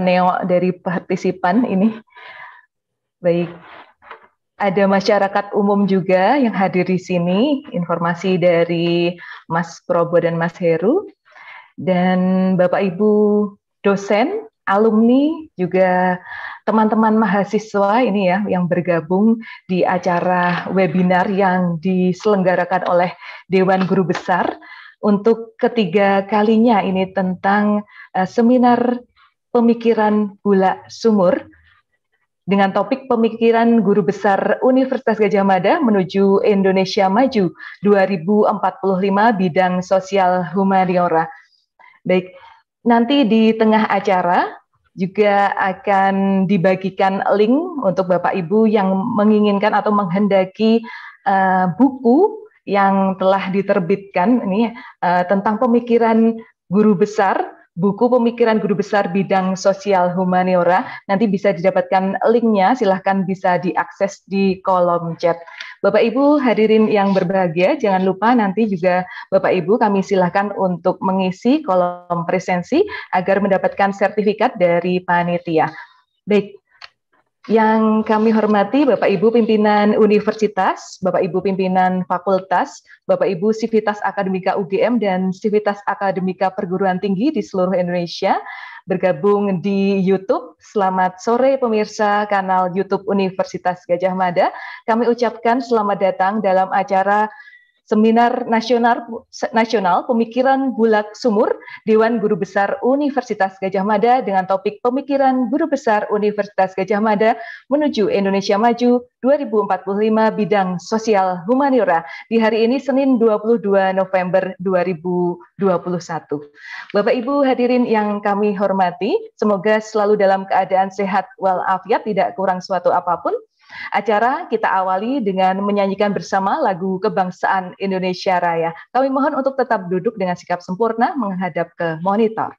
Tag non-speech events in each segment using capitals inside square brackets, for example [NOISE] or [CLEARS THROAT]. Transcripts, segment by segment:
neo dari partisipan ini. Baik, ada masyarakat umum juga yang hadir di sini, informasi dari Mas Probo dan Mas Heru, dan Bapak Ibu dosen, alumni, juga teman-teman mahasiswa ini ya yang bergabung di acara webinar yang diselenggarakan oleh Dewan Guru Besar untuk ketiga kalinya ini tentang eh, seminar Pemikiran Gula Sumur dengan topik pemikiran Guru Besar Universitas Gajah Mada menuju Indonesia Maju 2045 bidang sosial humaniora. Baik, nanti di tengah acara juga akan dibagikan link untuk Bapak Ibu yang menginginkan atau menghendaki uh, buku yang telah diterbitkan ini uh, tentang pemikiran guru besar buku pemikiran guru besar bidang sosial humaniora. Nanti bisa didapatkan linknya, silahkan bisa diakses di kolom chat. Bapak Ibu hadirin yang berbahagia, jangan lupa nanti juga Bapak Ibu kami silahkan untuk mengisi kolom presensi agar mendapatkan sertifikat dari panitia. Baik, yang kami hormati Bapak Ibu pimpinan universitas, Bapak Ibu pimpinan fakultas, Bapak Ibu Sivitas Akademika UGM dan Sivitas Akademika Perguruan Tinggi di seluruh Indonesia bergabung di YouTube. Selamat sore pemirsa kanal YouTube Universitas Gajah Mada. Kami ucapkan selamat datang dalam acara Seminar Nasional Nasional Pemikiran Bulak Sumur Dewan Guru Besar Universitas Gajah Mada dengan topik Pemikiran Guru Besar Universitas Gajah Mada menuju Indonesia Maju 2045 bidang sosial humaniora di hari ini Senin 22 November 2021. Bapak Ibu hadirin yang kami hormati, semoga selalu dalam keadaan sehat walafiat tidak kurang suatu apapun Acara kita awali dengan menyanyikan bersama lagu kebangsaan Indonesia Raya. Kami mohon untuk tetap duduk dengan sikap sempurna menghadap ke monitor.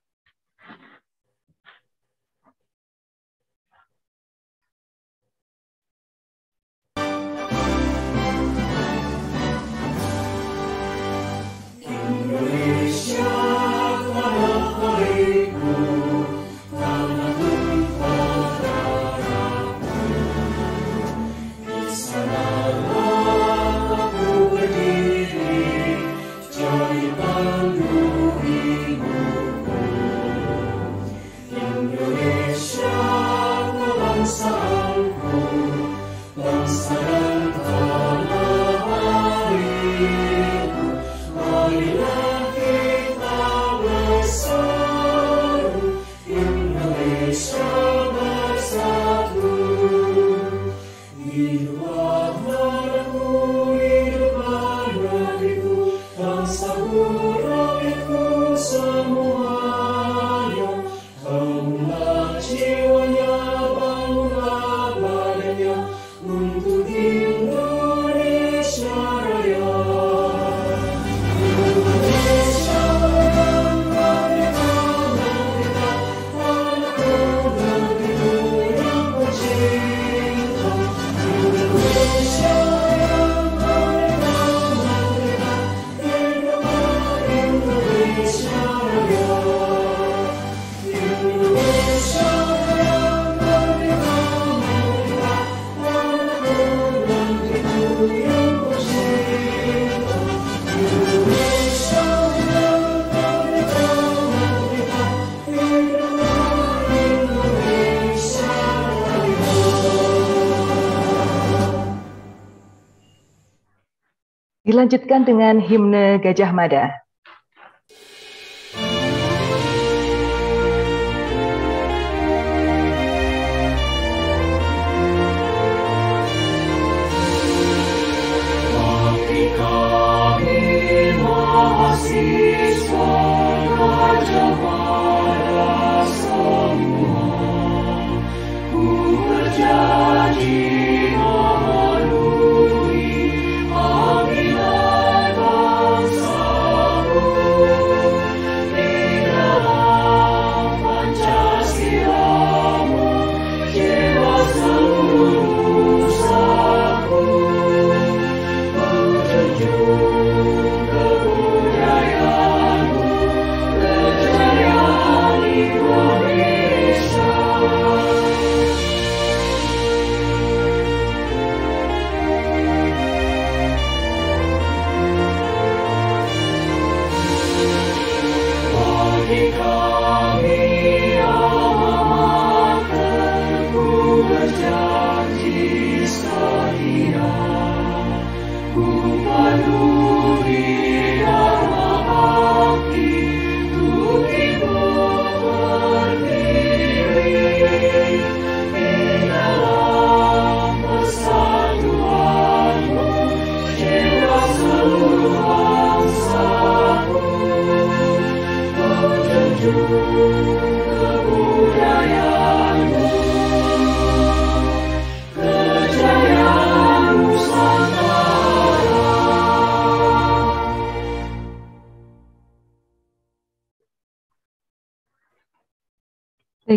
Dilanjutkan dengan himne Gajah Mada.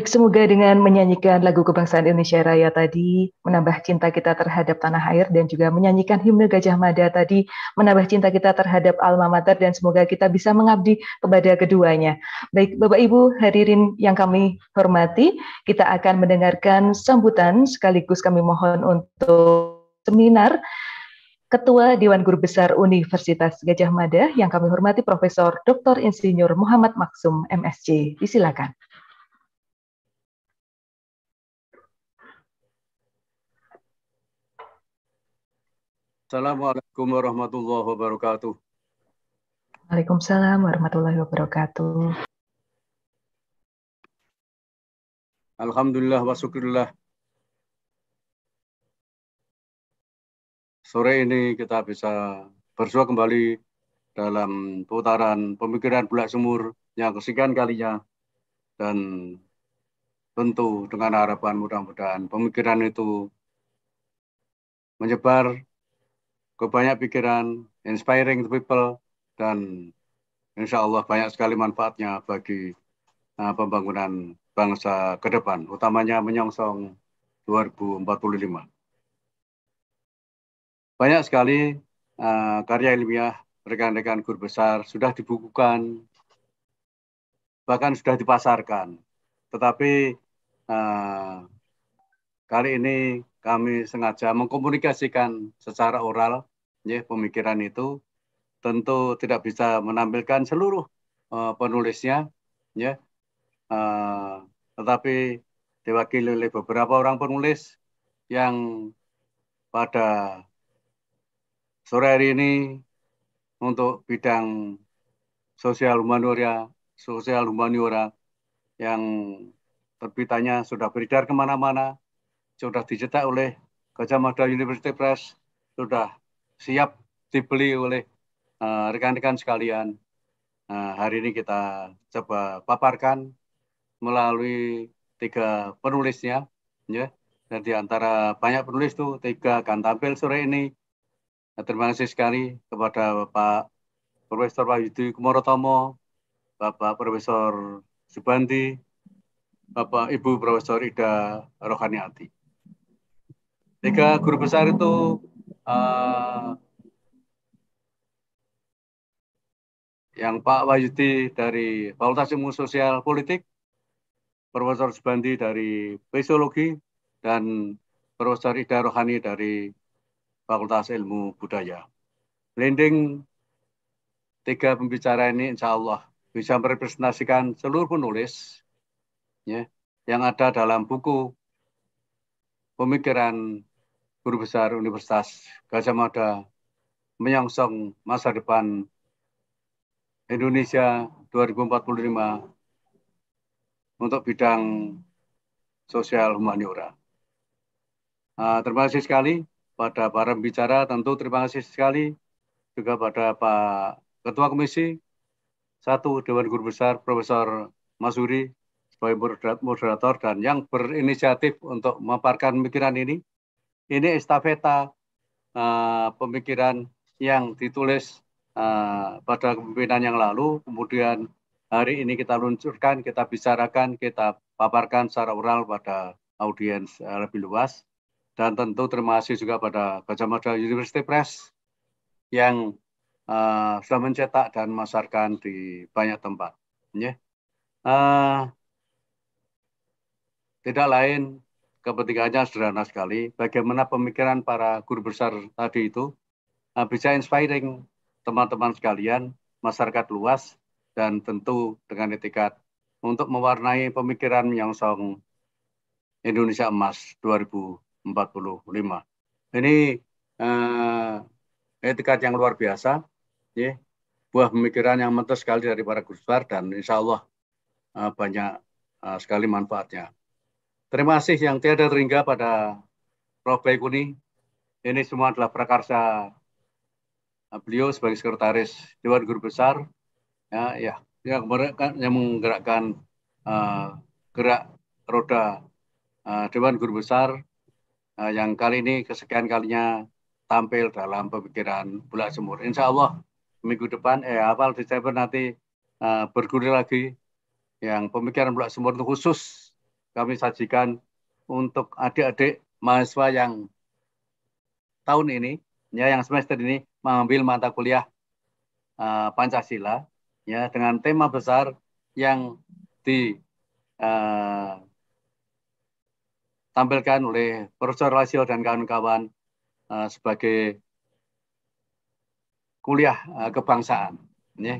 semoga dengan menyanyikan lagu kebangsaan Indonesia Raya tadi, menambah cinta kita terhadap tanah air, dan juga menyanyikan himne Gajah Mada tadi, menambah cinta kita terhadap alma mater, dan semoga kita bisa mengabdi kepada keduanya. Baik, Bapak Ibu hadirin yang kami hormati, kita akan mendengarkan sambutan, sekaligus kami mohon untuk seminar Ketua Dewan Guru Besar Universitas Gajah Mada yang kami hormati Profesor Dr. Insinyur Muhammad Maksum MSC. Disilakan. Assalamualaikum warahmatullahi wabarakatuh. Waalaikumsalam warahmatullahi wabarakatuh. Alhamdulillah wa syukurillah. Sore ini kita bisa bersua kembali dalam putaran pemikiran bulat sumur yang kesekian kalinya dan tentu dengan harapan mudah-mudahan pemikiran itu menyebar banyak pikiran, inspiring the people, dan insya Allah banyak sekali manfaatnya bagi uh, pembangunan bangsa ke depan, utamanya menyongsong 2045. Banyak sekali uh, karya ilmiah rekan-rekan guru besar sudah dibukukan, bahkan sudah dipasarkan. Tetapi uh, kali ini kami sengaja mengkomunikasikan secara oral ya, pemikiran itu tentu tidak bisa menampilkan seluruh uh, penulisnya ya uh, tetapi diwakili oleh beberapa orang penulis yang pada sore hari ini untuk bidang sosial humaniora sosial humaniora yang terbitannya sudah beredar kemana-mana sudah dicetak oleh Gajah Mada University Press, sudah siap dibeli oleh eh, rekan-rekan uh, sekalian. Nah, hari ini kita coba paparkan melalui tiga penulisnya, ya. Dan di antara banyak penulis tuh tiga akan tampil sore ini. Nah, terima kasih sekali kepada Bapak Profesor Wahyudi Kumorotomo, Bapak Profesor Subandi, Bapak Ibu Profesor Ida Rohaniati. Tiga guru besar itu uh, yang Pak Wahyudi dari Fakultas Ilmu Sosial Politik, Profesor Subandi dari Fisiologi, dan Profesor Ida Rohani dari Fakultas Ilmu Budaya. Blending tiga pembicara ini insya Allah bisa merepresentasikan seluruh penulis ya, yang ada dalam buku pemikiran Guru Besar Universitas Gajah Mada menyongsong masa depan Indonesia 2045 untuk bidang sosial humaniora. Nah, terima kasih sekali pada para pembicara, tentu terima kasih sekali juga pada Pak Ketua Komisi satu Dewan Guru Besar Profesor Masuri sebagai moderator dan yang berinisiatif untuk memaparkan pikiran ini ini estafeta uh, pemikiran yang ditulis uh, pada kepemimpinan yang lalu, kemudian hari ini kita luncurkan, kita bicarakan, kita paparkan secara oral pada audiens eh, lebih luas. Dan tentu terima kasih juga pada Gajah Mada University Press yang uh, sudah mencetak dan memasarkan di banyak tempat. Yeah. Uh, tidak lain kepentingannya sederhana sekali. Bagaimana pemikiran para guru besar tadi itu nah, bisa inspiring teman-teman sekalian, masyarakat luas, dan tentu dengan etikat untuk mewarnai pemikiran yang Song Indonesia Emas 2045. Ini uh, etikat yang luar biasa, ya. buah pemikiran yang mentes sekali dari para guru besar dan insya Allah uh, banyak uh, sekali manfaatnya. Terima kasih yang tiada terhingga pada Prof. Baikuni. Ini semua adalah prakarsa beliau sebagai sekretaris Dewan Guru Besar. Ya, ya, ya kan yang menggerakkan, yang menggerakkan uh, gerak roda uh, Dewan Guru Besar uh, yang kali ini kesekian kalinya tampil dalam pemikiran bulat semur. Insya Allah minggu depan, eh awal Desember nanti uh, bergulir lagi yang pemikiran bulat semur itu khusus kami sajikan untuk adik-adik mahasiswa yang tahun ini, ya yang semester ini mengambil mata kuliah uh, Pancasila, ya dengan tema besar yang ditampilkan eh, uh, oleh Profesor Rasio dan kawan-kawan uh, sebagai kuliah uh, kebangsaan. Ya.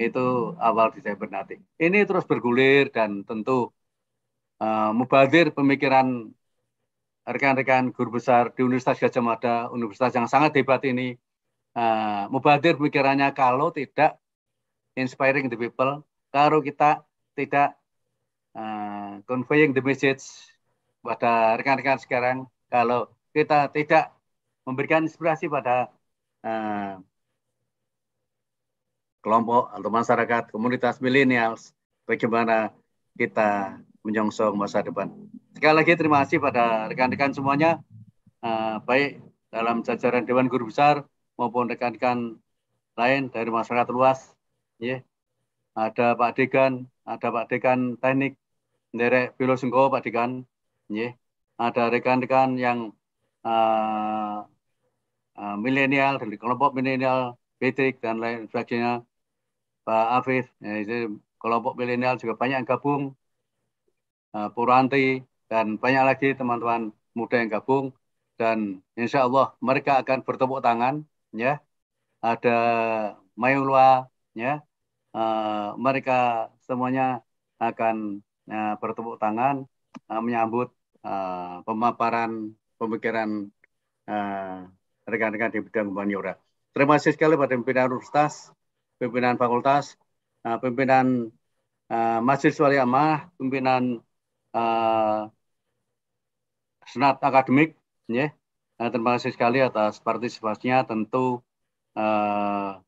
Itu awal Desember nanti. Ini terus bergulir dan tentu uh, mubadir pemikiran rekan-rekan guru besar di Universitas Gajah Mada, universitas yang sangat hebat ini, uh, mubadir pemikirannya kalau tidak inspiring the people, kalau kita tidak uh, conveying the message pada rekan-rekan sekarang, kalau kita tidak memberikan inspirasi pada uh, kelompok atau masyarakat komunitas milenials bagaimana kita menyongsong masa depan. Sekali lagi terima kasih pada rekan-rekan semuanya, eh, baik dalam jajaran Dewan Guru Besar maupun rekan-rekan lain dari masyarakat luas. Yeah. Ada Pak Dekan, ada Pak Dekan Teknik, Derek Bilo Sengko, Pak Dekan. Yeah. Ada rekan-rekan yang uh, uh, milenial, dari kelompok milenial, Petrik dan lain sebagainya. Pak Afif, ya, kelompok milenial juga banyak yang gabung Puranti, eh, dan banyak lagi teman-teman muda yang gabung. Dan insya Allah mereka akan bertepuk tangan. ya Ada Mayulwa, ya uh, mereka semuanya akan uh, bertepuk tangan uh, menyambut uh, pemaparan pemikiran rekan rekan-rekan di bidang humaniora. Terima kasih sekali pada pimpinan universitas, pimpinan fakultas, pimpinan uh, mahasiswa yang pimpinan uh, senat akademik ya. Nah, terima kasih sekali atas partisipasinya tentu uh,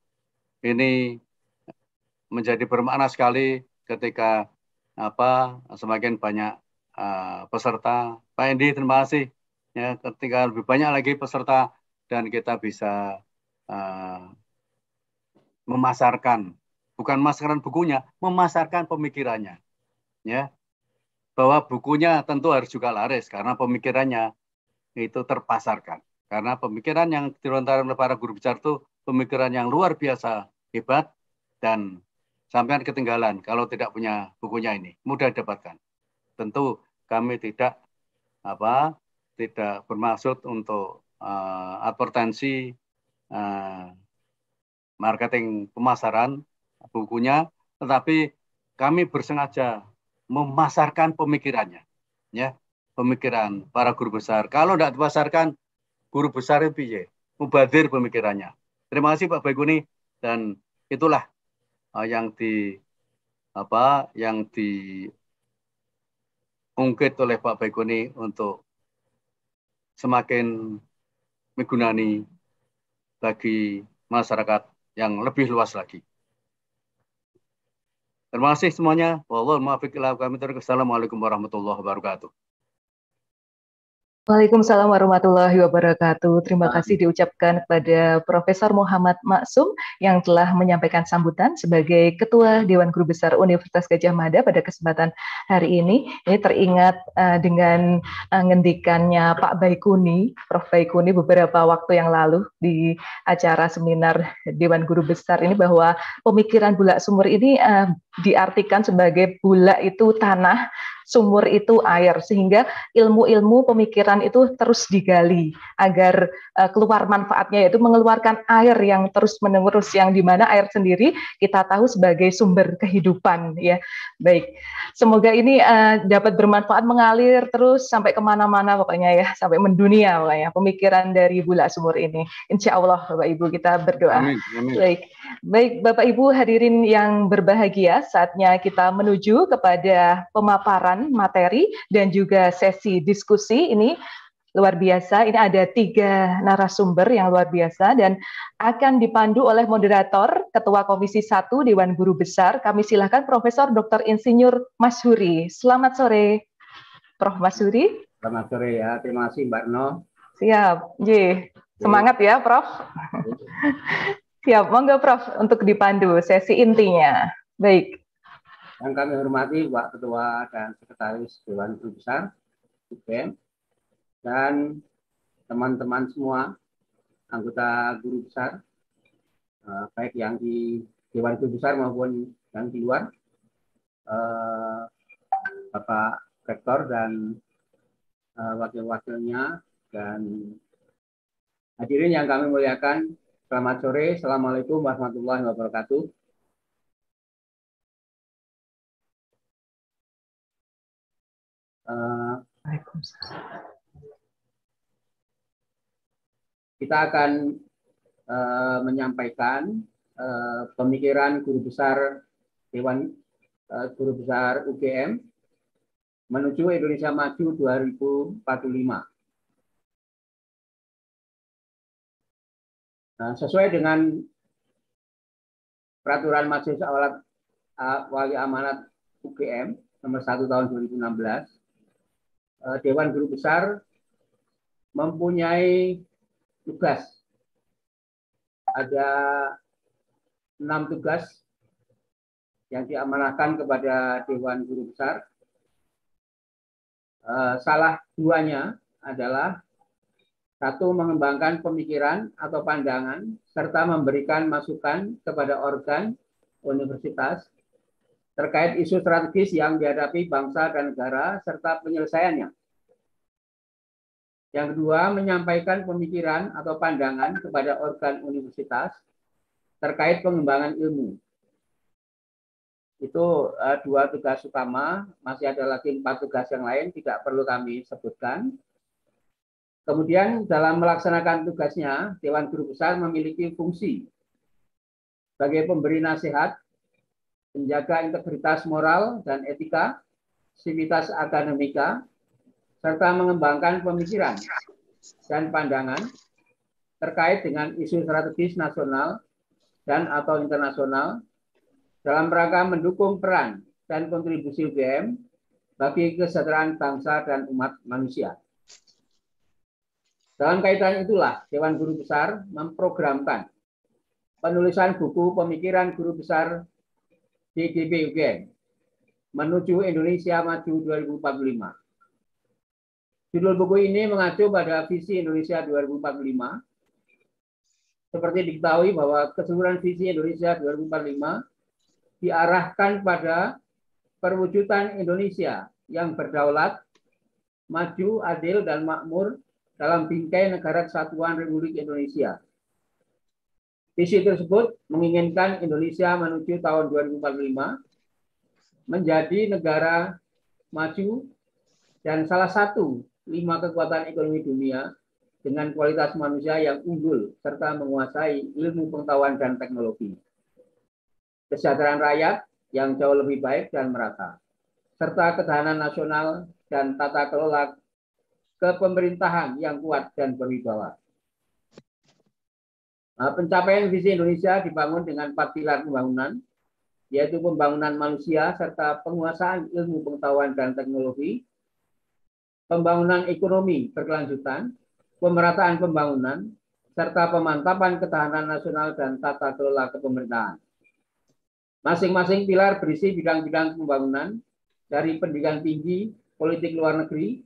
ini menjadi bermakna sekali ketika apa semakin banyak uh, peserta. Pak Endi terima kasih ya ketika lebih banyak lagi peserta dan kita bisa uh, memasarkan bukan masakan bukunya, memasarkan pemikirannya. Ya, bahwa bukunya tentu harus juga laris karena pemikirannya itu terpasarkan. Karena pemikiran yang dilontarkan oleh para guru besar itu pemikiran yang luar biasa hebat dan sampean ketinggalan kalau tidak punya bukunya ini mudah didapatkan. Tentu kami tidak apa tidak bermaksud untuk uh, advertensi uh, marketing pemasaran bukunya, tetapi kami bersengaja memasarkan pemikirannya, ya pemikiran para guru besar. Kalau tidak dipasarkan, guru besar itu piye? Mubadir pemikirannya. Terima kasih Pak Baikuni dan itulah eh, yang di apa yang diungkit oleh Pak Baikuni untuk semakin menggunani bagi masyarakat yang lebih luas lagi. Terima kasih semuanya. Wallahul muwaffiq ila Assalamualaikum warahmatullahi wabarakatuh. Waalaikumsalam warahmatullahi wabarakatuh. Terima kasih diucapkan kepada Profesor Muhammad Maksum yang telah menyampaikan sambutan sebagai Ketua Dewan Guru Besar Universitas Gajah Mada pada kesempatan hari ini. Ini teringat uh, dengan uh, ngendikannya Pak Baikuni, Prof Baikuni beberapa waktu yang lalu di acara seminar Dewan Guru Besar ini bahwa pemikiran bulak sumur ini uh, diartikan sebagai bulak itu tanah sumur itu air sehingga ilmu-ilmu pemikiran itu terus digali agar uh, keluar manfaatnya yaitu mengeluarkan air yang terus menerus yang dimana air sendiri kita tahu sebagai sumber kehidupan ya baik semoga ini uh, dapat bermanfaat mengalir terus sampai kemana-mana pokoknya ya sampai mendunia pokoknya pemikiran dari bulak sumur ini insya Allah bapak ibu kita berdoa amin, amin. baik baik bapak ibu hadirin yang berbahagia saatnya kita menuju kepada pemaparan pembahasan materi dan juga sesi diskusi ini luar biasa. Ini ada tiga narasumber yang luar biasa dan akan dipandu oleh moderator Ketua Komisi 1 Dewan Guru Besar. Kami silakan Profesor Dr. Insinyur Masuri. Selamat sore, Prof. Masuri. Selamat sore ya. Terima kasih Mbak No. Siap. Ye. Semangat ya, Prof. [LAUGHS] Siap. Monggo, Prof, untuk dipandu sesi intinya. Baik. Yang kami hormati Pak Ketua dan Sekretaris Dewan Guru Besar UGM dan teman-teman semua anggota guru besar eh, baik yang di Dewan Guru Besar maupun yang di luar eh, Bapak Rektor dan eh, wakil-wakilnya dan hadirin yang kami muliakan Selamat sore, Assalamualaikum warahmatullahi wabarakatuh. Eh, kita akan uh, menyampaikan uh, pemikiran guru besar Dewan uh, Guru Besar UGM menuju Indonesia Maju 2045. Nah, sesuai dengan Peraturan Majelis Awalat Wali Amanat UGM nomor 1 tahun 2016 Eh, Dewan Guru Besar mempunyai tugas. Ada enam tugas yang diamanahkan kepada Dewan Guru Besar. Eh, salah duanya adalah satu mengembangkan pemikiran atau pandangan serta memberikan masukan kepada organ universitas terkait isu strategis yang dihadapi bangsa dan negara serta penyelesaiannya. Yang kedua, menyampaikan pemikiran atau pandangan kepada organ universitas terkait pengembangan ilmu. Itu uh, dua tugas utama, masih ada lagi empat tugas yang lain, tidak perlu kami sebutkan. Kemudian dalam melaksanakan tugasnya, Dewan Guru Besar memiliki fungsi sebagai pemberi nasihat menjaga integritas moral dan etika, sivitas akademika, serta mengembangkan pemikiran dan pandangan terkait dengan isu strategis nasional dan atau internasional dalam rangka mendukung peran dan kontribusi UGM bagi kesejahteraan bangsa dan umat manusia. Dalam kaitan itulah Dewan Guru Besar memprogramkan penulisan buku pemikiran guru besar TGB UGM menuju Indonesia Maju 2045. Judul buku ini mengacu pada visi Indonesia 2045. Seperti diketahui bahwa keseluruhan visi Indonesia 2045 diarahkan pada perwujudan Indonesia yang berdaulat, maju, adil, dan makmur dalam bingkai negara kesatuan Republik Indonesia Visi tersebut menginginkan Indonesia menuju tahun 2045 menjadi negara maju dan salah satu lima kekuatan ekonomi dunia dengan kualitas manusia yang unggul serta menguasai ilmu pengetahuan dan teknologi. Kesejahteraan rakyat yang jauh lebih baik dan merata, serta ketahanan nasional dan tata kelola kepemerintahan yang kuat dan berwibawa. Nah, pencapaian visi Indonesia dibangun dengan empat pilar pembangunan, yaitu pembangunan manusia serta penguasaan ilmu pengetahuan dan teknologi, pembangunan ekonomi berkelanjutan, pemerataan pembangunan, serta pemantapan ketahanan nasional dan tata kelola kepemerintahan. Masing-masing pilar berisi bidang-bidang pembangunan dari pendidikan tinggi, politik luar negeri,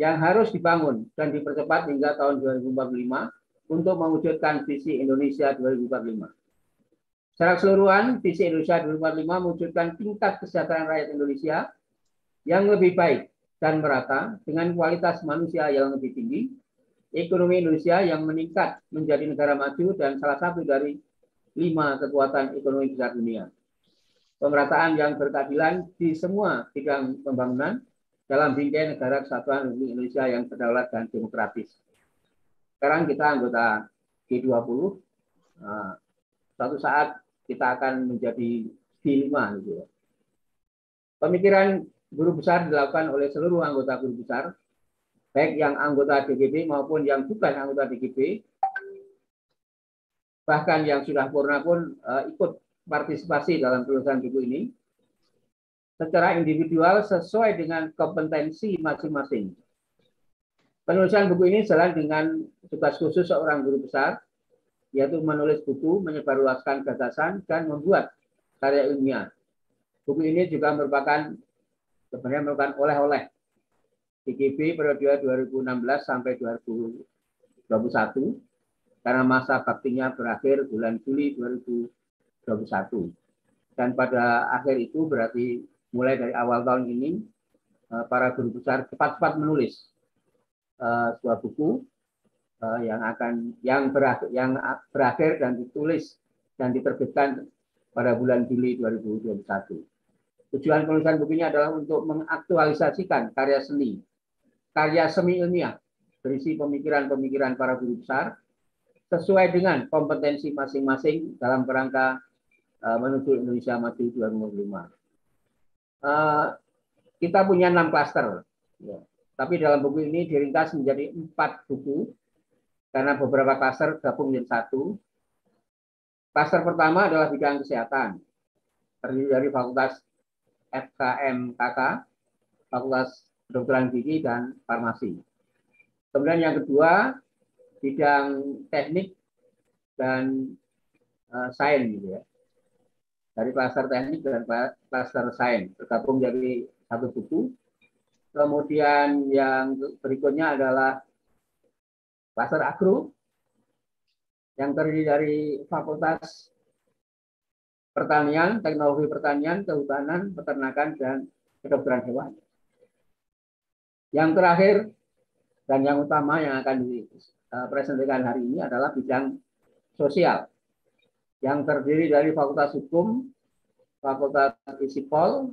yang harus dibangun dan dipercepat hingga tahun 2045 untuk mewujudkan visi Indonesia 2045. Secara keseluruhan, visi Indonesia 2045 mewujudkan tingkat kesejahteraan rakyat Indonesia yang lebih baik dan merata dengan kualitas manusia yang lebih tinggi, ekonomi Indonesia yang meningkat menjadi negara maju dan salah satu dari lima kekuatan ekonomi besar dunia. Pemerataan yang berkeadilan di semua bidang pembangunan dalam bingkai negara kesatuan Republik Indonesia yang berdaulat dan demokratis. Sekarang kita anggota G20. Nah, eh, suatu saat kita akan menjadi G5 gitu ya. Pemikiran guru besar dilakukan oleh seluruh anggota guru besar, baik yang anggota DGB maupun yang bukan anggota DGB. Bahkan yang sudah purna pun uh, ikut partisipasi dalam tulisan buku ini secara individual sesuai dengan kompetensi masing-masing. Penulisan buku ini jalan dengan tugas khusus seorang guru besar, yaitu menulis buku, menyebarluaskan gagasan, dan membuat karya ilmiah. Buku ini juga merupakan sebenarnya merupakan oleh-oleh DGB periode 2016 sampai 2021 karena masa baktinya berakhir bulan Juli 2021. Dan pada akhir itu berarti mulai dari awal tahun ini eh, para guru besar cepat-cepat menulis uh, sebuah buku uh, yang akan yang berakhir, yang berakhir dan ditulis dan diterbitkan pada bulan Juli 2021. Tujuan penulisan bukunya adalah untuk mengaktualisasikan karya seni, karya semi ilmiah berisi pemikiran-pemikiran para guru besar sesuai dengan kompetensi masing-masing dalam kerangka uh, menuju Indonesia Maju 2025. kita punya enam klaster. Ya. Tapi dalam buku ini diringkas menjadi empat buku karena beberapa klaster gabung menjadi satu. Klaster pertama adalah bidang kesehatan. Terdiri dari Fakultas FKMKK, Fakultas Kedokteran Gigi dan Farmasi. Kemudian yang kedua bidang teknik dan uh, sains gitu ya. Dari klaster teknik dan klaster sains tergabung jadi satu buku Kemudian yang berikutnya adalah pasar agro yang terdiri dari fakultas pertanian, teknologi pertanian, kehutanan, peternakan, dan kedokteran hewan. Yang terakhir dan yang utama yang akan dipresentasikan hari ini adalah bidang sosial yang terdiri dari Fakultas Hukum, Fakultas Fisipol,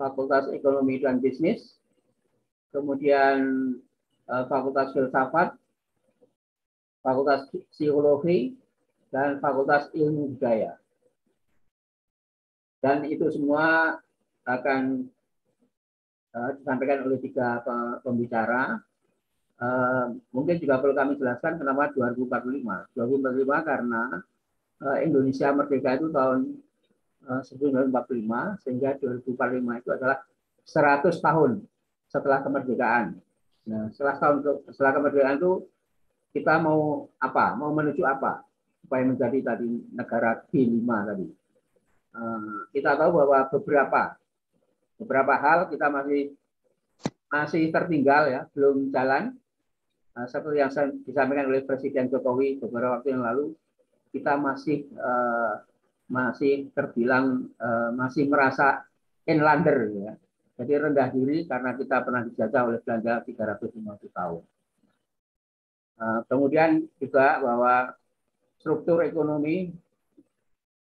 Fakultas Ekonomi dan Bisnis, kemudian eh, Fakultas Filsafat, Fakultas Psikologi, dan Fakultas Ilmu Budaya. Dan itu semua akan eh, disampaikan oleh tiga pembicara. Eh, mungkin juga perlu kami jelaskan kenapa 2045. 2045 karena Indonesia merdeka itu tahun 1945, sehingga 2045 itu adalah 100 tahun setelah kemerdekaan. Nah, setelah tahun setelah kemerdekaan itu kita mau apa? Mau menuju apa? Supaya menjadi tadi negara G5 tadi. Eh, kita tahu bahwa beberapa beberapa hal kita masih masih tertinggal ya, belum jalan. Eh, seperti yang disampaikan oleh Presiden Jokowi beberapa waktu yang lalu, kita masih eh, masih terbilang masih merasa inlander ya jadi rendah diri karena kita pernah dijajah oleh Belanda 350 tahun. Nah, kemudian juga bahwa struktur ekonomi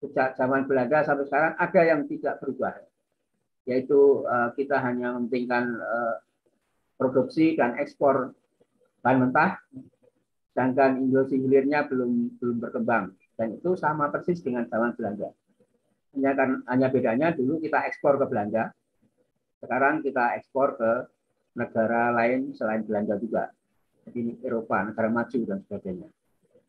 sejak zaman Belanda sampai sekarang ada yang tidak berubah, yaitu eh, kita hanya mementingkan eh, produksi dan ekspor bahan mentah, sedangkan industri hilirnya belum belum berkembang dan itu sama persis dengan zaman Belanda. Hanya kan hanya bedanya dulu kita ekspor ke Belanda, sekarang kita ekspor ke negara lain selain Belanda juga. di Eropa, negara maju dan sebagainya.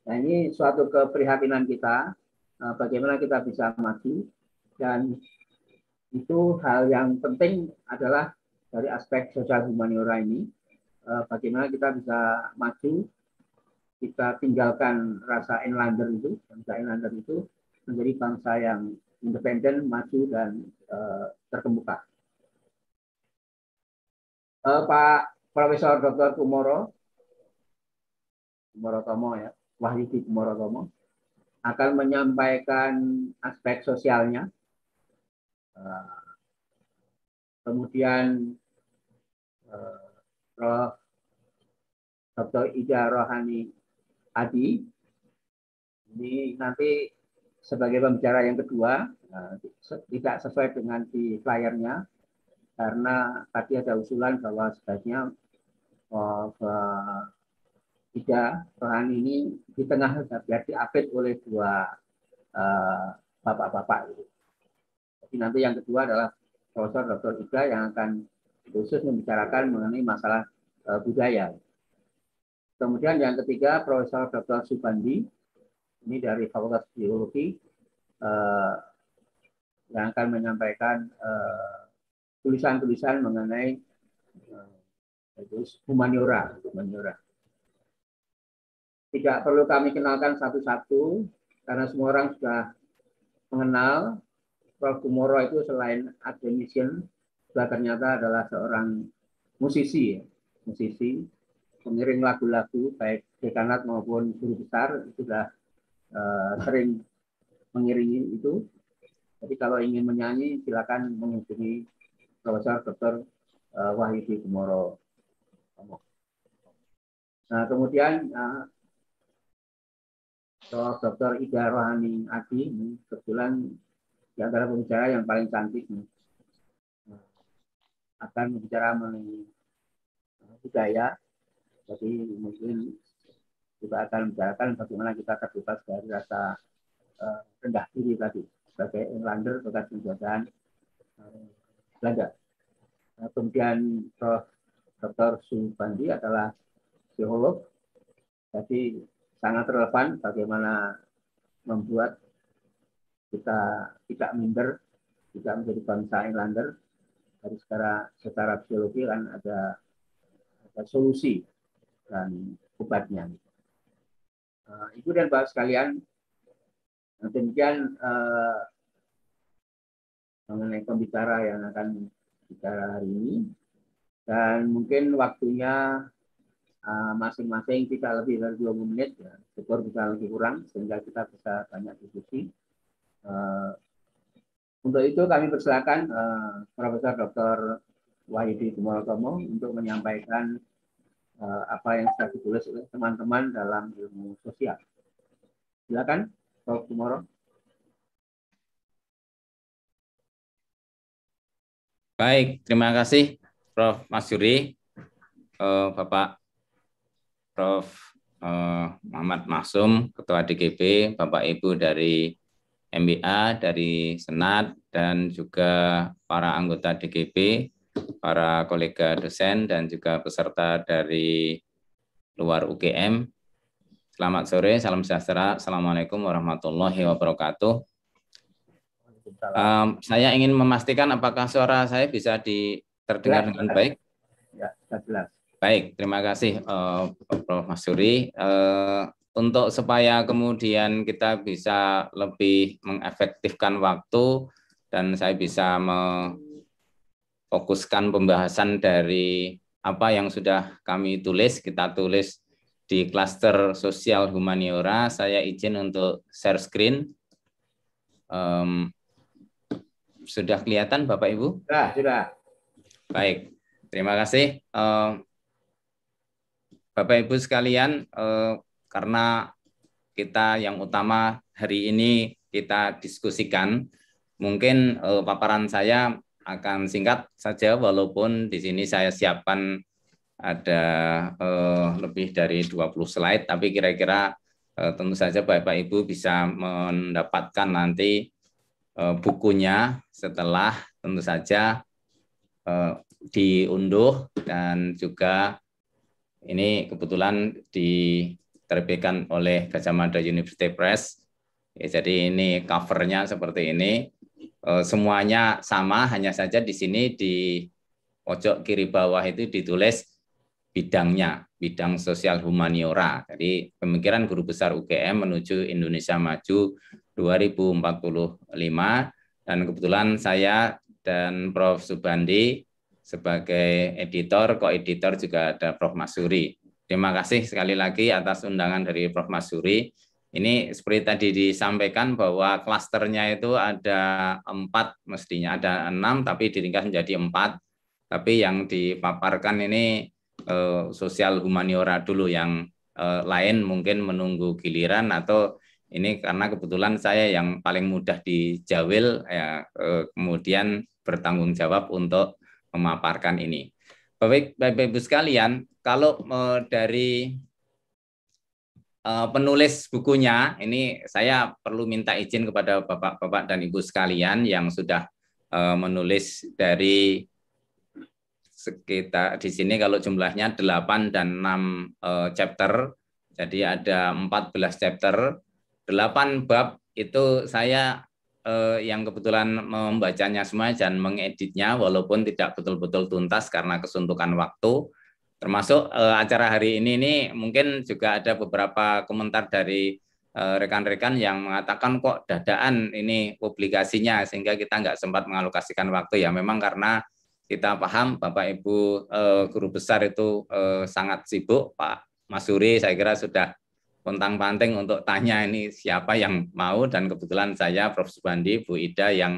Nah ini suatu keprihatinan kita, eh, bagaimana kita bisa maju dan itu hal yang penting adalah dari aspek sosial humaniora ini, eh, bagaimana kita bisa maju, kita tinggalkan rasa inlander itu, bangsa inlander itu menjadi bangsa yang independen, maju dan eh, terkemuka uh, Pak Profesor Dr. Kumoro Kumoro Tomo ya Wahyudi Kumoro Tomo akan menyampaikan aspek sosialnya uh, kemudian uh, Prof. Dr. Ida Rohani Adi ini nanti sebagai pembicara yang kedua tidak sesuai dengan di flyernya karena tadi ada usulan bahwa sebaiknya uh, tidak bahan ini di tengah biar diapit oleh dua eh, bapak-bapak. Uh, Jadi nanti yang kedua adalah Profesor Dr. Ida yang akan khusus membicarakan mengenai masalah uh, budaya. Kemudian yang ketiga Profesor Dr. Subandi ini dari Fakultas Biologi uh, yang akan menyampaikan uh, tulisan-tulisan mengenai eh, humaniora, humaniora. Tidak perlu kami kenalkan satu-satu karena semua orang sudah mengenal Prof. Kumoro itu selain academician, juga ternyata adalah seorang musisi, ya, musisi pengiring lagu-lagu baik dekanat maupun guru besar sudah uh, sering mengiringi itu. Jadi kalau ingin menyanyi silakan menghubungi Profesor Dr. Eh, Wahidi Gumoro. Nah, kemudian eh, Dr. Ida Rohani Adi kebetulan di antara pembicara yang paling cantik akan berbicara mengenai eh, budaya. Jadi mungkin kita akan bicarakan bagaimana kita terbebas dari rasa rendah diri tadi sebagai inlander bekas penjagaan Belanda. Nah, kemudian Prof. Eh, Dr. Sun adalah psikolog, jadi sangat relevan bagaimana membuat kita tidak minder, tidak menjadi bangsa Englander. Tapi secara secara biologi kan ada, ada solusi dan obatnya. Uh, Ibu dan Bapak sekalian, demikian uh, mengenai pembicara yang akan bicara hari ini dan mungkin waktunya ah, masing-masing uh, kita lebih dari 20 menit ya syukur bisa lebih kurang sehingga kita bisa banyak diskusi uh, untuk itu kami persilakan uh, Profesor Dr. Wahidi Tumorotomo untuk menyampaikan uh, apa yang sudah ditulis oleh teman-teman dalam ilmu sosial. Silakan, Prof. Tumorotomo. Baik, terima kasih Prof. Mas Yuri, uh, Bapak Prof. Uh, Muhammad Maksum, Ketua DGB, Bapak Ibu dari MBA, dari Senat, dan juga para anggota DGB, para kolega dosen, dan juga peserta dari luar UGM. Selamat sore, salam sejahtera, Assalamualaikum warahmatullahi wabarakatuh. Um, saya ingin memastikan apakah suara saya bisa di, terdengar dengan baik. Ya, jelas. Baik, terima kasih uh, Prof. Masuri. Uh, eh, untuk supaya kemudian kita bisa lebih mengefektifkan waktu dan saya bisa fokuskan pembahasan dari apa yang sudah kami tulis, kita tulis di klaster sosial humaniora, saya izin untuk share screen. Um, sudah kelihatan Bapak Ibu? Sudah, sudah. Baik. Terima kasih. Eh, Bapak Ibu sekalian, eh, karena kita yang utama hari ini kita diskusikan, mungkin eh, paparan saya akan singkat saja walaupun di sini saya siapkan ada lebih dari 20 slide tapi kira-kira tentu saja Bapak Ibu bisa mendapatkan nanti Eh, bukunya setelah tentu saja eh, diunduh dan juga ini kebetulan diterbitkan oleh Gajah Mada University Press. Ya, jadi ini covernya seperti ini. Eh, semuanya sama, hanya saja di sini di pojok kiri bawah itu ditulis bidangnya, bidang sosial humaniora. Jadi pemikiran guru besar UGM menuju Indonesia maju 2045 dan kebetulan saya dan Prof Subandi sebagai editor, kok editor juga ada Prof Masuri. Terima kasih sekali lagi atas undangan dari Prof Masuri. Ini seperti tadi disampaikan bahwa klasternya itu ada empat mestinya, ada enam tapi diringkas menjadi empat. Tapi yang dipaparkan ini eh, sosial humaniora dulu, yang eh, lain mungkin menunggu giliran atau ini karena kebetulan saya yang paling mudah dijawil, ya, kemudian bertanggung jawab untuk memaparkan ini. Baik, Bapak-Ibu sekalian, kalau dari e, penulis bukunya, ini saya perlu minta izin kepada Bapak-Bapak dan Ibu sekalian yang sudah e, menulis dari sekitar di sini kalau jumlahnya 8 dan 6 e, chapter. Jadi ada 14 chapter delapan bab itu saya eh, yang kebetulan membacanya semua dan mengeditnya walaupun tidak betul-betul tuntas karena kesuntukan waktu. Termasuk eh, acara hari ini ini mungkin juga ada beberapa komentar dari eh, rekan-rekan yang mengatakan kok dadaan ini publikasinya sehingga kita nggak sempat mengalokasikan waktu ya memang karena kita paham Bapak Ibu eh, guru besar itu eh, sangat sibuk Pak Masuri saya kira sudah pontang panting untuk tanya ini siapa yang mau dan kebetulan saya Prof Subandi Bu Ida yang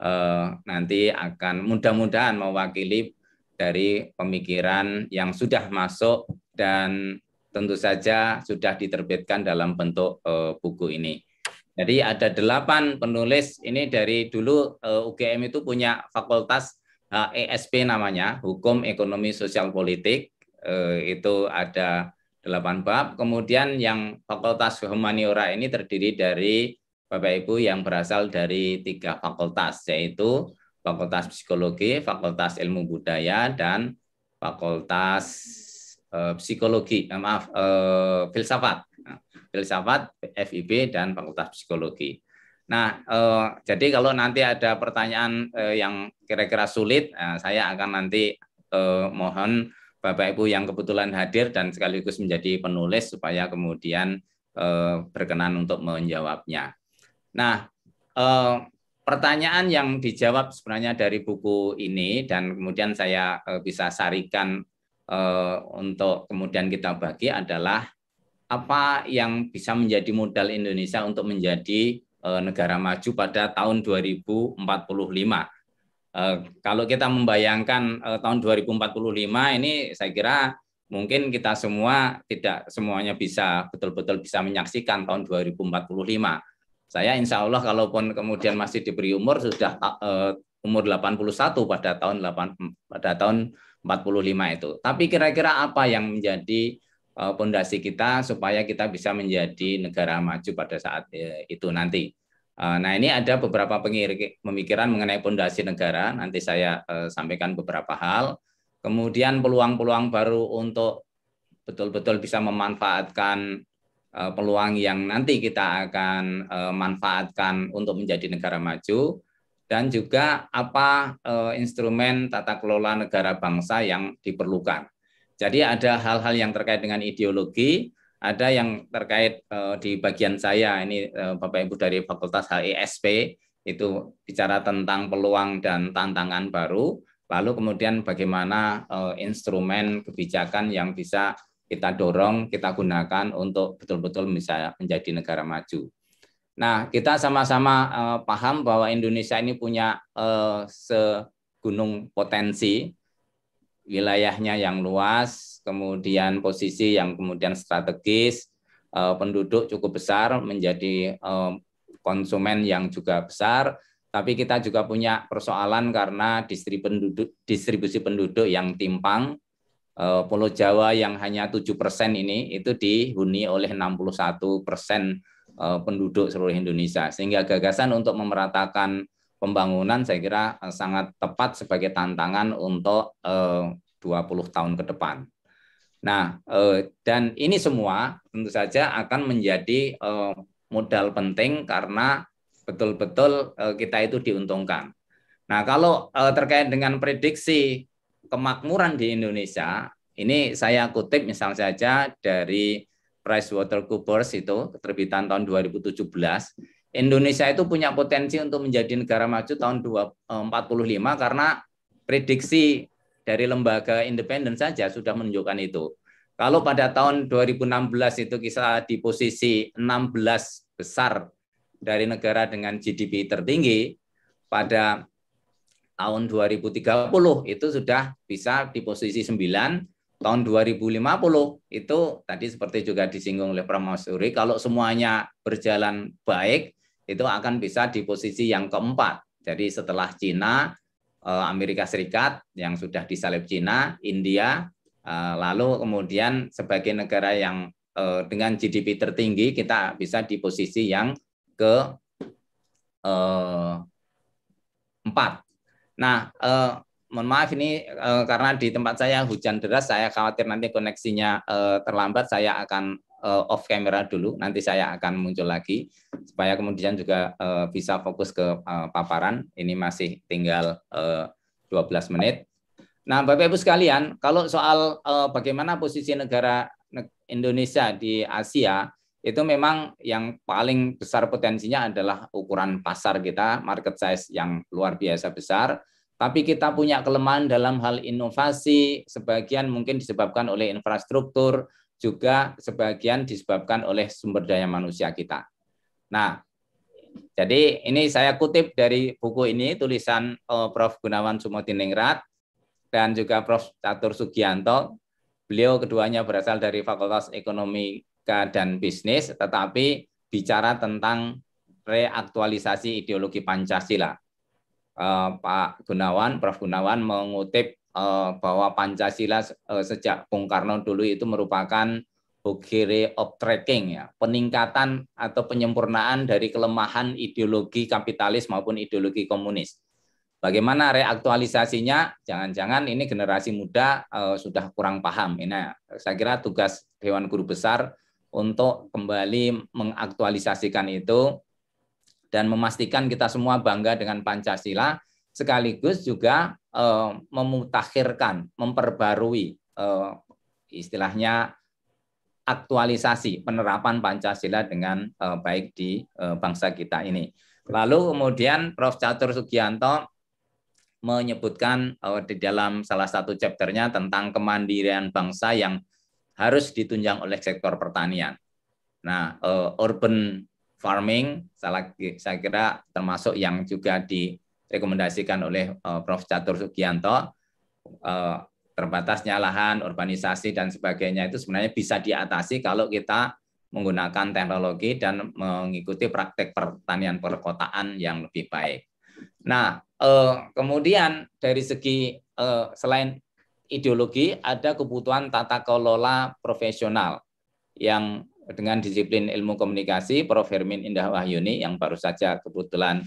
eh, nanti akan mudah-mudahan mewakili dari pemikiran yang sudah masuk dan tentu saja sudah diterbitkan dalam bentuk eh, buku ini. Jadi ada delapan penulis ini dari dulu eh, UGM itu punya fakultas eh, ESP namanya Hukum Ekonomi Sosial Politik eh, itu ada 8 bab. Kemudian yang fakultas humaniora ini terdiri dari Bapak Ibu yang berasal dari tiga fakultas, yaitu Fakultas Psikologi, Fakultas Ilmu Budaya, dan Fakultas eh, Psikologi, eh, maaf, eh, Filsafat. Filsafat, FIB, dan Fakultas Psikologi. Nah, eh, jadi kalau nanti ada pertanyaan eh, yang kira-kira sulit, eh, saya akan nanti eh, mohon Bapak Ibu yang kebetulan hadir dan sekaligus menjadi penulis supaya kemudian eh, berkenan untuk menjawabnya. Nah, eh, pertanyaan yang dijawab sebenarnya dari buku ini dan kemudian saya eh, bisa sarikan eh, untuk kemudian kita bagi adalah apa yang bisa menjadi modal Indonesia untuk menjadi eh, negara maju pada tahun 2045 Eh, kalau kita membayangkan eh, tahun 2045 ini saya kira mungkin kita semua tidak semuanya bisa betul-betul bisa menyaksikan tahun 2045. Saya insya Allah kalaupun kemudian masih diberi umur sudah uh, umur 81 pada tahun 8 pada tahun 45 itu. Tapi kira-kira apa yang menjadi pondasi uh, kita supaya kita bisa menjadi negara maju pada saat uh, itu nanti. Eh, nah ini ada beberapa pemikiran mengenai pondasi negara. Nanti saya eh, sampaikan beberapa hal. Kemudian peluang-peluang baru untuk betul-betul bisa memanfaatkan eh, peluang yang nanti kita akan manfaatkan untuk menjadi negara maju dan juga apa instrumen tata kelola negara bangsa yang diperlukan. Jadi ada hal-hal yang terkait dengan ideologi, ada yang terkait uh, di bagian saya ini uh, Bapak Ibu dari Fakultas HISP itu bicara tentang peluang dan tantangan baru, lalu kemudian bagaimana uh, instrumen kebijakan yang bisa kita dorong, kita gunakan untuk betul-betul bisa menjadi negara maju. Nah, kita sama-sama uh, paham bahwa Indonesia ini punya uh, segunung potensi wilayahnya yang luas, kemudian posisi yang kemudian strategis, uh, penduduk cukup besar menjadi uh, konsumen yang juga besar, tapi kita juga punya persoalan karena distribusi penduduk, distribusi penduduk yang timpang. Uh, Pulau Jawa yang hanya 7% ini itu dihuni oleh 61% penduduk seluruh Indonesia. Sehingga gagasan untuk memeratakan pembangunan saya kira sangat tepat sebagai tantangan untuk 20 tahun ke depan. Nah, eh, dan ini semua tentu saja akan menjadi eh, modal penting karena betul-betul eh, kita itu diuntungkan. Nah, kalau terkait dengan prediksi kemakmuran di Indonesia, ini saya kutip misalnya saja dari PricewaterhouseCoopers itu terbitan tahun 2017, Indonesia itu punya potensi untuk menjadi negara maju tahun 2045 karena prediksi dari lembaga independen saja sudah menunjukkan itu. Kalau pada tahun 2016 itu kita di posisi 16 besar dari negara dengan GDP tertinggi, pada tahun 2030 itu sudah bisa di posisi 9, tahun 2050 itu tadi seperti juga disinggung oleh Pramasuri, kalau semuanya berjalan baik, itu akan bisa di posisi yang keempat. Jadi setelah Cina, Eh, Amerika Serikat yang sudah disalib Cina, India, eh, lalu kemudian sebagai negara yang eh, dengan GDP tertinggi kita bisa di posisi yang ke empat. Nah, mohon maaf ini karena di tempat saya hujan deras, saya khawatir nanti koneksinya terlambat, saya akan uh, off camera dulu. Nanti saya akan muncul lagi supaya kemudian juga uh, bisa fokus ke uh, paparan. Ini masih tinggal uh, 12 menit. Nah, Bapak Ibu sekalian, kalau soal uh, bagaimana posisi negara Indonesia di Asia itu memang yang paling besar potensinya adalah ukuran pasar kita, market size yang luar biasa besar. Tapi kita punya kelemahan dalam hal inovasi, sebagian mungkin disebabkan oleh infrastruktur, juga sebagian disebabkan oleh sumber daya manusia kita. Nah, jadi ini saya kutip dari buku ini tulisan eh, Prof. Gunawan Sumotiningrat dan juga Prof. Catur Sugianto. Beliau keduanya berasal dari Fakultas Ekonomika dan Bisnis, tetapi bicara tentang reaktualisasi ideologi Pancasila. Eh, Pak Gunawan, Prof. Gunawan mengutip Eh, bahwa Pancasila eh, sejak Bung Karno dulu itu merupakan of tracking ya, peningkatan atau penyempurnaan dari kelemahan ideologi kapitalis maupun ideologi komunis. Bagaimana reaktualisasinya? Jangan-jangan ini generasi muda eh, sudah kurang paham. Ini saya kira tugas Dewan Guru Besar untuk kembali mengaktualisasikan itu dan memastikan kita semua bangga dengan Pancasila sekaligus juga uh, memutakhirkan, memperbarui uh, istilahnya aktualisasi penerapan Pancasila dengan uh, baik di uh, bangsa kita ini. Lalu kemudian Prof. Catur Sugianto menyebutkan uh, di dalam salah satu chapternya tentang kemandirian bangsa yang harus ditunjang oleh sektor pertanian. Nah, uh, urban farming saya kira termasuk yang juga di direkomendasikan oleh uh, Prof. Catur Sugianto, uh, terbatasnya lahan, urbanisasi, dan sebagainya itu sebenarnya bisa diatasi kalau kita menggunakan teknologi dan mengikuti praktek pertanian perkotaan yang lebih baik. Nah, uh, kemudian dari segi uh, selain ideologi, ada kebutuhan tata kelola profesional yang dengan disiplin ilmu komunikasi, Prof. Hermin Indah Wahyuni yang baru saja kebetulan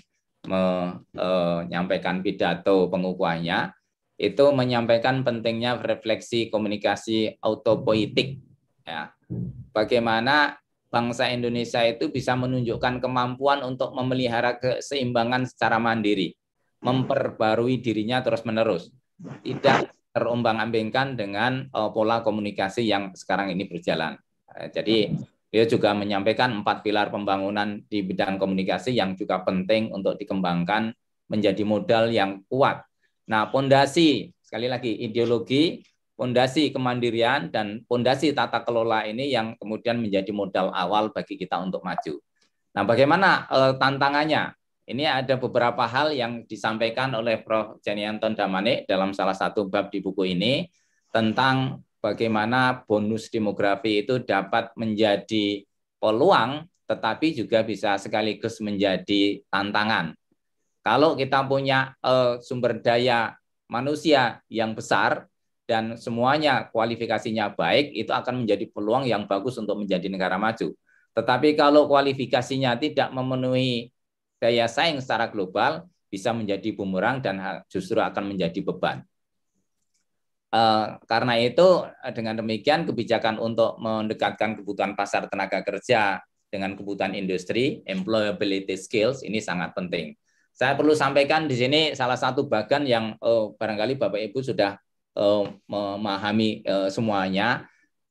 menyampaikan e, pidato pengukuhannya itu menyampaikan pentingnya refleksi komunikasi autopoetik ya bagaimana bangsa Indonesia itu bisa menunjukkan kemampuan untuk memelihara keseimbangan secara mandiri memperbarui dirinya terus-menerus tidak terombang-ambingkan dengan e, pola komunikasi yang sekarang ini berjalan jadi dia juga menyampaikan empat pilar pembangunan di bidang komunikasi yang juga penting untuk dikembangkan menjadi modal yang kuat. Nah, pondasi sekali lagi ideologi, pondasi kemandirian dan pondasi tata kelola ini yang kemudian menjadi modal awal bagi kita untuk maju. Nah, bagaimana uh, tantangannya? Ini ada beberapa hal yang disampaikan oleh Prof. Anton Damanik dalam salah satu bab di buku ini tentang bagaimana bonus demografi itu dapat menjadi peluang tetapi juga bisa sekaligus menjadi tantangan. Kalau kita punya uh, sumber daya manusia yang besar dan semuanya kualifikasinya baik, itu akan menjadi peluang yang bagus untuk menjadi negara maju. Tetapi kalau kualifikasinya tidak memenuhi daya saing secara global, bisa menjadi bumerang dan justru akan menjadi beban. Eh, karena itu eh, dengan demikian kebijakan untuk mendekatkan kebutuhan pasar tenaga kerja dengan kebutuhan industri, employability skills ini sangat penting. Saya perlu sampaikan di sini salah satu bagan yang oh, barangkali Bapak Ibu sudah oh, memahami eh, semuanya.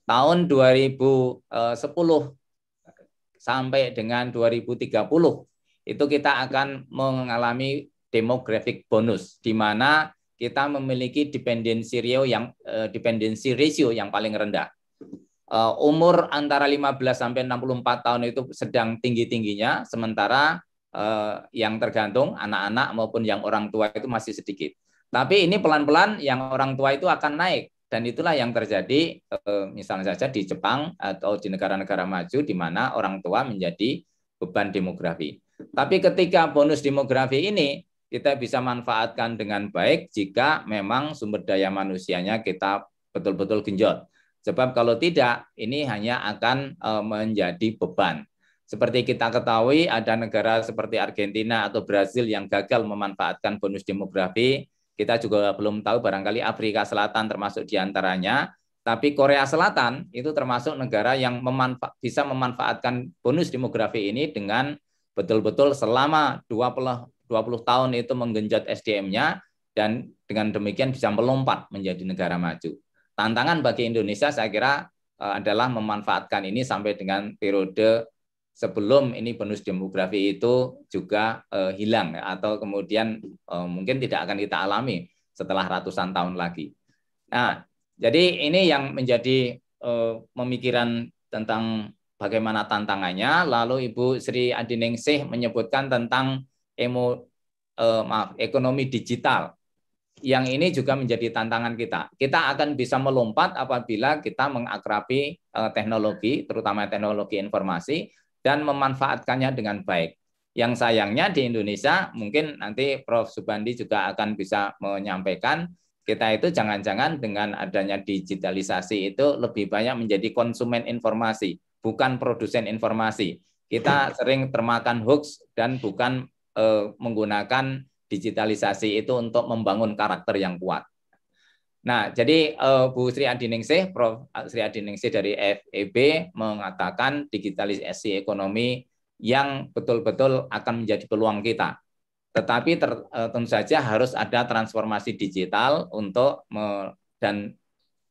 Tahun 2010 sampai dengan 2030 itu kita akan mengalami demographic bonus di mana kita memiliki dependensi ratio yang eh, dependensi ratio yang paling rendah. Eh, umur antara 15 sampai 64 tahun itu sedang tinggi-tingginya, sementara eh, yang tergantung anak-anak maupun yang orang tua itu masih sedikit. Tapi ini pelan-pelan yang orang tua itu akan naik dan itulah yang terjadi misalnya saja di Jepang atau di negara-negara maju di mana orang tua menjadi beban demografi. Tapi ketika bonus demografi ini kita bisa manfaatkan dengan baik jika memang sumber daya manusianya kita betul-betul genjot. Sebab kalau tidak, ini hanya akan e, menjadi beban. Seperti kita ketahui, ada negara seperti Argentina atau Brazil yang gagal memanfaatkan bonus demografi. Kita juga belum tahu, barangkali Afrika Selatan termasuk diantaranya. Tapi Korea Selatan itu termasuk negara yang memanfa bisa memanfaatkan bonus demografi ini dengan betul-betul selama 20 20 tahun itu menggenjot SDM-nya dan dengan demikian bisa melompat menjadi negara maju. Tantangan bagi Indonesia saya kira eh, adalah memanfaatkan ini sampai dengan periode sebelum ini bonus demografi itu juga eh, hilang atau kemudian eh, mungkin tidak akan kita alami setelah ratusan tahun lagi. Nah, jadi ini yang menjadi pemikiran tentang bagaimana tantangannya. Lalu Ibu Sri Adiningsih menyebutkan tentang emo, eh, maaf, ekonomi digital. Yang ini juga menjadi tantangan kita. Kita akan bisa melompat apabila kita mengakrapi eh, teknologi, terutama teknologi informasi, dan memanfaatkannya dengan baik. Yang sayangnya di Indonesia, mungkin nanti Prof. Subandi juga akan bisa menyampaikan, kita itu jangan-jangan dengan adanya digitalisasi itu lebih banyak menjadi konsumen informasi, bukan produsen informasi. Kita sering termakan hoax dan bukan eh, menggunakan digitalisasi itu untuk membangun karakter yang kuat. Nah, jadi eh, Bu Sri Adiningsih, Prof. Sri Adiningsih dari FEB mengatakan digitalisasi ekonomi yang betul-betul akan menjadi peluang kita. Tetapi ter, eh, tentu saja harus ada transformasi digital untuk me, dan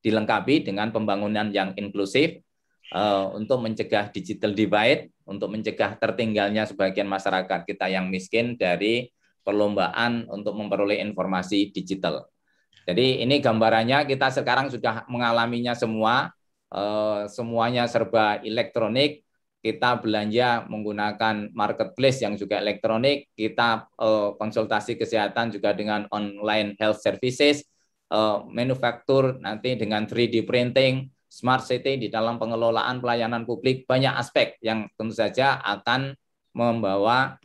dilengkapi dengan pembangunan yang inklusif eh, untuk mencegah digital divide untuk mencegah tertinggalnya sebagian masyarakat kita yang miskin dari perlombaan untuk memperoleh informasi digital. Jadi ini gambarannya kita sekarang sudah mengalaminya semua, eh, semuanya serba elektronik. Kita belanja menggunakan marketplace yang juga elektronik. Kita eh, konsultasi kesehatan juga dengan online health services, eh, manufaktur nanti dengan 3D printing smart city di dalam pengelolaan pelayanan publik banyak aspek yang tentu saja akan membawa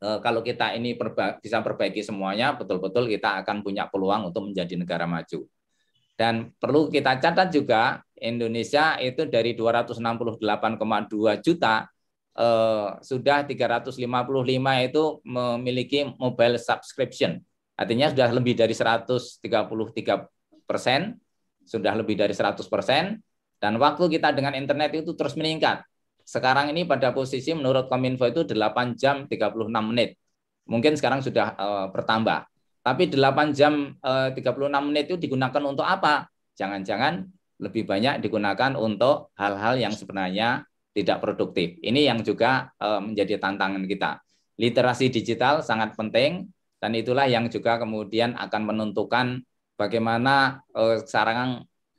eh, kalau kita ini perba bisa perbaiki semuanya, betul-betul kita akan punya peluang untuk menjadi negara maju. Dan perlu kita catat juga, Indonesia itu dari 268,2 juta eh, sudah 355 itu memiliki mobile subscription. Artinya sudah lebih dari 133 persen sudah lebih dari 100%, dan waktu kita dengan internet itu terus meningkat. Sekarang ini pada posisi menurut Kominfo itu 8 jam 36 menit. Mungkin sekarang sudah e, bertambah. Tapi 8 jam e, eh, 36 menit itu digunakan untuk apa? Jangan-jangan lebih banyak digunakan untuk hal-hal yang sebenarnya tidak produktif. Ini yang juga e, menjadi tantangan kita. Literasi digital sangat penting dan itulah yang juga kemudian akan menentukan bagaimana eh, sekarang kan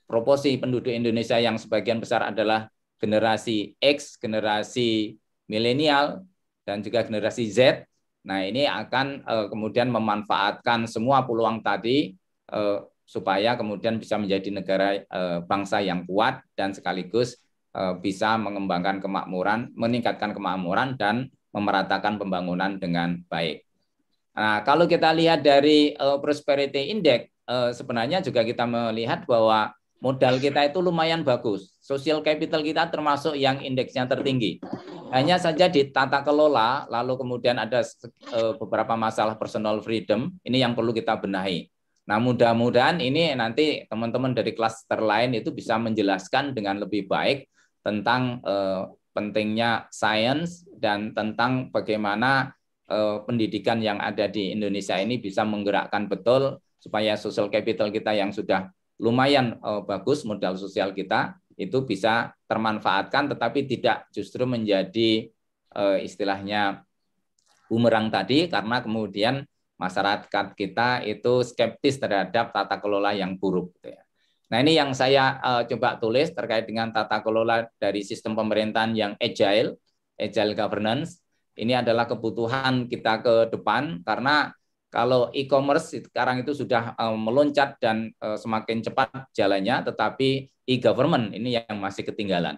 proporsi penduduk Indonesia yang sebagian besar adalah generasi X, generasi milenial, dan juga generasi Z. Nah, ini akan eh, kemudian memanfaatkan semua peluang tadi eh, supaya kemudian bisa menjadi negara eh, bangsa yang kuat dan sekaligus eh, bisa mengembangkan kemakmuran, meningkatkan kemakmuran dan memeratakan pembangunan dengan baik. Nah, kalau kita lihat dari uh, prosperity index Eh, sebenarnya juga kita melihat bahwa modal kita itu lumayan bagus. Social capital kita termasuk yang indeksnya tertinggi. Hanya saja di tata kelola, lalu kemudian ada eh, beberapa masalah personal freedom, ini yang perlu kita benahi. Nah, mudah-mudahan ini nanti teman-teman dari kelas terlain itu bisa menjelaskan dengan lebih baik tentang eh, pentingnya sains dan tentang bagaimana eh, pendidikan yang ada di Indonesia ini bisa menggerakkan betul supaya social capital kita yang sudah lumayan uh, bagus modal sosial kita itu bisa termanfaatkan tetapi tidak justru menjadi uh, istilahnya bumerang tadi karena kemudian masyarakat kita itu skeptis terhadap tata kelola yang buruk gitu ya. Nah, ini yang saya uh, coba tulis terkait dengan tata kelola dari sistem pemerintahan yang agile, agile governance. Ini adalah kebutuhan kita ke depan karena kalau e-commerce sekarang itu sudah eh, meloncat dan eh, semakin cepat jalannya, tetapi e-government ini yang masih ketinggalan.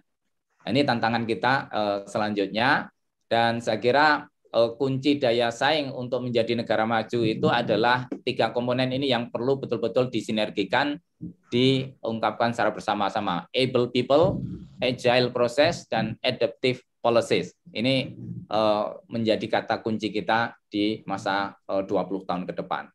Nah, ini tantangan kita eh, selanjutnya, dan saya kira kunci daya saing untuk menjadi negara maju itu adalah tiga komponen ini yang perlu betul-betul disinergikan, diungkapkan secara bersama-sama: able people, agile process, dan adaptive policies. Ini uh, menjadi kata kunci kita di masa eh, uh, 20 tahun ke depan.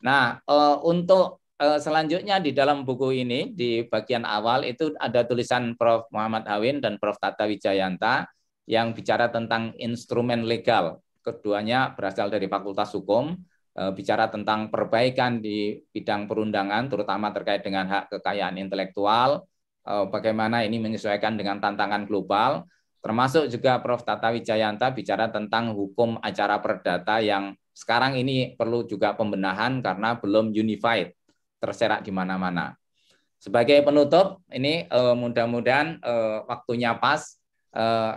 Nah, uh, untuk uh, selanjutnya di dalam buku ini di bagian awal itu ada tulisan Prof Muhammad Awin dan Prof Tata Wijayanta yang bicara tentang instrumen legal. Keduanya berasal dari Fakultas Hukum uh, bicara tentang perbaikan di bidang perundangan terutama terkait dengan hak kekayaan intelektual, uh, bagaimana ini menyesuaikan dengan tantangan global Termasuk juga Prof. Tata Wijayanta bicara tentang hukum acara perdata yang sekarang ini perlu juga pembenahan karena belum unified, terserak di mana-mana. Sebagai penutup, ini eh, mudah-mudahan eh, waktunya pas. Eh,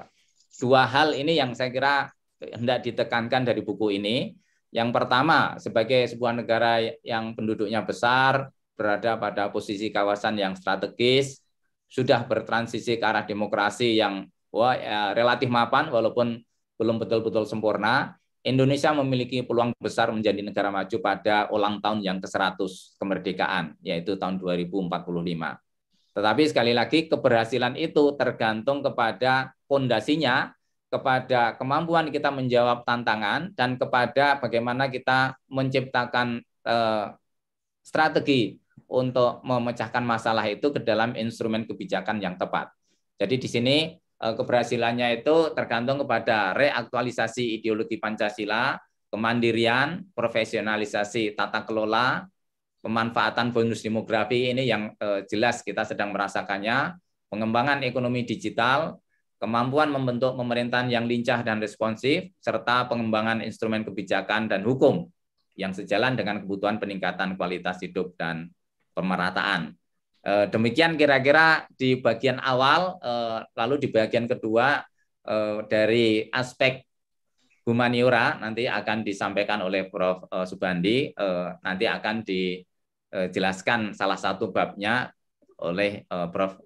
dua hal ini yang saya kira hendak ditekankan dari buku ini. Yang pertama, sebagai sebuah negara yang penduduknya besar, berada pada posisi kawasan yang strategis, sudah bertransisi ke arah demokrasi yang wah, ya, relatif mapan walaupun belum betul-betul sempurna. Indonesia memiliki peluang besar menjadi negara maju pada ulang tahun yang ke-100 kemerdekaan, yaitu tahun 2045. Tetapi sekali lagi keberhasilan itu tergantung kepada fondasinya, kepada kemampuan kita menjawab tantangan dan kepada bagaimana kita menciptakan eh, strategi untuk memecahkan masalah itu ke dalam instrumen kebijakan yang tepat. Jadi di sini Eh, keberhasilannya itu tergantung kepada reaktualisasi ideologi Pancasila, kemandirian, profesionalisasi tata kelola, pemanfaatan bonus demografi ini yang eh, jelas kita sedang merasakannya, pengembangan ekonomi digital, kemampuan membentuk pemerintahan yang lincah dan responsif, serta pengembangan instrumen kebijakan dan hukum yang sejalan dengan kebutuhan peningkatan kualitas hidup dan pemerataan. Eh, demikian kira-kira di bagian awal, eh, lalu di bagian kedua eh, dari aspek humaniora nanti akan disampaikan oleh Prof. Subandi, nanti akan dijelaskan salah satu babnya oleh Prof.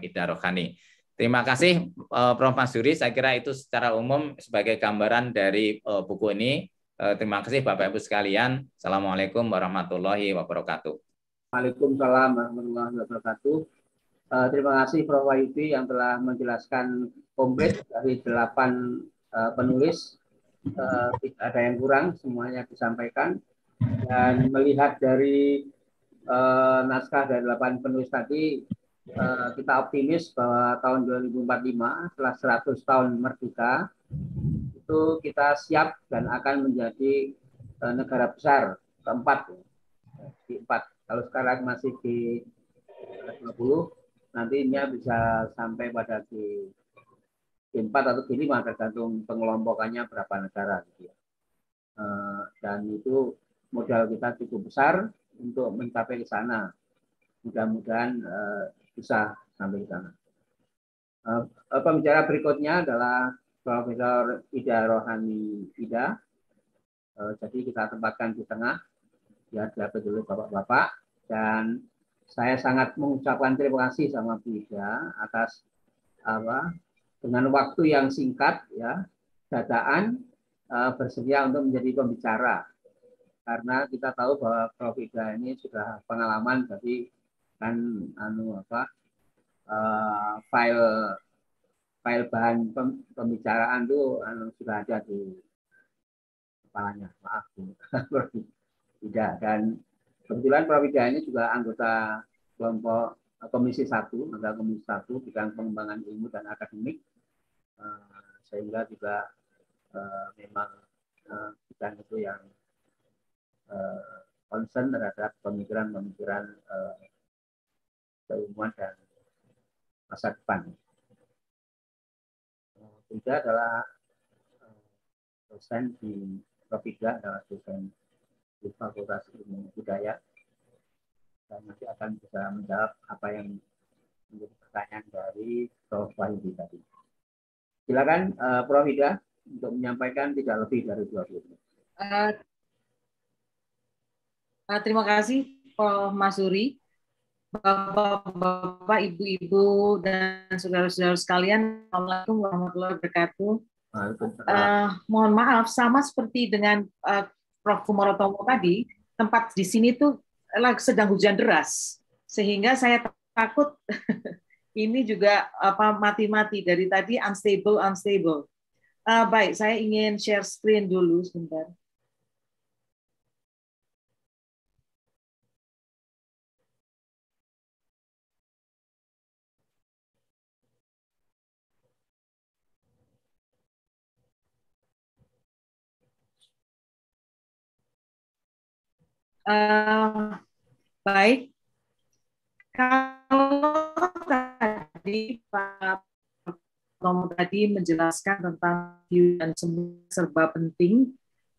Ida Rohani. Terima kasih Prof. Masuri saya kira itu secara umum sebagai gambaran dari buku ini. Terima kasih Bapak-Ibu sekalian. Assalamualaikum warahmatullahi wabarakatuh. Waalaikumsalam warahmatullahi wabarakatuh. Uh, terima kasih Prof. Wahyudi yang telah menjelaskan komplit dari delapan uh, penulis. Uh, ada yang kurang, semuanya disampaikan. Dan melihat dari uh, naskah dari delapan penulis tadi, uh, kita optimis bahwa tahun 2045 setelah 100 tahun merdeka, itu kita siap dan akan menjadi uh, negara besar keempat, ya, di empat kalau sekarang masih di 50, nantinya bisa sampai pada di G4 atau G5 tergantung pengelompokannya berapa negara gitu ya. eh, Dan itu modal kita cukup besar untuk mencapai ke sana. Mudah-mudahan eh, bisa sampai ke sana. Eh, pembicara berikutnya adalah Profesor Ida Rohani Ida. Jadi kita tempatkan di tengah Ya, dapat dulu Bapak-bapak dan saya sangat mengucapkan terima kasih sama Bu atas apa dengan waktu yang singkat ya dataan uh, bersedia untuk menjadi pembicara karena kita tahu bahwa Prof Ida ini sudah pengalaman tapi kan anu apa uh, file file bahan pembicaraan itu anu, sudah ada di kepalanya maaf [LAUGHS] tidak dan kebetulan Prawijaya ini juga anggota kelompok Komisi satu, anggota Komisi satu bidang pengembangan ilmu dan akademik, sehingga juga eh, memang kita eh, itu yang eh, concern terhadap pemikiran-pemikiran keilmuan dan masa depan. Tiga adalah dosen di Propiga adalah dosen di Fakultas Ilmu Budaya dan nanti akan bisa menjawab apa yang menjadi pertanyaan dari Prof. Wahidi tadi. Silakan uh, Prof. Ida untuk menyampaikan tidak lebih dari 20 menit. Uh, uh, terima kasih Prof. Masuri, Bapak-bapak, Ibu-ibu, dan saudara-saudara sekalian. Assalamualaikum warahmatullahi wabarakatuh. Uh, mohon maaf, sama seperti dengan uh, Prof. Kumorotomo tadi, tempat di sini tuh sedang hujan deras, sehingga saya takut [LAUGHS] ini juga apa mati-mati dari tadi unstable unstable. Uh, baik, saya ingin share screen dulu sebentar. uh, baik kalau tadi Pak Romo tadi menjelaskan tentang view dan semua serba penting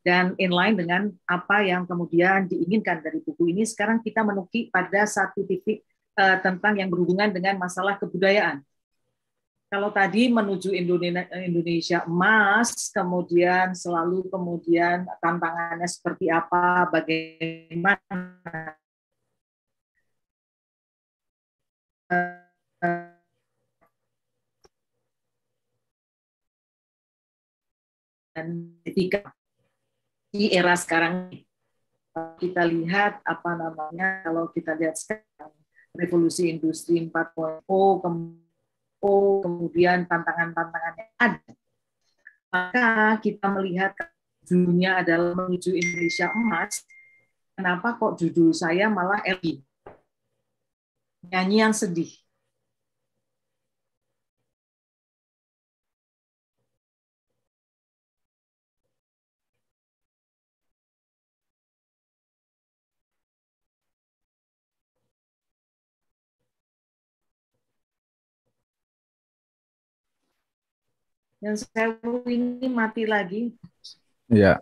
dan inline dengan apa yang kemudian diinginkan dari buku ini. Sekarang kita menuki pada satu titik uh, tentang yang berhubungan dengan masalah kebudayaan kalau tadi menuju Indonesia emas, kemudian selalu kemudian tantangannya seperti apa, bagaimana dan ketika di era sekarang kita lihat apa namanya kalau kita lihat sekarang revolusi industri 4.0 kemudian resiko, kemudian tantangan-tantangan yang ada. Maka kita melihat judulnya adalah menuju Indonesia emas. Kenapa kok judul saya malah nyanyi Nyanyian sedih. yang sewu ini mati lagi. Iya.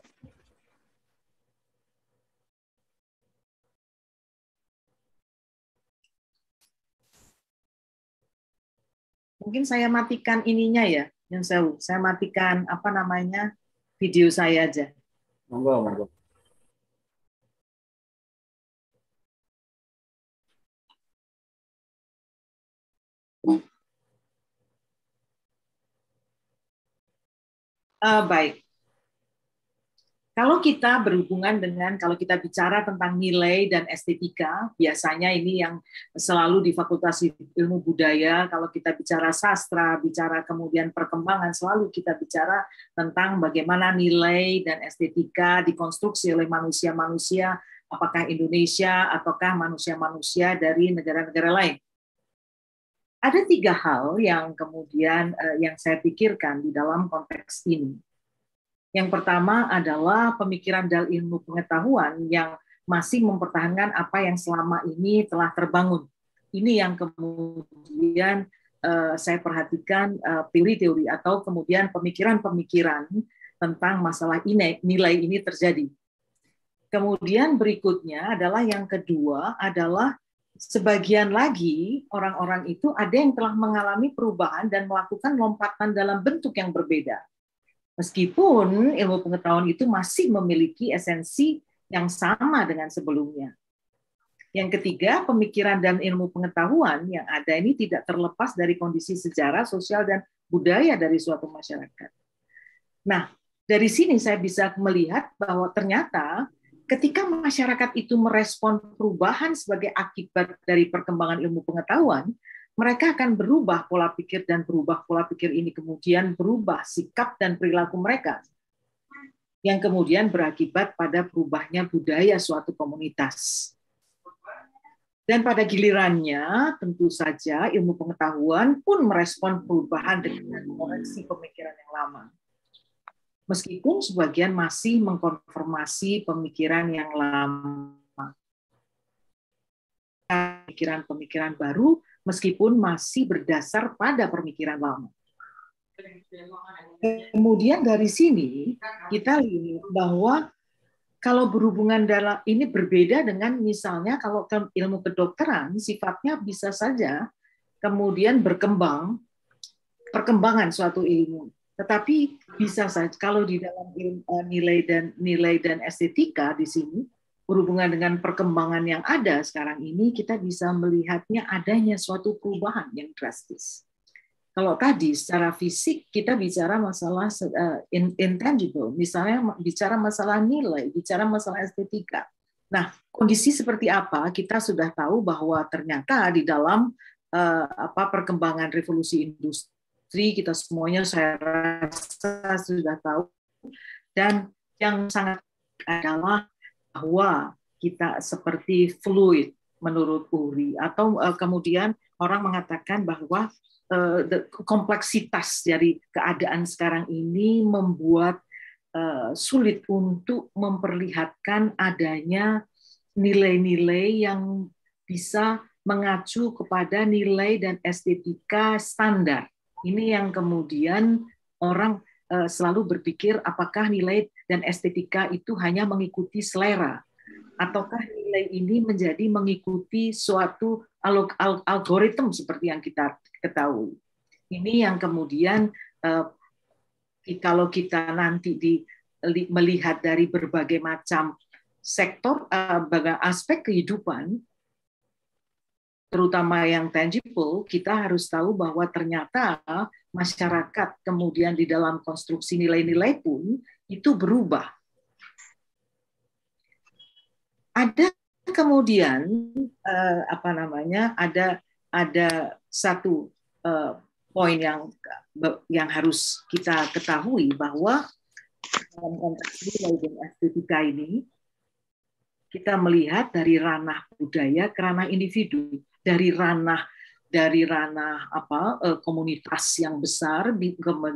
Mungkin saya matikan ininya ya, yang sewu. Saya matikan apa namanya video saya aja. Monggo, monggo. Uh, baik. Kalau kita berhubungan dengan, kalau kita bicara tentang nilai dan estetika, biasanya ini yang selalu di Fakultas Ilmu Budaya, kalau kita bicara sastra, bicara kemudian perkembangan, selalu kita bicara tentang bagaimana nilai dan estetika dikonstruksi oleh manusia-manusia, apakah Indonesia ataukah manusia-manusia dari negara-negara lain ada tiga hal yang kemudian uh, yang saya pikirkan di dalam konteks ini. Yang pertama adalah pemikiran dal ilmu pengetahuan yang masih mempertahankan apa yang selama ini telah terbangun. Ini yang kemudian uh, saya perhatikan uh, teori-teori atau kemudian pemikiran-pemikiran tentang masalah ini, nilai ini terjadi. Kemudian berikutnya adalah yang kedua adalah sebagian lagi orang-orang itu ada yang telah mengalami perubahan dan melakukan lompatan dalam bentuk yang berbeda. Meskipun ilmu pengetahuan itu masih memiliki esensi yang sama dengan sebelumnya. Yang ketiga, pemikiran dan ilmu pengetahuan yang ada ini tidak terlepas dari kondisi sejarah, sosial, dan budaya dari suatu masyarakat. Nah, dari sini saya bisa melihat bahwa ternyata ketika masyarakat itu merespon perubahan sebagai akibat dari perkembangan ilmu pengetahuan, mereka akan berubah pola pikir dan berubah pola pikir ini kemudian berubah sikap dan perilaku mereka yang kemudian berakibat pada perubahnya budaya suatu komunitas. Dan pada gilirannya, tentu saja ilmu pengetahuan pun merespon perubahan dengan koreksi pemikiran yang lama meskipun sebagian masih mengkonfirmasi pemikiran yang lama. Pemikiran-pemikiran baru meskipun masih berdasar pada pemikiran lama. Kemudian dari sini kita lihat bahwa kalau berhubungan dalam ini berbeda dengan misalnya kalau ilmu kedokteran sifatnya bisa saja kemudian berkembang perkembangan suatu ilmu tetapi bisa saja kalau di dalam e, nilai dan nilai dan estetika di sini berhubungan dengan perkembangan yang ada sekarang ini kita bisa melihatnya adanya suatu perubahan yang drastis. Kalau tadi secara fisik kita bicara masalah e, intangible, misalnya bicara masalah nilai, bicara masalah estetika. Nah, kondisi seperti apa kita sudah tahu bahwa ternyata di dalam e, apa perkembangan revolusi industri industri kita semuanya saya rasa sudah tahu dan yang sangat adalah bahwa kita seperti fluid menurut Uri atau uh, kemudian orang mengatakan bahwa uh, the, kompleksitas dari keadaan sekarang ini membuat uh, sulit untuk memperlihatkan adanya nilai-nilai yang bisa mengacu kepada nilai dan estetika standar ini yang kemudian orang eh, selalu berpikir apakah nilai dan estetika itu hanya mengikuti selera ataukah nilai ini menjadi mengikuti suatu algoritma seperti yang kita ketahui. Ini yang kemudian eh, kalau kita nanti di, melihat dari berbagai macam sektor, eh, aspek kehidupan, terutama yang tangible, kita harus tahu bahwa ternyata masyarakat kemudian di dalam konstruksi nilai-nilai pun itu berubah. Ada kemudian eh, apa namanya? Ada ada satu eh, poin yang yang harus kita ketahui bahwa dalam konteks nilai dan estetika ini kita melihat dari ranah budaya ke ranah individu dari ranah dari ranah apa eh, komunitas yang besar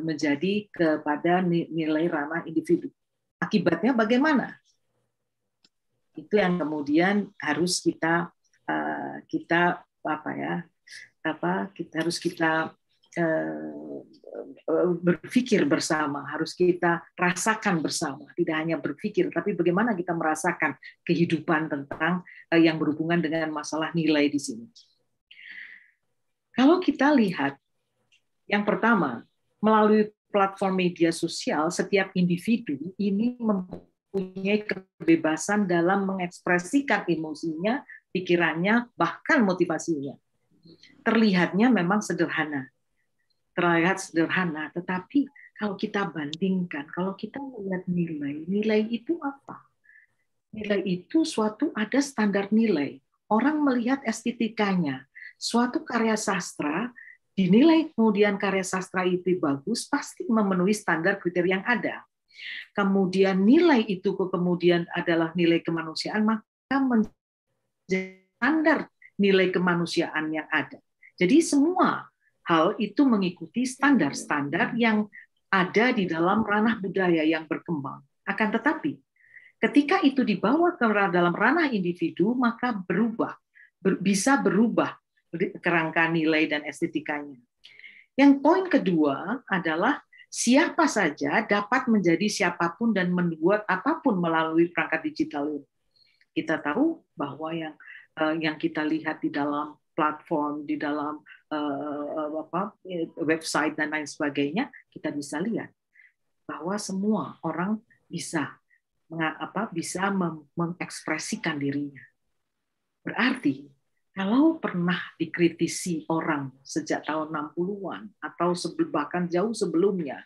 menjadi kepada nilai ranah individu. Akibatnya bagaimana? Itu yang kemudian harus kita eh, kita apa ya? apa kita harus kita eh, berpikir bersama, harus kita rasakan bersama, tidak hanya berpikir, tapi bagaimana kita merasakan kehidupan tentang eh, yang berhubungan dengan masalah nilai di sini. Kalau kita lihat, yang pertama, melalui platform media sosial, setiap individu ini mempunyai kebebasan dalam mengekspresikan emosinya, pikirannya, bahkan motivasinya. Terlihatnya memang sederhana, terlihat sederhana, tetapi kalau kita bandingkan, kalau kita melihat nilai, nilai itu apa? Nilai itu suatu ada standar nilai. Orang melihat estetikanya. Suatu karya sastra dinilai kemudian karya sastra itu bagus, pasti memenuhi standar kriteria yang ada. Kemudian nilai itu kemudian adalah nilai kemanusiaan, maka menjadi standar nilai kemanusiaan yang ada. Jadi semua hal itu mengikuti standar-standar yang ada di dalam ranah budaya yang berkembang. Akan tetapi, ketika itu dibawa ke dalam ranah individu, maka berubah, bisa berubah kerangka nilai dan estetikanya. Yang poin kedua adalah siapa saja dapat menjadi siapapun dan membuat apapun melalui perangkat digital ini. Kita tahu bahwa yang eh, yang kita lihat di dalam platform, di dalam Eh, apa, eh, website dan lain sebagainya, kita bisa lihat bahwa semua orang bisa apa bisa mengekspresikan dirinya. Berarti kalau pernah dikritisi orang sejak tahun 60-an atau bahkan jauh sebelumnya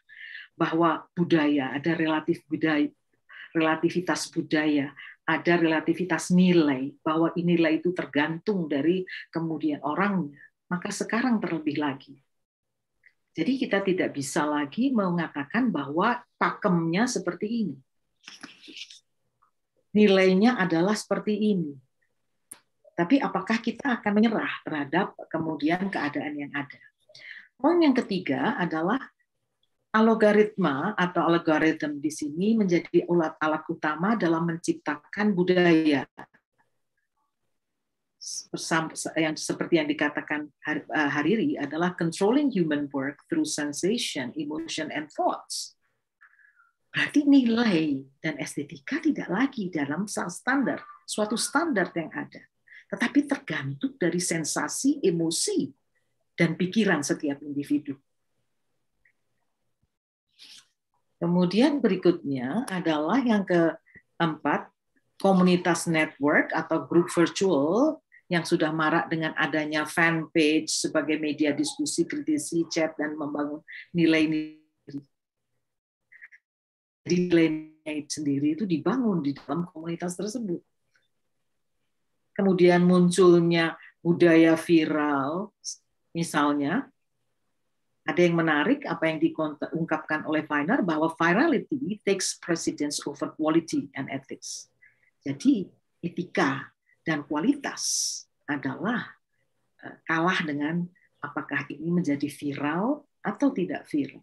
bahwa budaya ada relatif budaya relativitas budaya, ada relativitas nilai bahwa nilai itu tergantung dari kemudian orangnya maka sekarang terlebih lagi. Jadi kita tidak bisa lagi mengatakan bahwa pakemnya seperti ini. Nilainya adalah seperti ini. Tapi apakah kita akan menyerah terhadap kemudian keadaan yang ada? Poin yang ketiga adalah algoritma atau algoritma di sini menjadi alat, alat utama dalam menciptakan budaya yang seperti yang dikatakan eh, Hariri adalah controlling human work through sensation, emotion, and thoughts. Berarti nilai dan estetika tidak lagi dalam standar, suatu standar yang ada, tetapi tergantung dari sensasi, emosi, dan pikiran setiap individu. Kemudian berikutnya adalah yang keempat, komunitas network atau grup virtual yang sudah marak dengan adanya fanpage sebagai media diskusi, kritisi, chat, dan membangun nilai-nilai. Jadi nilai sendiri itu dibangun di dalam komunitas tersebut. Kemudian munculnya budaya viral, misalnya, ada yang menarik apa yang diungkapkan oleh Feiner bahwa virality takes precedence over quality and ethics. Jadi etika dan kualitas adalah eh, kalah dengan apakah ini menjadi viral atau tidak viral.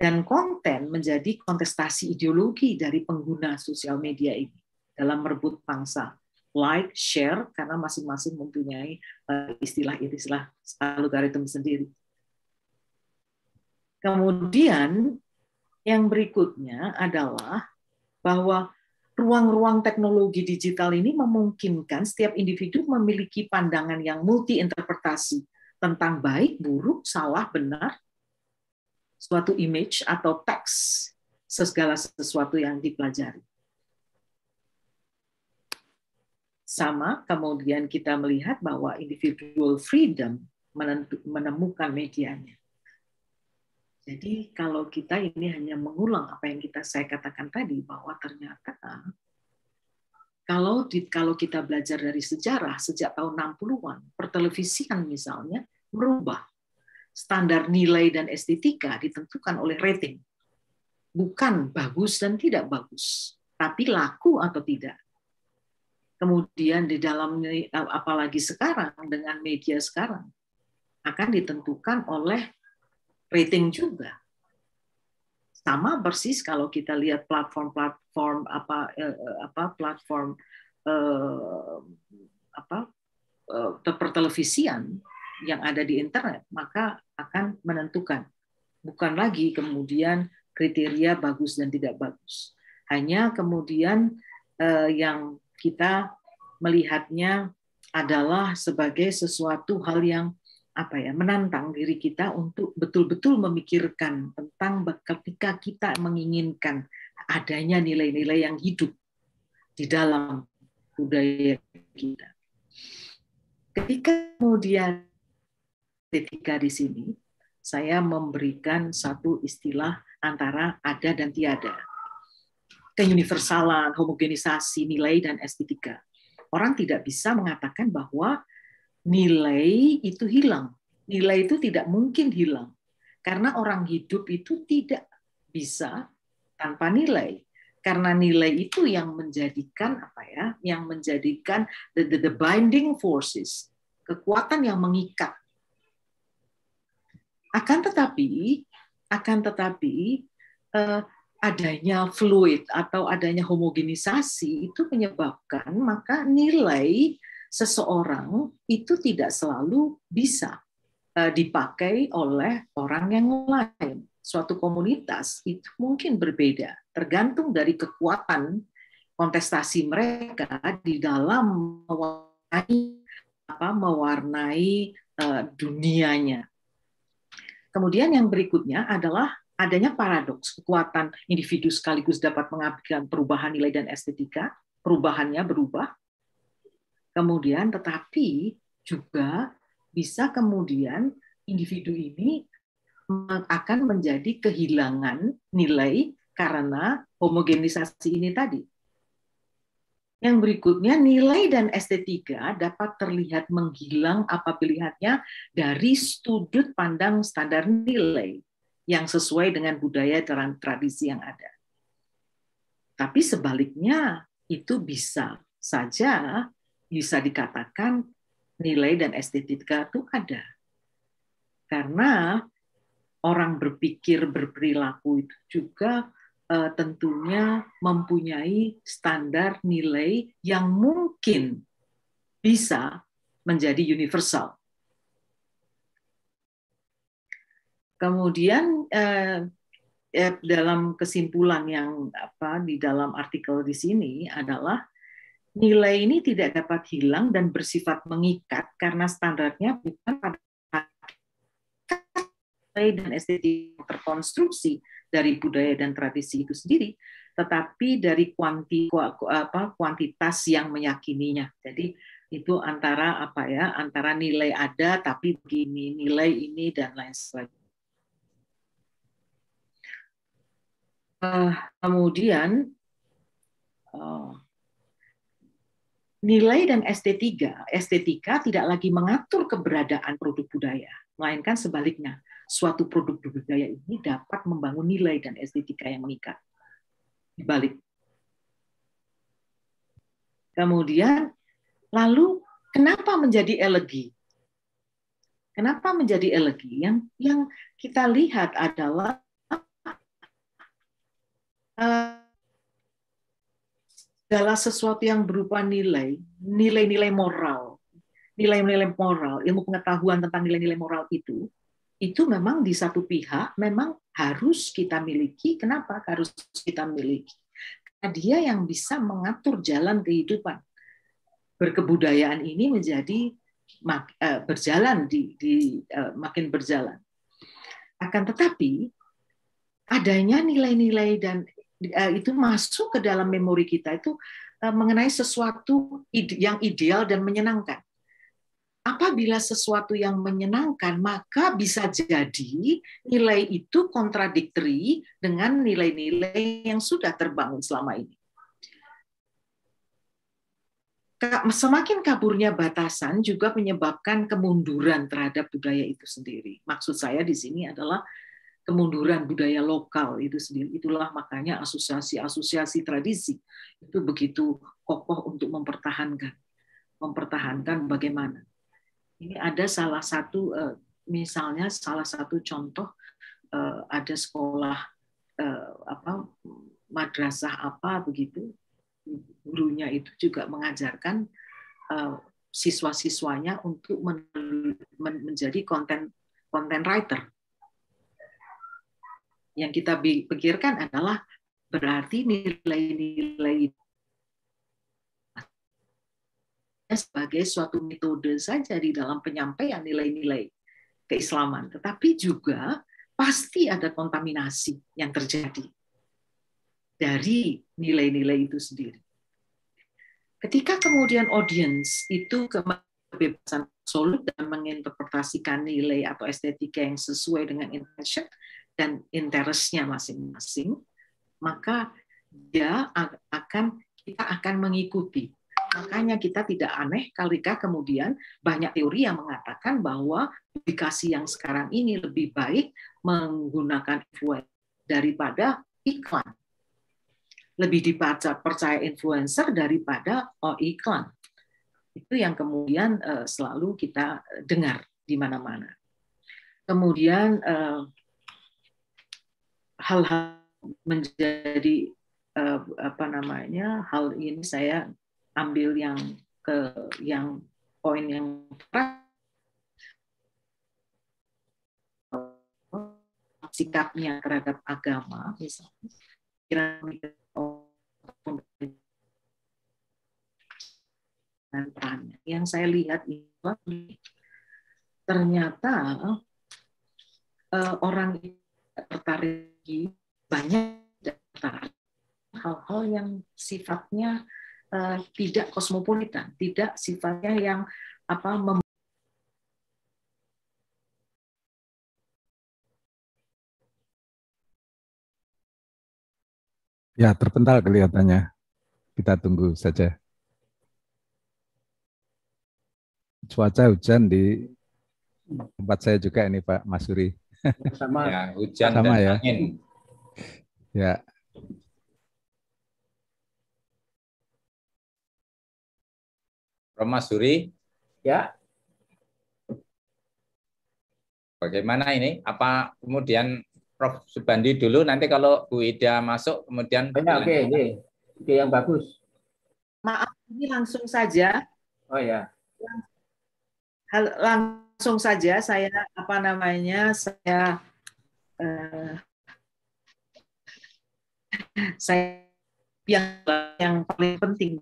Dan konten menjadi kontestasi ideologi dari pengguna sosial media ini dalam merebut pangsa. Like, share, karena masing-masing mempunyai istilah-istilah eh, algoritma sendiri. Kemudian yang berikutnya adalah bahwa ruang-ruang teknologi digital ini memungkinkan setiap individu memiliki pandangan yang multi-interpretasi tentang baik, buruk, salah, benar, suatu image atau teks, segala sesuatu yang dipelajari. Sama, kemudian kita melihat bahwa individual freedom menemukan medianya. Jadi kalau kita ini hanya mengulang apa yang kita saya katakan tadi bahwa ternyata kalau di, kalau kita belajar dari sejarah sejak tahun 60-an, pertelevisian misalnya merubah standar nilai dan estetika ditentukan oleh rating. Bukan bagus dan tidak bagus, tapi laku atau tidak. Kemudian di dalam apalagi sekarang dengan media sekarang akan ditentukan oleh rating juga. Sama persis kalau kita lihat platform-platform apa eh, eh, apa platform eh, apa eh, pertelevisian yang ada di internet, maka akan menentukan bukan lagi kemudian kriteria bagus dan tidak bagus. Hanya kemudian eh, yang kita melihatnya adalah sebagai sesuatu hal yang apa ya menantang diri kita untuk betul-betul memikirkan tentang ketika kita menginginkan adanya nilai-nilai yang hidup di dalam budaya kita. Ketika kemudian ketika di sini saya memberikan satu istilah antara ada dan tiada. Keuniversalan, homogenisasi nilai dan estetika. Orang tidak bisa mengatakan bahwa nilai itu hilang. Nilai itu tidak mungkin hilang. Karena orang hidup itu tidak bisa tanpa nilai. Karena nilai itu yang menjadikan apa ya? Yang menjadikan the, the, the binding forces, kekuatan yang mengikat. Akan tetapi, akan tetapi eh, adanya fluid atau adanya homogenisasi itu menyebabkan maka nilai seseorang itu tidak selalu bisa eh, dipakai oleh orang yang lain. Suatu komunitas itu mungkin berbeda, tergantung dari kekuatan kontestasi mereka di dalam mewarnai apa mewarnai eh, dunianya. Kemudian yang berikutnya adalah adanya paradoks kekuatan individu sekaligus dapat mengabdikan perubahan nilai dan estetika, perubahannya berubah, Kemudian tetapi juga bisa kemudian individu ini akan menjadi kehilangan nilai karena homogenisasi ini tadi. Yang berikutnya, nilai dan estetika dapat terlihat menghilang apa pilihannya dari sudut pandang standar nilai yang sesuai dengan budaya dan tradisi yang ada. Tapi sebaliknya, itu bisa saja bisa dikatakan nilai dan estetika itu ada. Karena orang berpikir, berperilaku itu juga eh, tentunya mempunyai standar nilai yang mungkin bisa menjadi universal. Kemudian eh, eh, dalam kesimpulan yang apa di dalam artikel di sini adalah nilai ini tidak dapat hilang dan bersifat mengikat karena standarnya bukan pada nilai dan estetik terkonstruksi dari budaya dan tradisi itu sendiri, tetapi dari kuanti, apa, kuantitas yang meyakininya. Jadi itu antara apa ya, antara nilai ada tapi begini, nilai ini dan lain sebagainya. Uh, kemudian uh, nilai dan estetika, estetika tidak lagi mengatur keberadaan produk budaya, melainkan sebaliknya, suatu produk budaya ini dapat membangun nilai dan estetika yang mengikat. Dibalik. Kemudian, lalu kenapa menjadi elegi? Kenapa menjadi elegi? Yang yang kita lihat adalah eh, segala sesuatu yang berupa nilai, nilai-nilai moral, nilai-nilai moral, ilmu pengetahuan tentang nilai-nilai moral itu, itu memang di satu pihak memang harus kita miliki. Kenapa harus kita miliki? Karena dia yang bisa mengatur jalan kehidupan. Berkebudayaan ini menjadi eh, berjalan di, di eh, makin berjalan. Akan tetapi adanya nilai-nilai dan Eh, itu masuk ke dalam memori kita itu eh, mengenai sesuatu yang ideal dan menyenangkan. Apabila sesuatu yang menyenangkan, maka bisa jadi nilai itu kontradiktori dengan nilai-nilai yang sudah terbangun selama ini. Semakin kaburnya batasan juga menyebabkan kemunduran terhadap budaya itu sendiri. Maksud saya di sini adalah kemunduran budaya lokal itu sendiri. Itulah makanya asosiasi-asosiasi tradisi itu begitu kokoh untuk mempertahankan. Mempertahankan bagaimana. Ini ada salah satu, eh, misalnya salah satu contoh eh, ada sekolah eh, apa madrasah apa begitu gurunya itu juga mengajarkan siswa-siswanya untuk menjadi konten konten writer yang kita pikirkan adalah berarti nilai-nilai sebagai suatu metode saja di dalam penyampaian nilai-nilai keislaman, tetapi juga pasti ada kontaminasi yang terjadi dari nilai-nilai itu sendiri. Ketika kemudian audience itu kebebasan absolut dan menginterpretasikan nilai atau estetika yang sesuai dengan intention, dan interestnya masing-masing, maka dia akan kita akan mengikuti. Makanya kita tidak aneh ketika kemudian banyak teori yang mengatakan bahwa publikasi yang sekarang ini lebih baik menggunakan influencer daripada iklan. Lebih dipercaya percaya influencer daripada oh, iklan. Itu yang kemudian eh, selalu kita eh, dengar di mana-mana. Kemudian eh, hal-hal menjadi uh, apa namanya hal ini saya ambil yang ke yang poin yang sikapnya terhadap agama misalnya yang saya lihat ini ternyata eh, orang tertarik lagi banyak hal-hal yang sifatnya uh, tidak kosmopolitan, tidak sifatnya yang apa mem Ya, terpental kelihatannya. Kita tunggu saja. Cuaca hujan di tempat saya juga ini Pak Masuri. Sama. Ya, hujan Sama dan ya. angin. Ya. Roma Suri. Ya. Bagaimana ini? Apa kemudian Prof. Subandi dulu nanti kalau Bu Ida masuk kemudian Oke, oke. Okay, yang bagus. Maaf, ini langsung saja. Oh ya. Lang langsung saja saya apa namanya saya eh, saya yang yang paling penting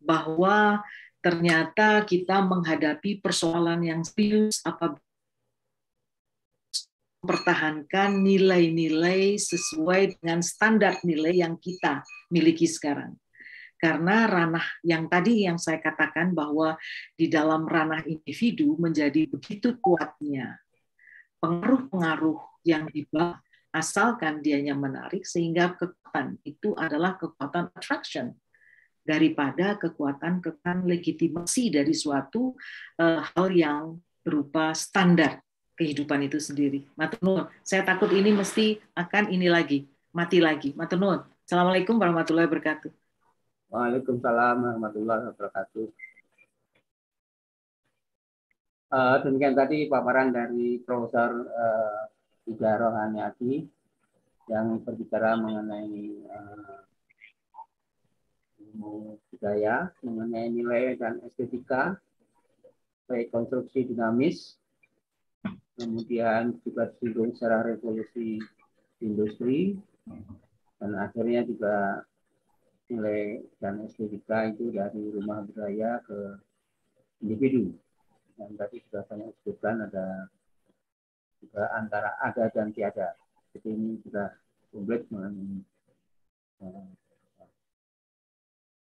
bahwa ternyata kita menghadapi persoalan yang serius apa mempertahankan nilai-nilai sesuai dengan standar nilai yang kita miliki sekarang karena ranah yang tadi yang saya katakan bahwa di dalam ranah individu menjadi begitu kuatnya pengaruh-pengaruh yang dibawa asalkan dianya menarik sehingga kekuatan itu adalah kekuatan attraction daripada kekuatan-kekuatan legitimasi dari suatu uh, hal yang berupa standar kehidupan itu sendiri. Matenun, saya takut ini mesti akan ini lagi, mati lagi. Matenun, Assalamualaikum warahmatullahi wabarakatuh. Waalaikumsalam warahmatullahi wabarakatuh. Uh, demikian tadi paparan dari Profesor uh, Ida Rohaniati yang berbicara mengenai uh, budaya, mengenai nilai dan estetika, baik konstruksi dinamis, kemudian juga disinggung secara revolusi industri, dan akhirnya juga nilai dan estetika itu dari rumah budaya ke individu. Dan tadi sudah saya sebutkan ada juga antara ada dan tiada. Jadi ini sudah komplit mengenai eh,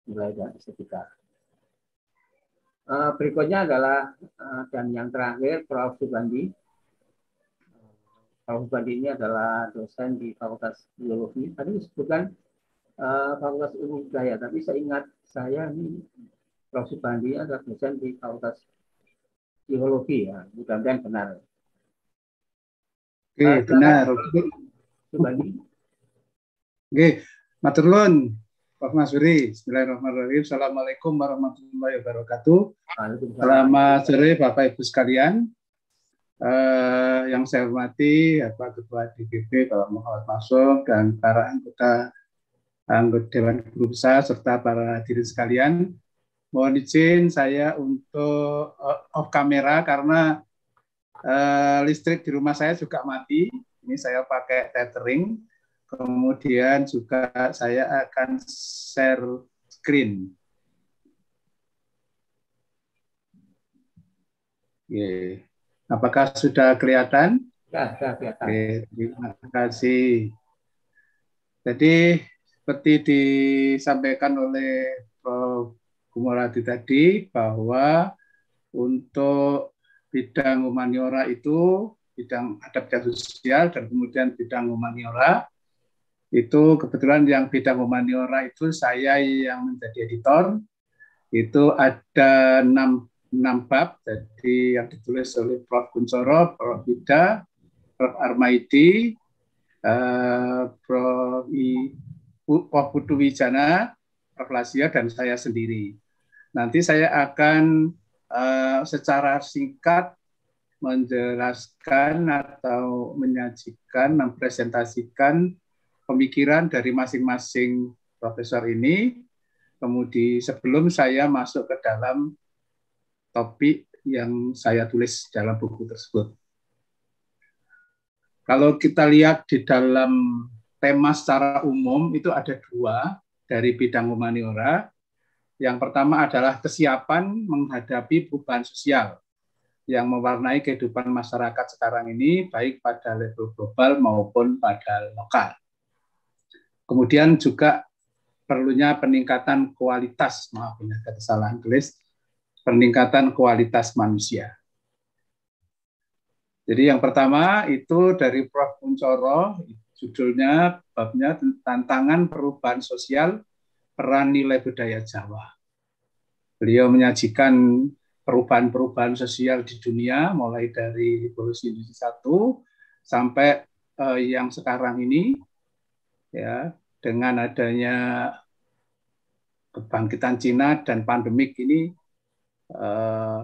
nilai dan estetika. Eh, berikutnya adalah eh, dan yang terakhir Prof. Subandi. Prof. Subandi ini adalah dosen di Fakultas Biologi. Tadi disebutkan uh, Fakultas Ilmu Budaya, tapi saya ingat saya ini Prof. Subandi adalah dosen di Fakultas Psikologi ya, mudah benar. Oke, eh, benar. Subandi. Oke, matur nuwun. Pak Masuri, Bismillahirrahmanirrahim. Assalamualaikum warahmatullahi wabarakatuh. Selamat sore Bapak Ibu sekalian. Uh, yang saya hormati Bapak Ketua DPP, Bapak Muhammad Masuk dan para anggota anggota Dewan Guru Besar serta para hadirin sekalian. Mohon izin saya untuk eh, off kamera karena uh, listrik di rumah saya juga mati. Ini saya pakai tethering. Kemudian juga saya akan share screen. Oke. Apakah sudah kelihatan? Sudah, sudah kelihatan. Oke, terima kasih. Jadi seperti disampaikan oleh Prof. Gumoradi tadi bahwa untuk bidang humaniora itu bidang adaptasi sosial dan kemudian bidang humaniora itu kebetulan yang bidang humaniora itu saya yang menjadi editor itu ada enam, enam bab jadi yang ditulis oleh Prof. Kunsoro, Prof. Bida, Prof. Armaidi, uh, Prof. I, Prof. Budu Wijana, Prof. Lasia, dan saya sendiri. Nanti saya akan uh, secara singkat menjelaskan atau menyajikan, mempresentasikan pemikiran dari masing-masing profesor ini. Kemudian sebelum saya masuk ke dalam topik yang saya tulis dalam buku tersebut. Kalau kita lihat di dalam tema secara umum itu ada dua dari bidang humaniora. Yang pertama adalah kesiapan menghadapi perubahan sosial yang mewarnai kehidupan masyarakat sekarang ini, baik pada level global maupun pada lokal. Kemudian juga perlunya peningkatan kualitas, maaf ini ada kesalahan tulis, peningkatan kualitas manusia. Jadi yang pertama itu dari Prof. Kuncoro, Judulnya, babnya tantangan perubahan sosial peran nilai budaya Jawa. Beliau menyajikan perubahan-perubahan sosial di dunia mulai dari revolusi industri satu sampai eh, yang sekarang ini ya dengan adanya kebangkitan Cina dan pandemik ini eh,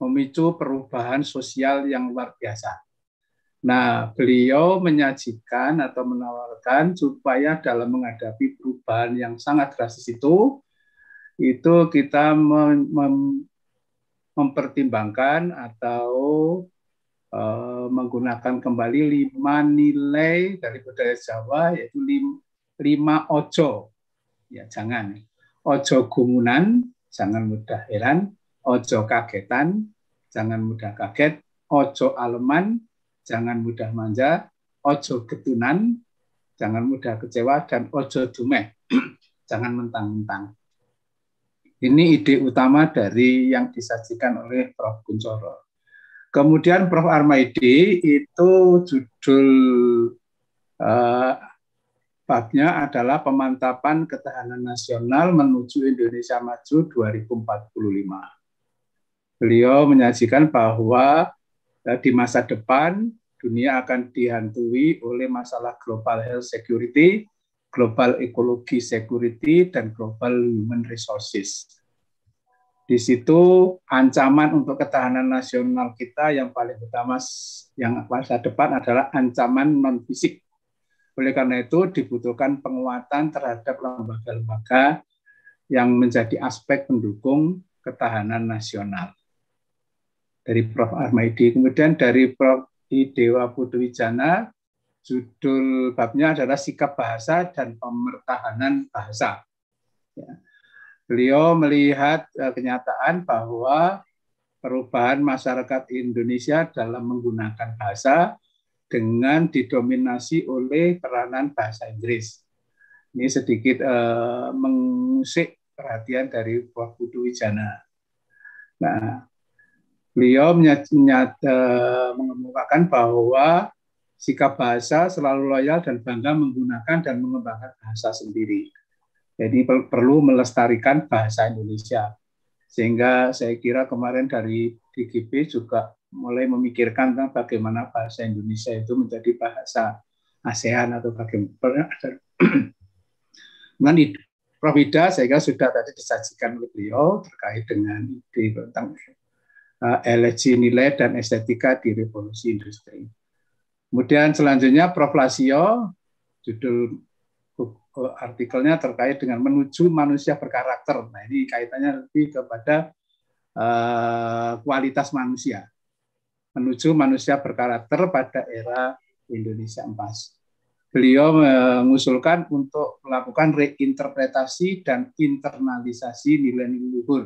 memicu perubahan sosial yang luar biasa. Nah, beliau menyajikan atau menawarkan supaya dalam menghadapi perubahan yang sangat drastis itu, itu kita mem mem mempertimbangkan atau uh, menggunakan kembali lima nilai dari budaya Jawa, yaitu lim, lima ojo. Ya, jangan. Ojo gumunan, jangan mudah heran. Ojo kagetan, jangan mudah kaget. Ojo aleman, jangan mudah manja, ojo ketunan, jangan mudah kecewa, dan ojo dumeh, [CLEARS THROAT] jangan mentang-mentang. Ini ide utama dari yang disajikan oleh Prof. Kuncoro. Kemudian Prof. Armaidi itu judul eh, babnya adalah pemantapan ketahanan nasional menuju Indonesia Maju 2045. Beliau menyajikan bahwa eh, di masa depan dunia akan dihantui oleh masalah global health security, global ecology security, dan global human resources. Di situ ancaman untuk ketahanan nasional kita yang paling utama yang masa depan adalah ancaman non fisik. Oleh karena itu dibutuhkan penguatan terhadap lembaga-lembaga yang menjadi aspek pendukung ketahanan nasional dari Prof. Armaidi. Kemudian dari Prof di Dewa Putuwijana. Judul babnya adalah Sikap Bahasa dan Pemertahanan Bahasa. Ya. Beliau melihat e, kenyataan bahwa perubahan masyarakat Indonesia dalam menggunakan bahasa dengan didominasi oleh peranan bahasa Inggris. Ini sedikit uh, mengusik perhatian dari Prof. Putu Wijana. Nah, beliau menyat, eh, mengemukakan bahwa sikap bahasa selalu loyal dan bangga menggunakan dan mengembangkan bahasa sendiri. Jadi per perlu melestarikan bahasa Indonesia. Sehingga saya kira kemarin dari DGP juga mulai memikirkan tentang bagaimana bahasa Indonesia itu menjadi bahasa ASEAN atau bagaimana. Dengan [CLEARS THROAT] Prof. Ida saya kira sudah tadi disajikan oleh beliau terkait dengan ide tentang Eh, Elegi nilai dan estetika di revolusi industri. Kemudian selanjutnya Prof. Lasio, judul eh, artikelnya terkait dengan menuju manusia berkarakter. Nah ini kaitannya lebih kepada uh, kualitas manusia. Menuju manusia berkarakter pada era Indonesia emas. Beliau mengusulkan untuk melakukan reinterpretasi dan internalisasi nilai-nilai luhur.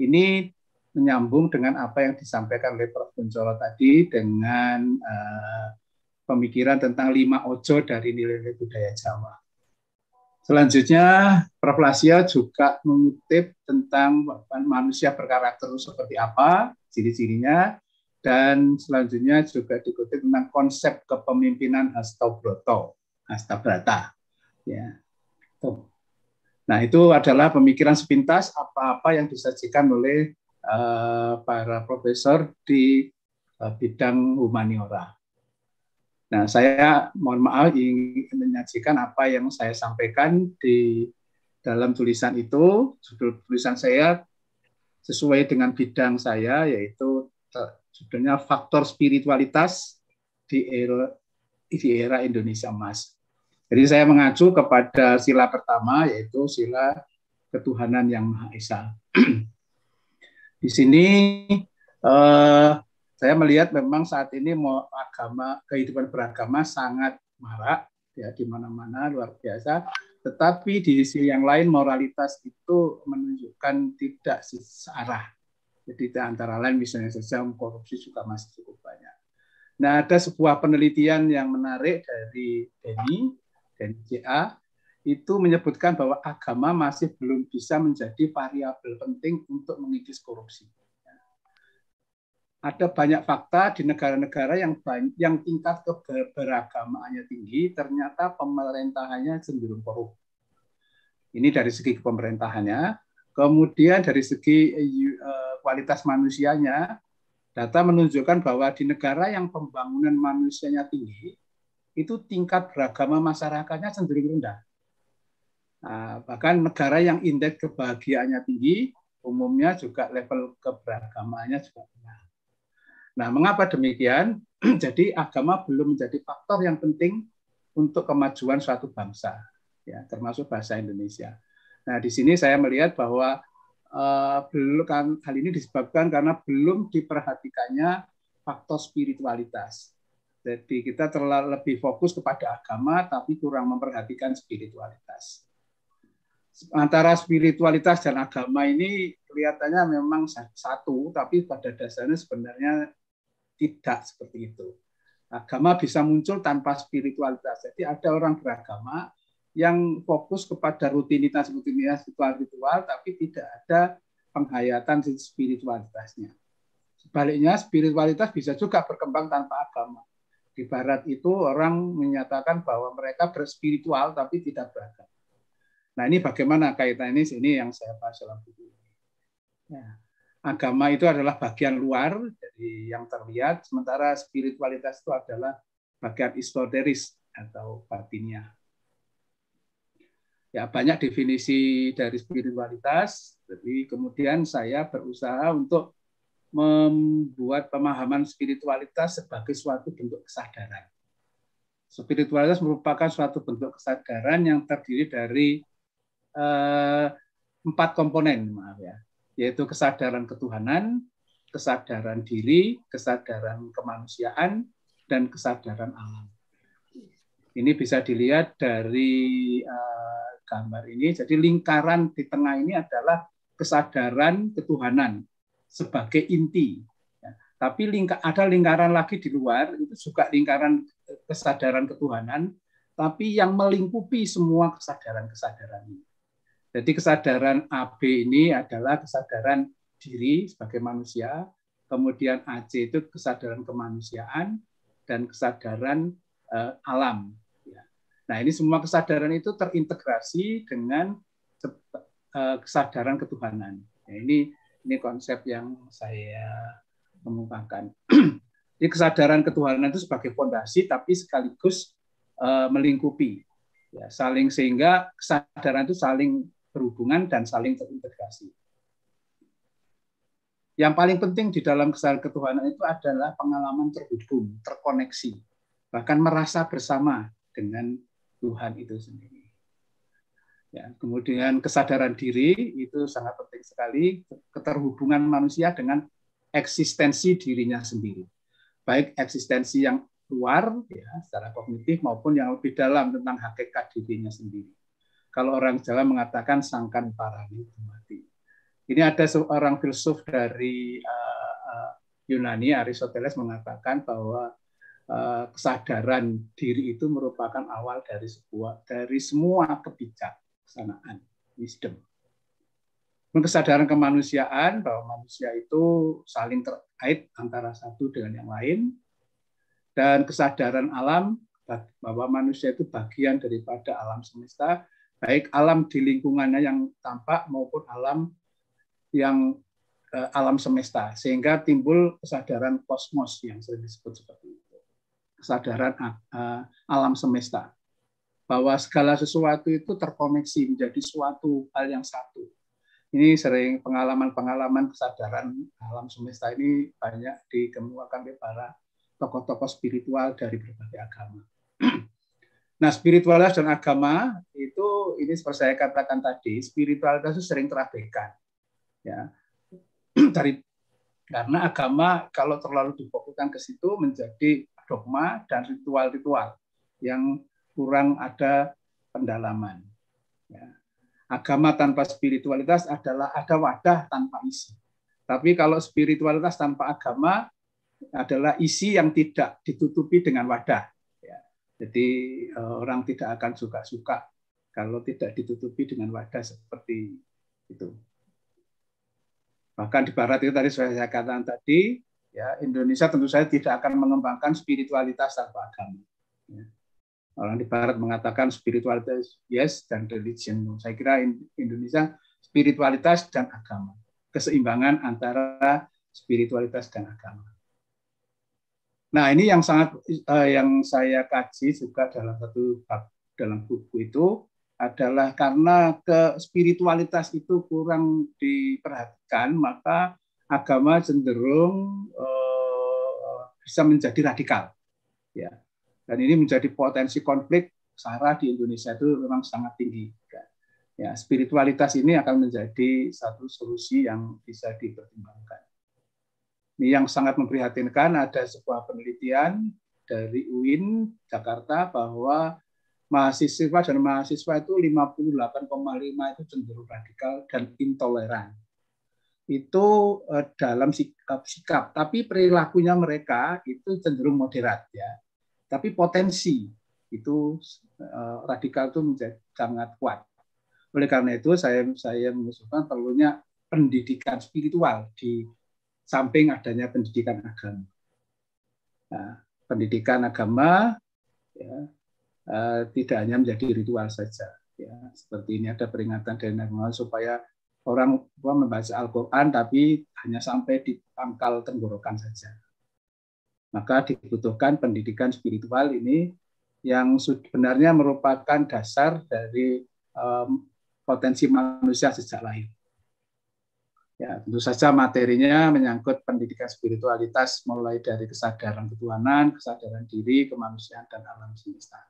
Ini menyambung dengan apa yang disampaikan oleh Prof. Guncoro tadi dengan uh, pemikiran tentang lima ojo dari nilai-nilai budaya Jawa. Selanjutnya, Prof. Lasya juga mengutip tentang manusia berkarakter seperti apa, ciri-cirinya, dan selanjutnya juga dikutip tentang konsep kepemimpinan Hasta Brata. Ya. Nah, itu adalah pemikiran sepintas apa-apa yang disajikan oleh Eh, para profesor di eh, bidang humaniora. Nah, saya mohon maaf ingin menyajikan apa yang saya sampaikan di dalam tulisan itu. Judul tulisan saya sesuai dengan bidang saya, yaitu eh, judulnya Faktor Spiritualitas di Era, di era Indonesia Emas. Jadi saya mengacu kepada sila pertama, yaitu sila ketuhanan yang Maha Esa. [CLEARS THROAT] Di sini eh, saya melihat memang saat ini mau agama kehidupan beragama sangat marak ya di mana-mana luar biasa. Tetapi di sisi yang lain moralitas itu menunjukkan tidak searah. Jadi antara lain misalnya saja um, korupsi juga masih cukup banyak. Nah ada sebuah penelitian yang menarik dari Denny, Denny CA, itu menyebutkan bahwa agama masih belum bisa menjadi variabel penting untuk mengikis korupsi. Ada banyak fakta di negara-negara yang banyak, yang tingkat keberagamaannya tinggi, ternyata pemerintahannya cenderung korup. Ini dari segi pemerintahannya. Kemudian dari segi eh, kualitas manusianya, data menunjukkan bahwa di negara yang pembangunan manusianya tinggi, itu tingkat beragama masyarakatnya cenderung rendah Nah, bahkan negara yang indeks kebahagiaannya tinggi, umumnya juga level keberagamaannya juga rendah. Nah, mengapa demikian? [CLEARS THROAT] Jadi agama belum menjadi faktor yang penting untuk kemajuan suatu bangsa, ya, termasuk bahasa Indonesia. Nah, di sini saya melihat bahwa eh, belum kan, hal ini disebabkan karena belum diperhatikannya faktor spiritualitas. Jadi kita terlalu lebih fokus kepada agama tapi kurang memperhatikan spiritualitas antara spiritualitas dan agama ini kelihatannya memang satu, tapi pada dasarnya sebenarnya tidak seperti itu. Agama bisa muncul tanpa spiritualitas. Jadi ada orang beragama yang fokus kepada rutinitas-rutinitas ritual-ritual, tapi tidak ada penghayatan spiritualitasnya. Sebaliknya, spiritualitas bisa juga berkembang tanpa agama. Di Barat itu orang menyatakan bahwa mereka berspiritual tapi tidak beragama Nah ini bagaimana kaitannya ini yang saya bahas dalam buku ini. Ya. Agama itu adalah bagian luar dari yang terlihat, sementara spiritualitas itu adalah bagian esoteris atau batinnya. Ya banyak definisi dari spiritualitas, tapi kemudian saya berusaha untuk membuat pemahaman spiritualitas sebagai suatu bentuk kesadaran. Spiritualitas merupakan suatu bentuk kesadaran yang terdiri dari Eh, empat komponen, maaf ya, yaitu kesadaran ketuhanan, kesadaran diri, kesadaran kemanusiaan, dan kesadaran alam. Ini bisa dilihat dari eh, gambar ini. Jadi lingkaran di tengah ini adalah kesadaran ketuhanan sebagai inti. Ya, tapi ada lingkaran lagi di luar, itu juga lingkaran kesadaran ketuhanan, tapi yang melingkupi semua kesadaran-kesadaran ini. Jadi kesadaran AB ini adalah kesadaran diri sebagai manusia, kemudian AC itu kesadaran kemanusiaan dan kesadaran uh, alam. Ya. Nah ini semua kesadaran itu terintegrasi dengan eh, kesadaran ketuhanan. Nah, ini ini konsep yang saya kemukakan. [CLEARS THROAT] Jadi kesadaran ketuhanan itu sebagai fondasi tapi sekaligus uh, melingkupi. Ya, saling sehingga kesadaran itu saling berhubungan dan saling terintegrasi. Yang paling penting di dalam kesalahan ketuhanan itu adalah pengalaman terhubung, terkoneksi, bahkan merasa bersama dengan Tuhan itu sendiri. Ya, kemudian kesadaran diri itu sangat penting sekali, keterhubungan manusia dengan eksistensi dirinya sendiri. Baik eksistensi yang luar ya, secara kognitif maupun yang lebih dalam tentang hakikat dirinya sendiri. Kalau orang Jawa mengatakan sangkan parani itu mati. Ini ada seorang filsuf dari eh, eh, Yunani, Aristoteles mengatakan bahwa uh, kesadaran diri itu merupakan awal dari sebuah dari semua kebijaksanaan, wisdom kesadaran kemanusiaan bahwa manusia itu saling terkait antara satu dengan yang lain dan kesadaran alam bahwa manusia itu bagian daripada alam semesta baik alam di lingkungannya yang tampak maupun alam yang eh, alam semesta sehingga timbul kesadaran kosmos yang sering disebut seperti itu kesadaran ah, eh, alam semesta bahwa segala sesuatu itu terkoneksi menjadi suatu hal yang satu ini sering pengalaman-pengalaman kesadaran alam semesta ini banyak dikemukakan oleh para tokoh-tokoh spiritual dari berbagai agama Nah, spiritualitas dan agama itu ini seperti saya katakan tadi, spiritualitas itu sering terabaikan. Ya. [CLEARS THROAT] Dari karena agama kalau terlalu difokuskan ke situ menjadi dogma dan ritual-ritual yang kurang ada pendalaman. Ya. Agama tanpa spiritualitas adalah ada wadah tanpa isi. Tapi kalau spiritualitas tanpa agama adalah isi yang tidak ditutupi dengan wadah. Jadi eh, orang tidak akan suka-suka kalau tidak ditutupi dengan wadah seperti itu. Bahkan di Barat itu tadi saya katakan tadi, ya Indonesia tentu saja tidak akan mengembangkan spiritualitas tanpa agama. Ya. Orang di Barat mengatakan spiritualitas yes dan religion Saya kira Indonesia spiritualitas dan agama, keseimbangan antara spiritualitas dan agama. Nah, ini yang sangat uh, yang saya kaji juga dalam satu bab dalam buku itu adalah karena ke spiritualitas itu kurang diperhatikan, maka agama cenderung uh, bisa menjadi radikal. Ya. Dan ini menjadi potensi konflik sara di Indonesia itu memang sangat tinggi. Ya, ya spiritualitas ini akan menjadi satu solusi yang bisa dipertimbangkan. Ini yang sangat memprihatinkan ada sebuah penelitian dari UIN Jakarta bahwa mahasiswa dan mahasiswa itu 58,5 itu cenderung radikal dan intoleran. Itu eh, dalam sikap, sikap, tapi perilakunya mereka itu cenderung moderat ya. Tapi potensi itu eh, radikal itu menjadi sangat kuat. Oleh karena itu saya saya mengusulkan perlunya pendidikan spiritual di samping adanya pendidikan agama. Nah, pendidikan agama ya, eh, tidak hanya menjadi ritual saja. Ya, seperti ini ada peringatan dari Nabi supaya orang tua membaca Al-Quran tapi hanya sampai di pangkal tenggorokan saja. Maka dibutuhkan pendidikan spiritual ini yang sebenarnya merupakan dasar dari um, potensi manusia sejak lahir. Ya, tentu saja materinya menyangkut pendidikan spiritualitas mulai dari kesadaran ketuhanan, kesadaran diri, kemanusiaan, dan alam semesta.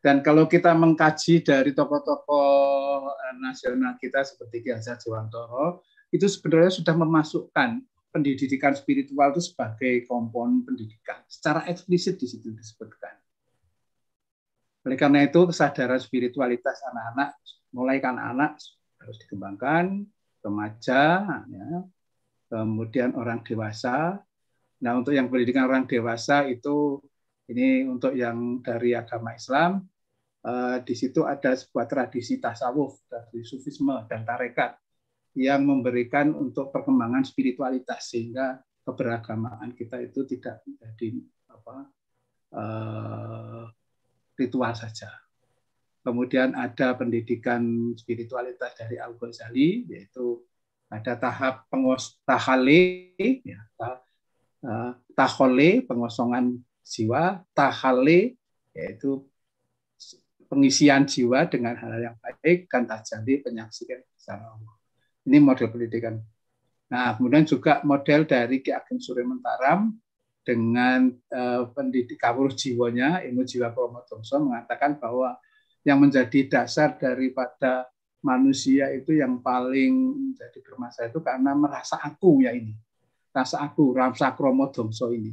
Dan kalau kita mengkaji dari tokoh-tokoh eh, nasional kita seperti Ki Hajar Dewantoro, itu sebenarnya sudah memasukkan pendidikan spiritual itu sebagai komponen pendidikan. Secara eksplisit di situ disebutkan. Oleh karena itu, kesadaran spiritualitas anak-anak, mulai kan anak harus dikembangkan, remaja, ya. kemudian orang dewasa. Nah untuk yang pendidikan orang dewasa itu ini untuk yang dari agama Islam, eh, di situ ada sebuah tradisi tasawuf dari sufisme dan tarekat yang memberikan untuk perkembangan spiritualitas sehingga keberagamaan kita itu tidak menjadi apa, eh, ritual saja. Kemudian ada pendidikan spiritualitas dari Al Ghazali, yaitu ada tahap pengos tahale, ya, eh, tahole pengosongan jiwa, tahale yaitu pengisian jiwa dengan hal-hal yang baik, kan tajali penyaksian secara Allah. Ini model pendidikan. Nah, kemudian juga model dari Ki Ageng Surya Mentaram dengan uh, pendidik kawruh jiwanya, ilmu jiwa Promo mengatakan bahwa yang menjadi dasar daripada manusia itu yang paling menjadi bermasalah itu karena merasa aku ya ini rasa aku rasa kromodomso ini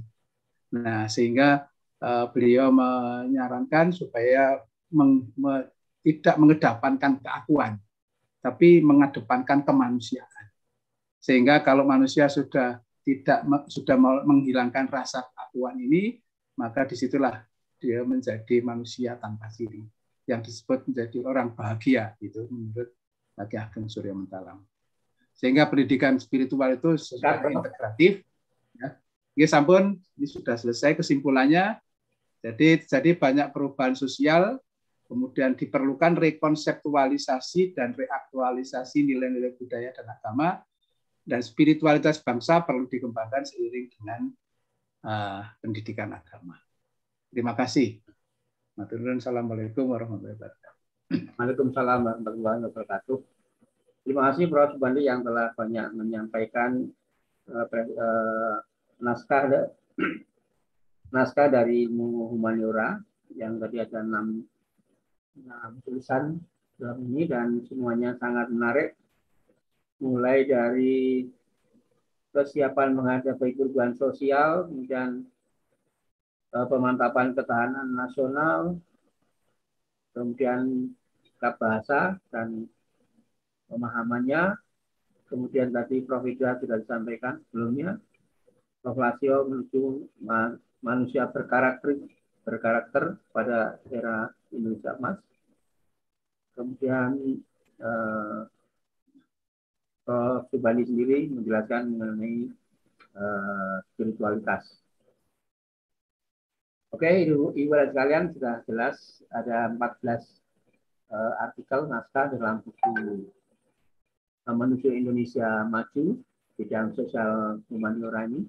nah sehingga uh, beliau menyarankan supaya meng, me, tidak mengedepankan keakuan tapi mengedepankan kemanusiaan sehingga kalau manusia sudah tidak sudah menghilangkan rasa keakuan ini maka disitulah dia menjadi manusia tanpa siri yang disebut menjadi orang bahagia itu menurut Lagi Ageng Surya Mentalam. Sehingga pendidikan spiritual itu sudah integratif. Ya. Ini ya sampun, ini sudah selesai kesimpulannya. Jadi, jadi banyak perubahan sosial, kemudian diperlukan rekonseptualisasi dan reaktualisasi nilai-nilai budaya dan agama, dan spiritualitas bangsa perlu dikembangkan seiring dengan uh, pendidikan agama. Terima kasih. Assalamualaikum warahmatullahi wabarakatuh. Waalaikumsalam warahmatullahi wabarakatuh. Terima kasih Prof. Subandi yang telah banyak menyampaikan uh, pre, uh, naskah [CLEARS THROAT] naskah dari Humaniora yang tadi ada enam, enam tulisan dalam ini dan semuanya sangat menarik mulai dari kesiapan menghadapi perubahan sosial, kemudian Eh, pemantapan ketahanan nasional, kemudian sikap bahasa dan pemahamannya, kemudian tadi Prof. Ida sudah disampaikan sebelumnya, Prof. Lasio menuju manusia berkarakter, berkarakter pada era Indonesia Emas. Kemudian eh, Prof. sendiri menjelaskan mengenai eh, spiritualitas. Oke, ibu ibarat sekalian sudah jelas ada 14 uh, eh, artikel naskah dalam buku eh, Menuju Indonesia Maju bidang sosial humaniora ini.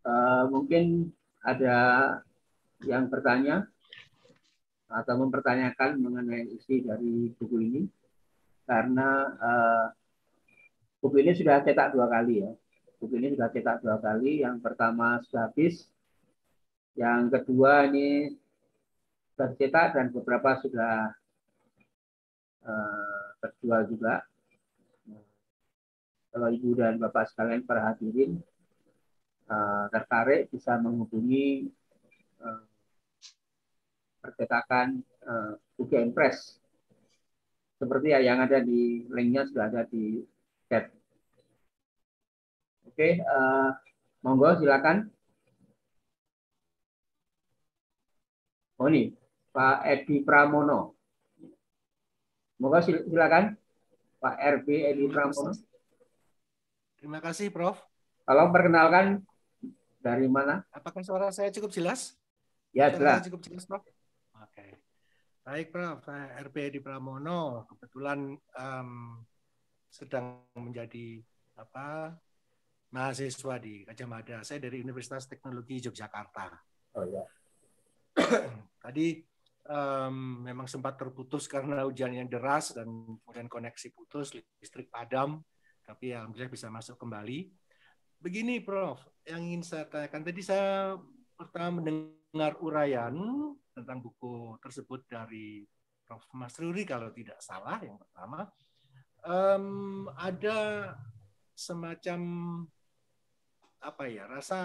Uh, eh, mungkin ada yang bertanya atau mempertanyakan mengenai isi dari buku ini karena uh, buku ini sudah cetak dua kali ya. Buku ini sudah cetak dua kali. Yang pertama sudah habis, yang kedua ini tercetak dan beberapa sudah eh, terjual juga. Kalau Ibu dan Bapak sekalian perhatiin eh, tertarik bisa menghubungi eh, percetakan eh, UGM Press. Seperti ya, yang ada di linknya sudah ada di chat. Oke, uh, monggo silakan. Oh ini Pak Edi Pramono. Moga silakan Pak RB Edi Pramono. Terima kasih, Prof. Kalau perkenalkan dari mana? Apakah suara saya cukup jelas? Ya, jelas. Cukup jelas, Prof. Oke. Baik, Prof. Saya RB Edi Pramono kebetulan um, sedang menjadi apa mahasiswa di Gajah Mada. Saya dari Universitas Teknologi Yogyakarta. Oh ya. [COUGHS] Tadi um, memang sempat terputus karena hujan yang deras dan kemudian koneksi putus, listrik padam, tapi ya alhamdulillah bisa masuk kembali. Begini Prof, yang ingin saya tanyakan tadi saya pertama mendengar uraian tentang buku tersebut dari Prof. Mas Ruri kalau tidak salah yang pertama. Um, ada semacam apa ya rasa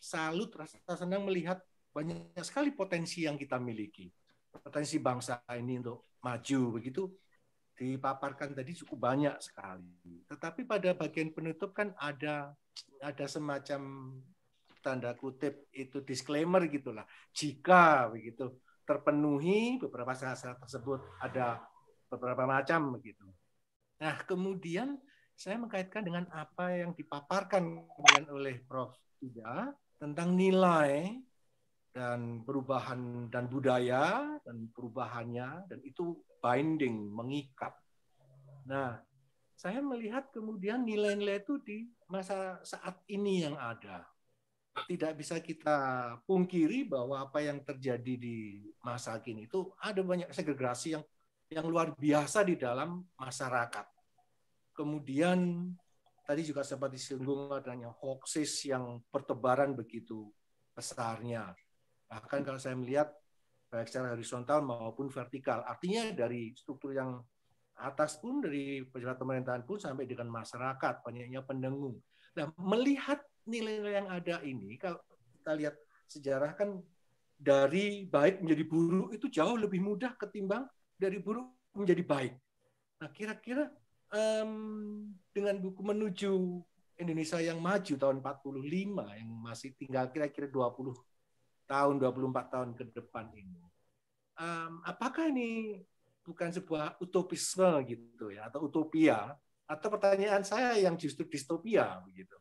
salut rasa senang melihat banyak sekali potensi yang kita miliki. Potensi bangsa ini untuk maju begitu dipaparkan tadi cukup banyak sekali. Tetapi pada bagian penutup kan ada ada semacam tanda kutip itu disclaimer gitulah. Jika begitu terpenuhi beberapa syarat tersebut ada beberapa macam begitu. Nah, kemudian saya mengkaitkan dengan apa yang dipaparkan kemudian oleh Prof. Ida tentang nilai dan perubahan dan budaya dan perubahannya dan itu binding mengikat. Nah, saya melihat kemudian nilai-nilai itu di masa saat ini yang ada. Tidak bisa kita pungkiri bahwa apa yang terjadi di masa kini itu ada banyak segregasi yang yang luar biasa di dalam masyarakat. Kemudian tadi juga sempat disinggung adanya hoaxes yang pertebaran begitu besarnya Bahkan kalau saya melihat baik eh, secara horizontal maupun vertikal. Artinya dari struktur yang atas pun dari pejabat pemerintahan pun sampai dengan masyarakat, banyaknya pendengung. Nah, melihat nilai-nilai yang ada ini, kalau kita lihat sejarah kan dari baik menjadi buruk itu jauh lebih mudah ketimbang dari buruk menjadi baik. Nah, kira-kira um, dengan buku menuju Indonesia yang maju tahun 45 yang masih tinggal kira-kira 20 tahun 24 tahun ke depan ini. Um, apakah ini bukan sebuah utopisme gitu ya atau utopia atau pertanyaan saya yang justru distopia begitu.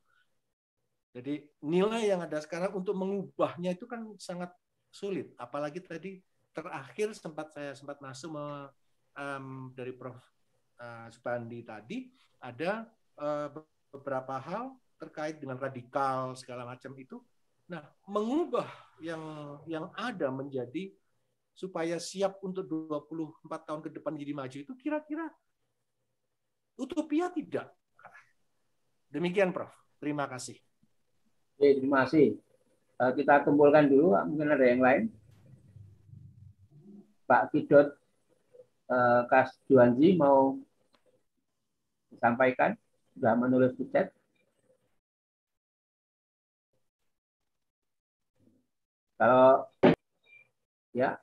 Jadi nilai yang ada sekarang untuk mengubahnya itu kan sangat sulit. Apalagi tadi terakhir sempat saya sempat masuk me, um, dari Prof. Uh, eh, Supandi tadi ada uh, beberapa hal terkait dengan radikal segala macam itu Nah, mengubah yang yang ada menjadi supaya siap untuk 24 tahun ke depan jadi maju itu kira-kira utopia tidak? Demikian Prof. Terima kasih. Oke, terima kasih. Eh, kita kumpulkan dulu, mungkin ada yang lain. Pak Kidot eh, Kas Juanji mau sampaikan sudah menulis di chat. Kalau ya,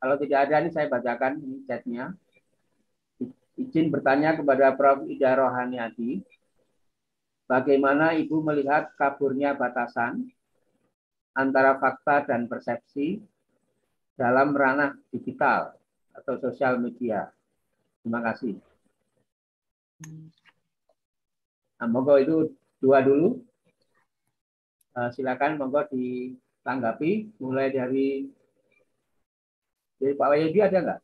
kalau tidak ada ini saya bacakan ini chatnya. Izin bertanya kepada Prof. Ida Rohaniati, bagaimana Ibu melihat kaburnya batasan antara fakta dan persepsi dalam ranah digital atau sosial media? Terima kasih. Nah, monggo itu dua dulu. Eh, silakan monggo ditanggapi mulai dari dari Pak Wayudi ada nggak?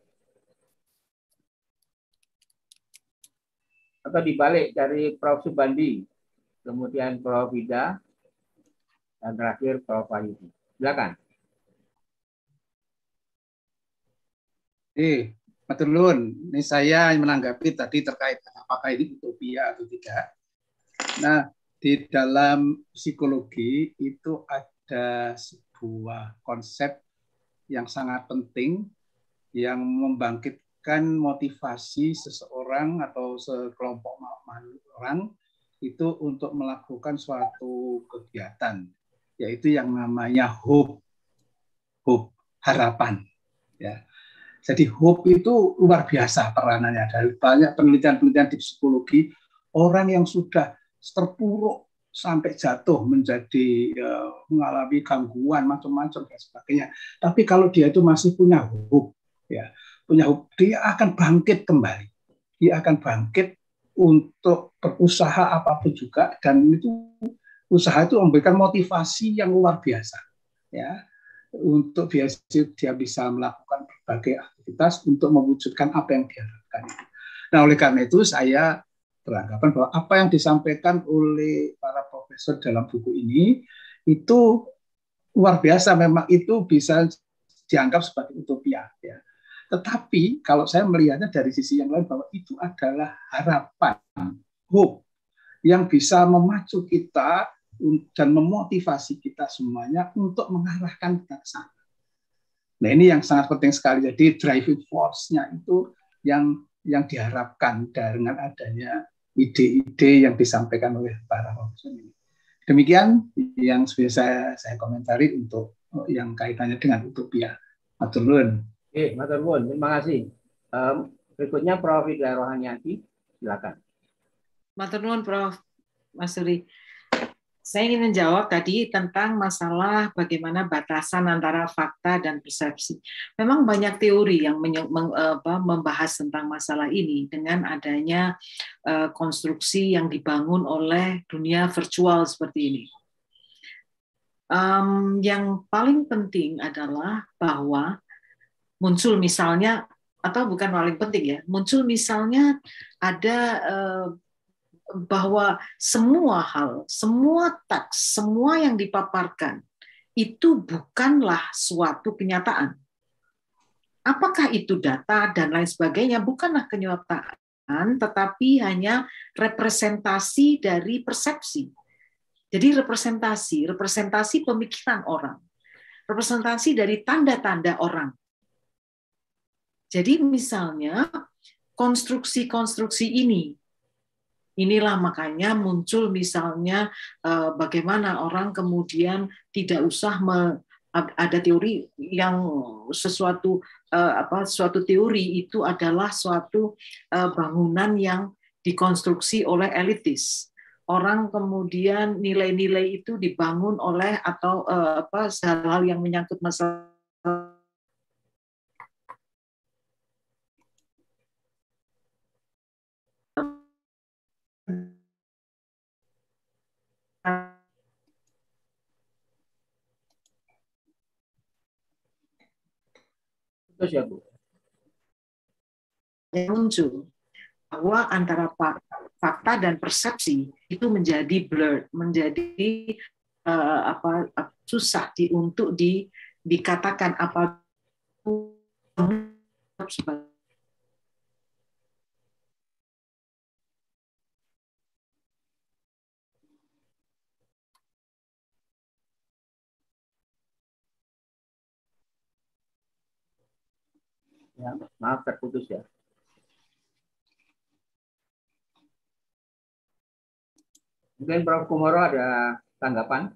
Atau dibalik dari Prof. Subandi, kemudian Prof. wida dan terakhir Prof. Wayudi. Silakan. Eh, Matulun, ini saya menanggapi tadi terkait apakah ini utopia atau tidak. Nah, di dalam psikologi itu ada sebuah konsep yang sangat penting yang membangkitkan motivasi seseorang atau sekelompok orang itu untuk melakukan suatu kegiatan yaitu yang namanya hope hope harapan ya jadi hope itu luar biasa peranannya dari banyak penelitian-penelitian di psikologi orang yang sudah terpuruk sampai jatuh menjadi uh, mengalami gangguan macam-macam dan sebagainya. Tapi kalau dia itu masih punya hope, ya punya hope, dia akan bangkit kembali. Dia akan bangkit untuk berusaha apapun juga dan itu usaha itu memberikan motivasi yang luar biasa, ya untuk biasa dia bisa melakukan berbagai aktivitas untuk mewujudkan apa yang dia diharapkan. Nah oleh karena itu saya beranggapan bahwa apa yang disampaikan oleh para profesor dalam buku ini itu luar biasa memang itu bisa dianggap sebagai utopia ya. Tetapi kalau saya melihatnya dari sisi yang lain bahwa itu adalah harapan, hope yang bisa memacu kita dan memotivasi kita semuanya untuk mengarahkan kita ke sana. Nah ini yang sangat penting sekali. Jadi driving force-nya itu yang yang diharapkan dengan adanya ide-ide yang disampaikan oleh para hoaxer Demikian yang biasa saya, saya komentari untuk eh, yang kaitannya dengan utopia. Matur nuwun. Oke, matur Terima kasih. Um, berikutnya Prof. Hidayah Rohaniati, silakan. Matur Prof. Mas Suri saya ingin menjawab tadi tentang masalah bagaimana batasan antara fakta dan persepsi. Memang banyak teori yang eh, membahas tentang masalah ini dengan adanya eh, konstruksi yang dibangun oleh dunia virtual seperti ini. yang paling penting adalah bahwa muncul misalnya atau bukan paling penting ya muncul misalnya ada eh, bahwa semua hal, semua teks, semua yang dipaparkan itu bukanlah suatu kenyataan. Apakah itu data dan lain sebagainya bukanlah kenyataan, tetapi hanya representasi dari persepsi. Jadi representasi, representasi pemikiran orang, representasi dari tanda-tanda orang. Jadi misalnya konstruksi-konstruksi ini Inilah makanya muncul misalnya eh, bagaimana orang kemudian tidak usah me, ada teori yang sesuatu eh, apa suatu teori itu adalah suatu eh, bangunan yang dikonstruksi oleh elitis orang kemudian nilai-nilai itu dibangun oleh atau apa hal-hal yang menyangkut masalah Terus ya Bu. Muncul bahwa antara fakta dan persepsi itu menjadi blur, menjadi uh, apa susah di, untuk di, dikatakan apa Ya, maaf terputus ya. Mungkin Prof. Kumoro ada tanggapan?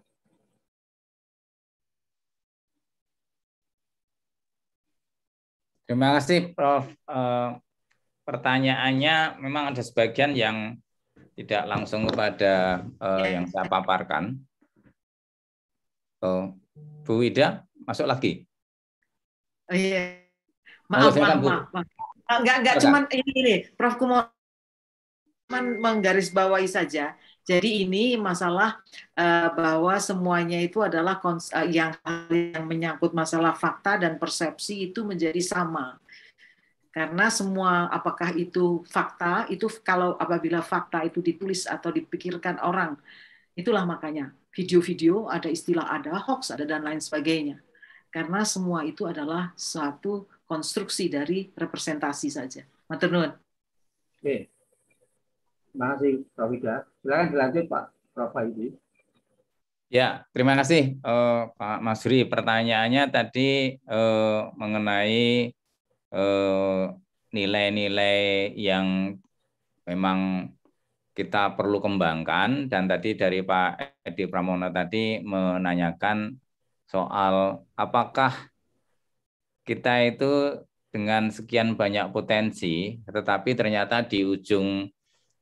Terima kasih, Prof. Eh, pertanyaannya memang ada sebagian yang tidak langsung kepada eh, yang saya paparkan. Oh, Bu Wida masuk lagi. Oh, iya. Maaf, maaf, kan maaf, maaf, Enggak, enggak cuman ini, ini Prof cuman menggarisbawahi saja. Jadi ini masalah uh, bahwa semuanya itu adalah kons uh, yang yang menyangkut masalah fakta dan persepsi itu menjadi sama. Karena semua apakah itu fakta itu kalau apabila fakta itu ditulis atau dipikirkan orang itulah makanya video-video ada istilah ada hoax ada dan lain sebagainya. Karena semua itu adalah suatu konstruksi dari representasi saja. Matur nuwun. Oke. Terima kasih Pak Wida. Silakan dilanjut Pak Prof. Haidi. Ya, terima kasih uh, Pak Masri. Pertanyaannya tadi uh, mengenai eh, nilai-nilai uh, yang memang kita perlu kembangkan dan tadi dari Pak Edi Pramono tadi menanyakan soal apakah kita itu dengan sekian banyak potensi, tetapi ternyata di ujung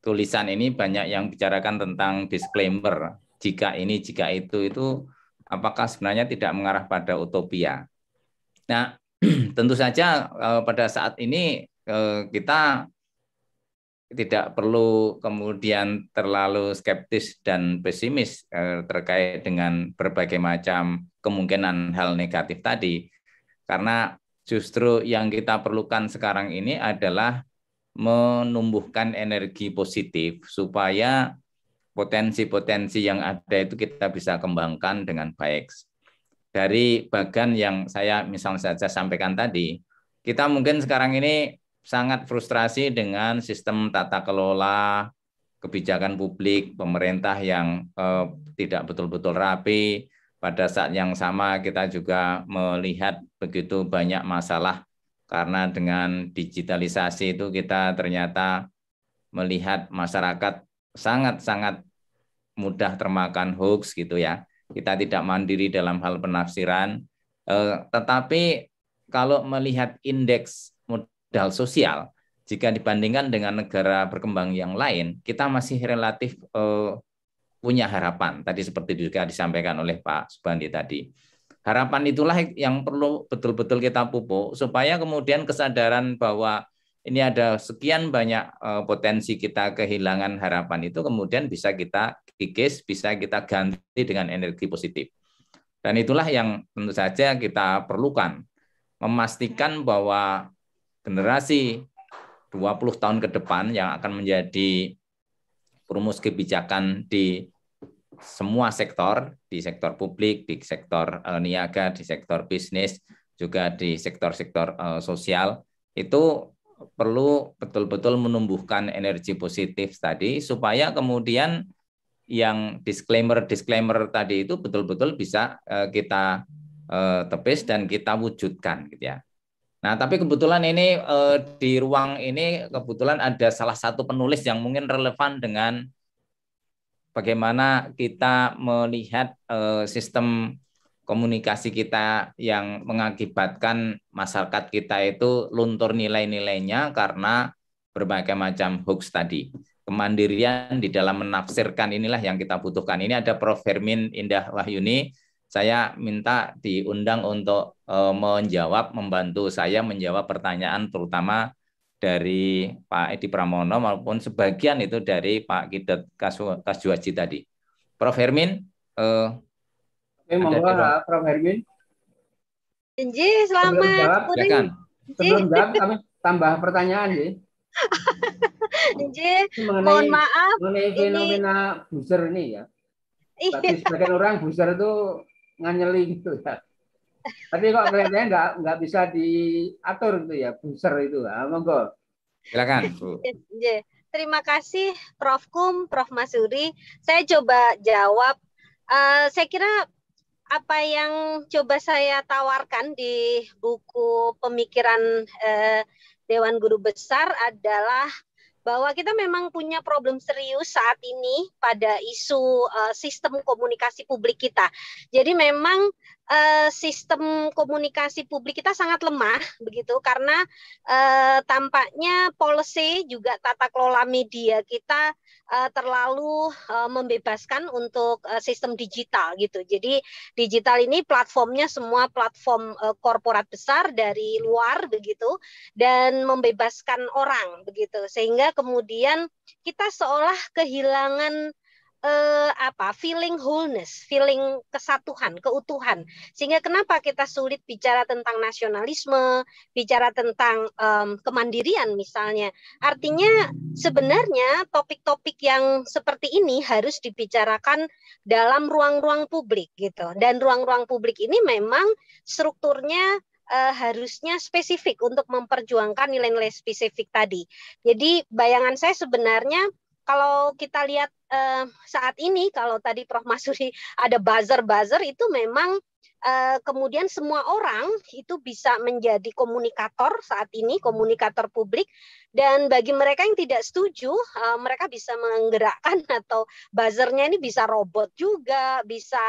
tulisan ini banyak yang bicarakan tentang disclaimer jika ini jika itu itu apakah sebenarnya tidak mengarah pada utopia. Nah, [CLEARS THROAT] tentu saja eh, pada saat ini eh, kita tidak perlu kemudian terlalu skeptis dan pesimis eh, terkait dengan berbagai macam kemungkinan hal negatif tadi. Karena justru yang kita perlukan sekarang ini adalah menumbuhkan energi positif supaya potensi-potensi yang ada itu kita bisa kembangkan dengan baik. Dari bagan yang saya misalnya saja sampaikan tadi, kita mungkin sekarang ini sangat frustrasi dengan sistem tata kelola kebijakan publik pemerintah yang eh, tidak betul-betul rapi, pada saat yang sama kita juga melihat begitu banyak masalah karena dengan digitalisasi itu kita ternyata melihat masyarakat sangat-sangat mudah termakan hoax gitu ya. Kita tidak mandiri dalam hal penafsiran. Eh, tetapi kalau melihat indeks modal sosial, jika dibandingkan dengan negara berkembang yang lain, kita masih relatif eh, punya harapan. Tadi seperti juga disampaikan oleh Pak Subandi tadi. Harapan itulah yang perlu betul-betul kita pupuk supaya kemudian kesadaran bahwa ini ada sekian banyak eh, potensi kita kehilangan harapan itu kemudian bisa kita kikis, bisa kita ganti dengan energi positif. Dan itulah yang tentu saja kita perlukan memastikan bahwa generasi 20 tahun ke depan yang akan menjadi rumus kebijakan di semua sektor di sektor publik, di sektor uh, niaga, di sektor bisnis, juga di sektor-sektor uh, sosial itu perlu betul-betul menumbuhkan energi positif tadi supaya kemudian yang disclaimer-disclaimer tadi itu betul-betul bisa uh, kita uh, tepis dan kita wujudkan gitu ya. Nah, tapi kebetulan ini uh, di ruang ini kebetulan ada salah satu penulis yang mungkin relevan dengan bagaimana kita melihat uh, sistem komunikasi kita yang mengakibatkan masyarakat kita itu luntur nilai-nilainya karena berbagai macam hoax tadi. Kemandirian di dalam menafsirkan inilah yang kita butuhkan. Ini ada Prof. Hermin Indah Wahyuni. Saya minta diundang untuk eh, menjawab, membantu saya menjawab pertanyaan terutama dari Pak Edi Pramono maupun sebagian itu dari Pak Kidat Kasjuwaji tadi. Prof. Hermin, eh, Memang Prof. Hermin. Inji, selamat. Sebelum jawab, sebelum jawab kami tambah pertanyaan, ya. [LAUGHS] Inji, mohon maaf. Mengenai fenomena ini... buzzer ini ya. Tapi iya. sebagian orang buzzer itu nganyeli gitu ya. Tapi kok kelihatannya nggak nggak bisa diatur itu ya booster itu. Ah, monggo. Silakan, Bu. [LAUGHS] Iya, iya. Terima kasih Prof Kum, Prof Masuri. Saya coba jawab. Uh, saya kira apa yang coba saya tawarkan di buku pemikiran uh, Dewan Guru Besar adalah bahwa kita memang punya problem serius saat ini pada isu uh, sistem komunikasi publik kita. Jadi memang Eh, sistem komunikasi publik kita sangat lemah begitu karena eh, tampaknya policy juga tata kelola media kita eh, terlalu membebaskan untuk sistem digital gitu. Jadi digital ini platformnya semua platform korporat besar dari luar begitu dan membebaskan orang begitu sehingga kemudian kita seolah kehilangan eh, apa feeling wholeness, feeling kesatuan, keutuhan. Sehingga kenapa kita sulit bicara tentang nasionalisme, bicara tentang um, kemandirian misalnya. Artinya sebenarnya topik-topik yang seperti ini harus dibicarakan dalam ruang-ruang publik gitu. Dan ruang-ruang publik ini memang strukturnya uh, harusnya spesifik untuk memperjuangkan nilai-nilai spesifik tadi. Jadi bayangan saya sebenarnya kalau kita lihat uh, saat ini kalau tadi Prof Masuri [LAUGHS] ada buzzer-buzzer itu memang uh, kemudian semua orang itu bisa menjadi komunikator saat ini komunikator publik dan bagi mereka yang tidak setuju uh, mereka bisa menggerakkan [LAUGHS] atau buzzernya ini bisa robot juga bisa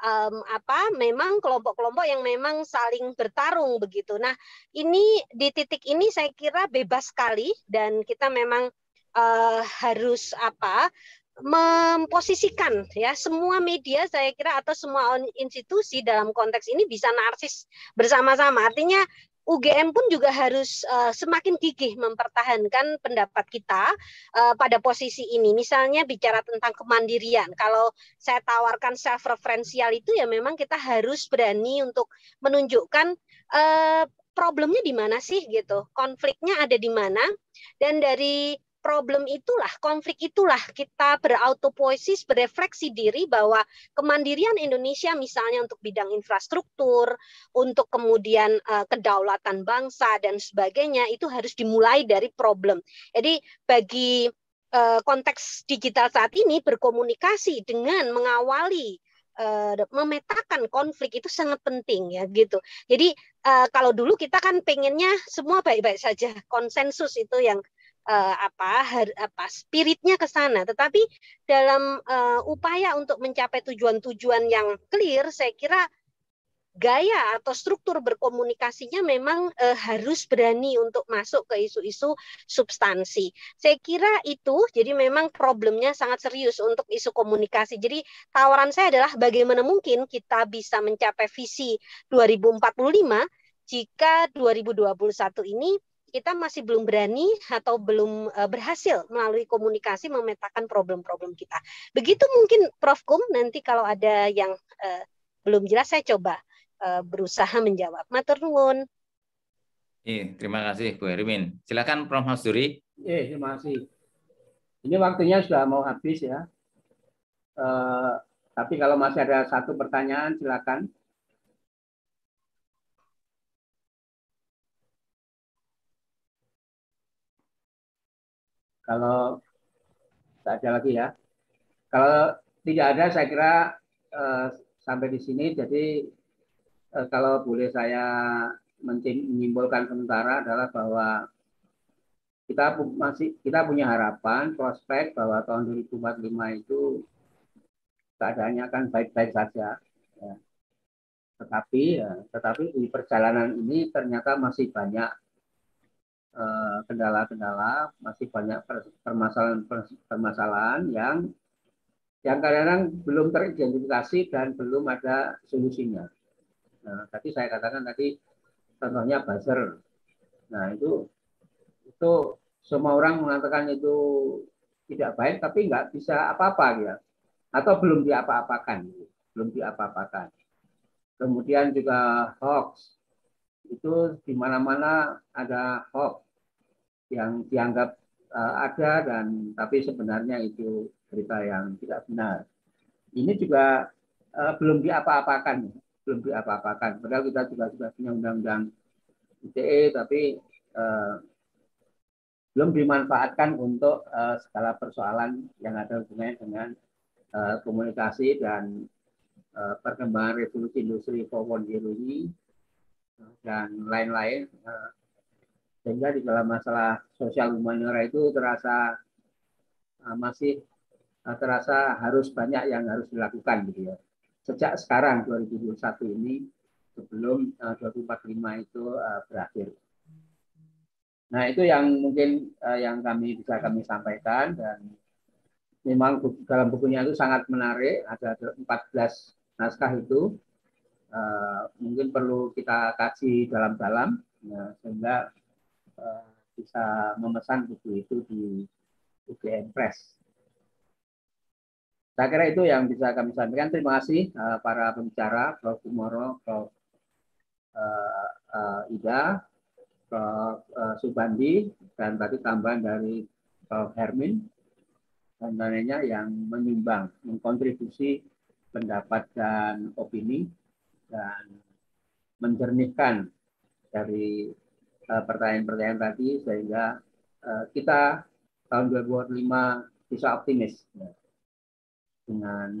um, apa memang kelompok-kelompok yang memang saling bertarung begitu. Nah, ini di titik ini saya kira bebas sekali dan kita memang uh, harus apa memposisikan ya semua media saya kira atau semua institusi dalam konteks ini bisa narsis bersama-sama artinya UGM pun juga harus uh, semakin gigih mempertahankan pendapat kita uh, pada posisi ini. Misalnya bicara tentang kemandirian. Kalau saya tawarkan self referensial itu ya memang kita harus berani untuk menunjukkan uh, problemnya di mana sih gitu. Konfliknya ada di mana dan dari problem itulah, konflik itulah kita berautopoiesis, berefleksi diri bahwa kemandirian Indonesia misalnya untuk bidang infrastruktur, untuk kemudian uh, kedaulatan bangsa dan sebagainya itu harus dimulai dari problem. Jadi bagi uh, konteks digital saat ini berkomunikasi dengan mengawali eh, memetakan konflik itu sangat penting ya gitu. Jadi uh, kalau dulu kita kan pengennya semua baik-baik saja, konsensus itu yang uh, apa har, apa spiritnya ke sana tetapi dalam uh, upaya untuk mencapai tujuan-tujuan yang clear saya kira gaya atau struktur berkomunikasinya memang uh, harus berani untuk masuk ke isu-isu substansi. Saya kira itu jadi memang problemnya sangat serius untuk isu komunikasi. Jadi tawaran saya adalah bagaimana mungkin kita bisa mencapai visi 2045 jika 2021 ini kita masih belum berani atau belum uh, berhasil melalui komunikasi memetakan problem-problem kita. Begitu mungkin Prof Kum nanti kalau ada yang uh, belum jelas saya coba uh, berusaha menjawab. Matur nuwun. Iya, terima kasih Bu Hermin. Silakan Prof Hasduri. Iya, terima kasih. Ini waktunya sudah mau habis ya. Uh, tapi kalau masih ada satu pertanyaan silakan. Kalau tidak ada lagi ya. Kalau tidak ada, saya kira eh, sampai di sini. Jadi eh, kalau boleh saya menyimpulkan sementara adalah bahwa kita masih kita punya harapan prospek bahwa tahun 2045 itu keadaannya akan baik-baik saja. Ya. Tetapi ya, tetapi di perjalanan ini ternyata masih banyak Eh, kendala-kendala, masih banyak permasalahan-permasalahan yang yang kadang-kadang belum teridentifikasi dan belum ada solusinya. Nah, tadi saya katakan tadi contohnya buzzer. Nah, itu itu semua orang mengatakan itu tidak baik tapi nggak bisa apa-apa ya. Atau belum diapa-apakan, gitu, belum diapa-apakan. Kemudian juga hoax itu di mana-mana ada hoax yang dianggap uh, ada dan tapi sebenarnya itu berita yang tidak benar. Ini juga uh, belum diapa-apakan, ya, belum diapa-apakan. Padahal kita juga sudah punya undang-undang ITE tapi uh, belum dimanfaatkan untuk uh, segala persoalan yang ada hubungannya dengan uh, komunikasi dan uh, perkembangan revolusi industri 4.0 ini dan lain-lain eh, sehingga di dalam masalah sosial humaniora itu terasa eh, masih eh, terasa harus banyak yang harus dilakukan gitu ya. Sejak sekarang 2021 ini sebelum 2045 itu berakhir. Nah, itu yang mungkin yang kami bisa kami sampaikan dan memang dalam bukunya itu sangat menarik ada 14 naskah itu uh, mungkin perlu kita kaji dalam-dalam ya, sehingga uh, bisa memesan buku itu di UGM Press. Saya kira itu yang bisa kami sampaikan. Terima kasih uh, para pembicara, Prof. Kumoro, Prof. Uh, uh, Ida, Prof. Uh, Subandi, dan tadi tambahan dari Prof. Hermin dan lainnya yang menyumbang, mengkontribusi pendapat dan opini dan menjernihkan dari eh, pertanyaan-pertanyaan tadi sehingga eh, kita tahun 2025 bisa optimis ya, dengan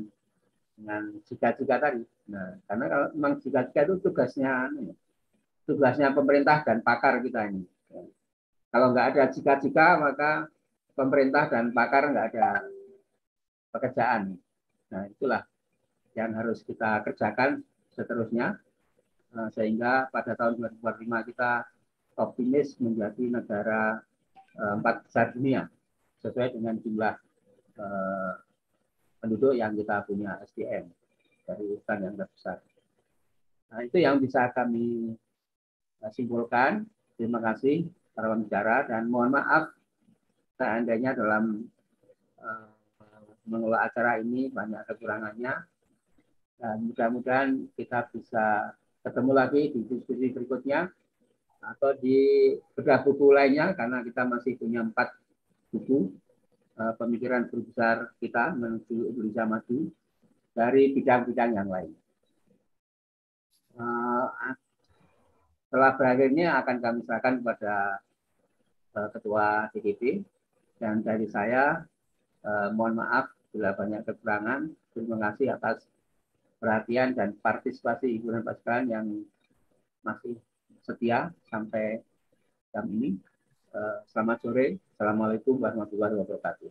dengan jika-jika tadi. Nah, karena kalau memang jika-jika itu tugasnya anu ya, tugasnya pemerintah dan pakar kita ini. Kalau nggak ada jika-jika maka pemerintah dan pakar nggak ada pekerjaan. Nah, itulah yang harus kita kerjakan seterusnya eh, sehingga pada tahun 2045 kita optimis menjadi negara eh, empat besar dunia sesuai dengan jumlah eh, penduduk yang kita punya SDM dari hutan yang terbesar. Nah, itu yang bisa kami simpulkan. Terima kasih para pembicara dan mohon maaf seandainya dalam mengelola acara ini banyak kekurangannya dan mudah-mudahan kita bisa ketemu lagi di diskusi berikutnya atau di bedah buku lainnya karena kita masih punya empat buku eh, pemikiran berbesar kita menuju Indonesia maju dari bidang-bidang yang lain. Eh, setelah berakhirnya akan kami serahkan kepada eh, Ketua DPP dan dari saya mohon maaf bila banyak kekurangan. Terima kasih atas perhatian dan partisipasi ibu dan pak sekalian yang masih setia sampai jam ini. Eh, selamat sore. Assalamualaikum warahmatullahi wabarakatuh.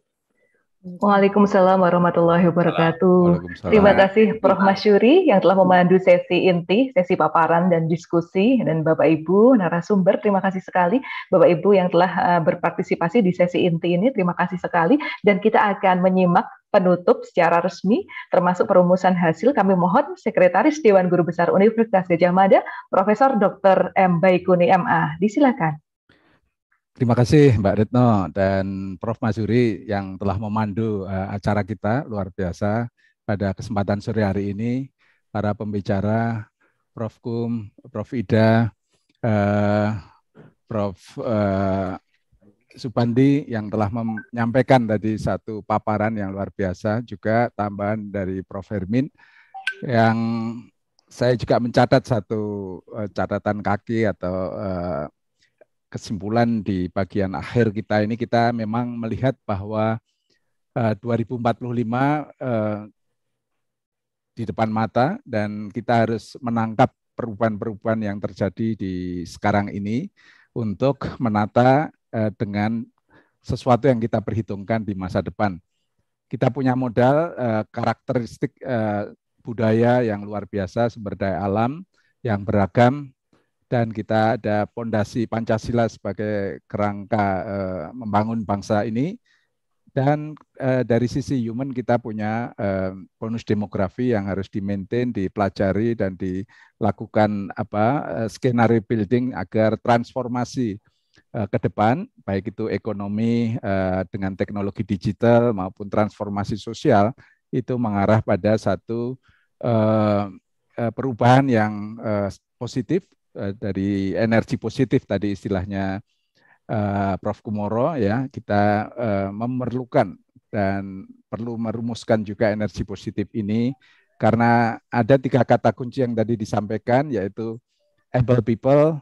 Waalaikumsalam warahmatullahi wabarakatuh. Terima kasih Prof. Masyuri yang telah memandu sesi inti, sesi paparan dan diskusi dan Bapak Ibu narasumber terima kasih sekali Bapak Ibu yang telah eh, berpartisipasi di sesi inti ini terima kasih sekali dan kita akan menyimak penutup secara resmi, termasuk perumusan hasil, kami mohon Sekretaris Dewan Guru Besar Universitas Gajah Mada, Profesor Dr. M. Baikuni MA. Disilakan. Terima kasih Mbak Retno dan Prof. Masuri yang telah memandu eh, acara kita luar biasa pada kesempatan sore hari ini. Para pembicara, Prof. Kum, Prof. Ida, eh, Prof. Eh, Subandi yang telah menyampaikan tadi satu paparan yang luar biasa juga tambahan dari Prof Hermin yang saya juga mencatat satu eh, catatan kaki atau eh, kesimpulan di bagian akhir kita ini kita memang melihat bahwa 2045 eh, di depan mata dan kita harus menangkap perubahan-perubahan yang terjadi di sekarang ini untuk menata Eh, dengan sesuatu yang kita perhitungkan di masa depan. Kita punya modal eh, karakteristik eh, budaya yang luar biasa, sumber daya alam yang beragam, dan kita ada fondasi Pancasila sebagai kerangka membangun bangsa ini. Dan dari sisi human kita punya bonus demografi yang harus dimaintain, dipelajari dan dilakukan apa skenario building agar transformasi Eh, ke depan, baik itu ekonomi eh, dengan teknologi digital maupun transformasi sosial, itu mengarah pada satu eh, perubahan yang positif dari energi positif tadi istilahnya Prof. Kumoro ya kita memerlukan dan perlu merumuskan juga energi positif ini karena ada tiga kata kunci yang tadi disampaikan yaitu able people,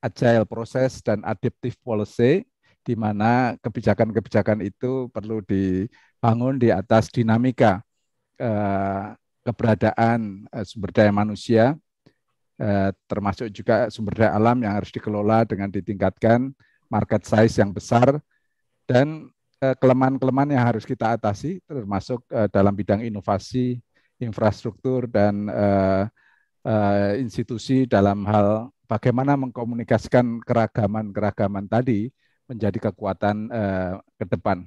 agile proses dan adaptive policy di mana kebijakan-kebijakan itu perlu dibangun di atas dinamika eh, keberadaan eh, sumber daya manusia eh, termasuk juga sumber daya alam yang harus dikelola dengan ditingkatkan market size yang besar dan kelemahan-kelemahan yang harus kita atasi termasuk dalam bidang inovasi infrastruktur dan institusi dalam hal bagaimana mengkomunikasikan keragaman-keragaman tadi menjadi kekuatan eh, ke depan.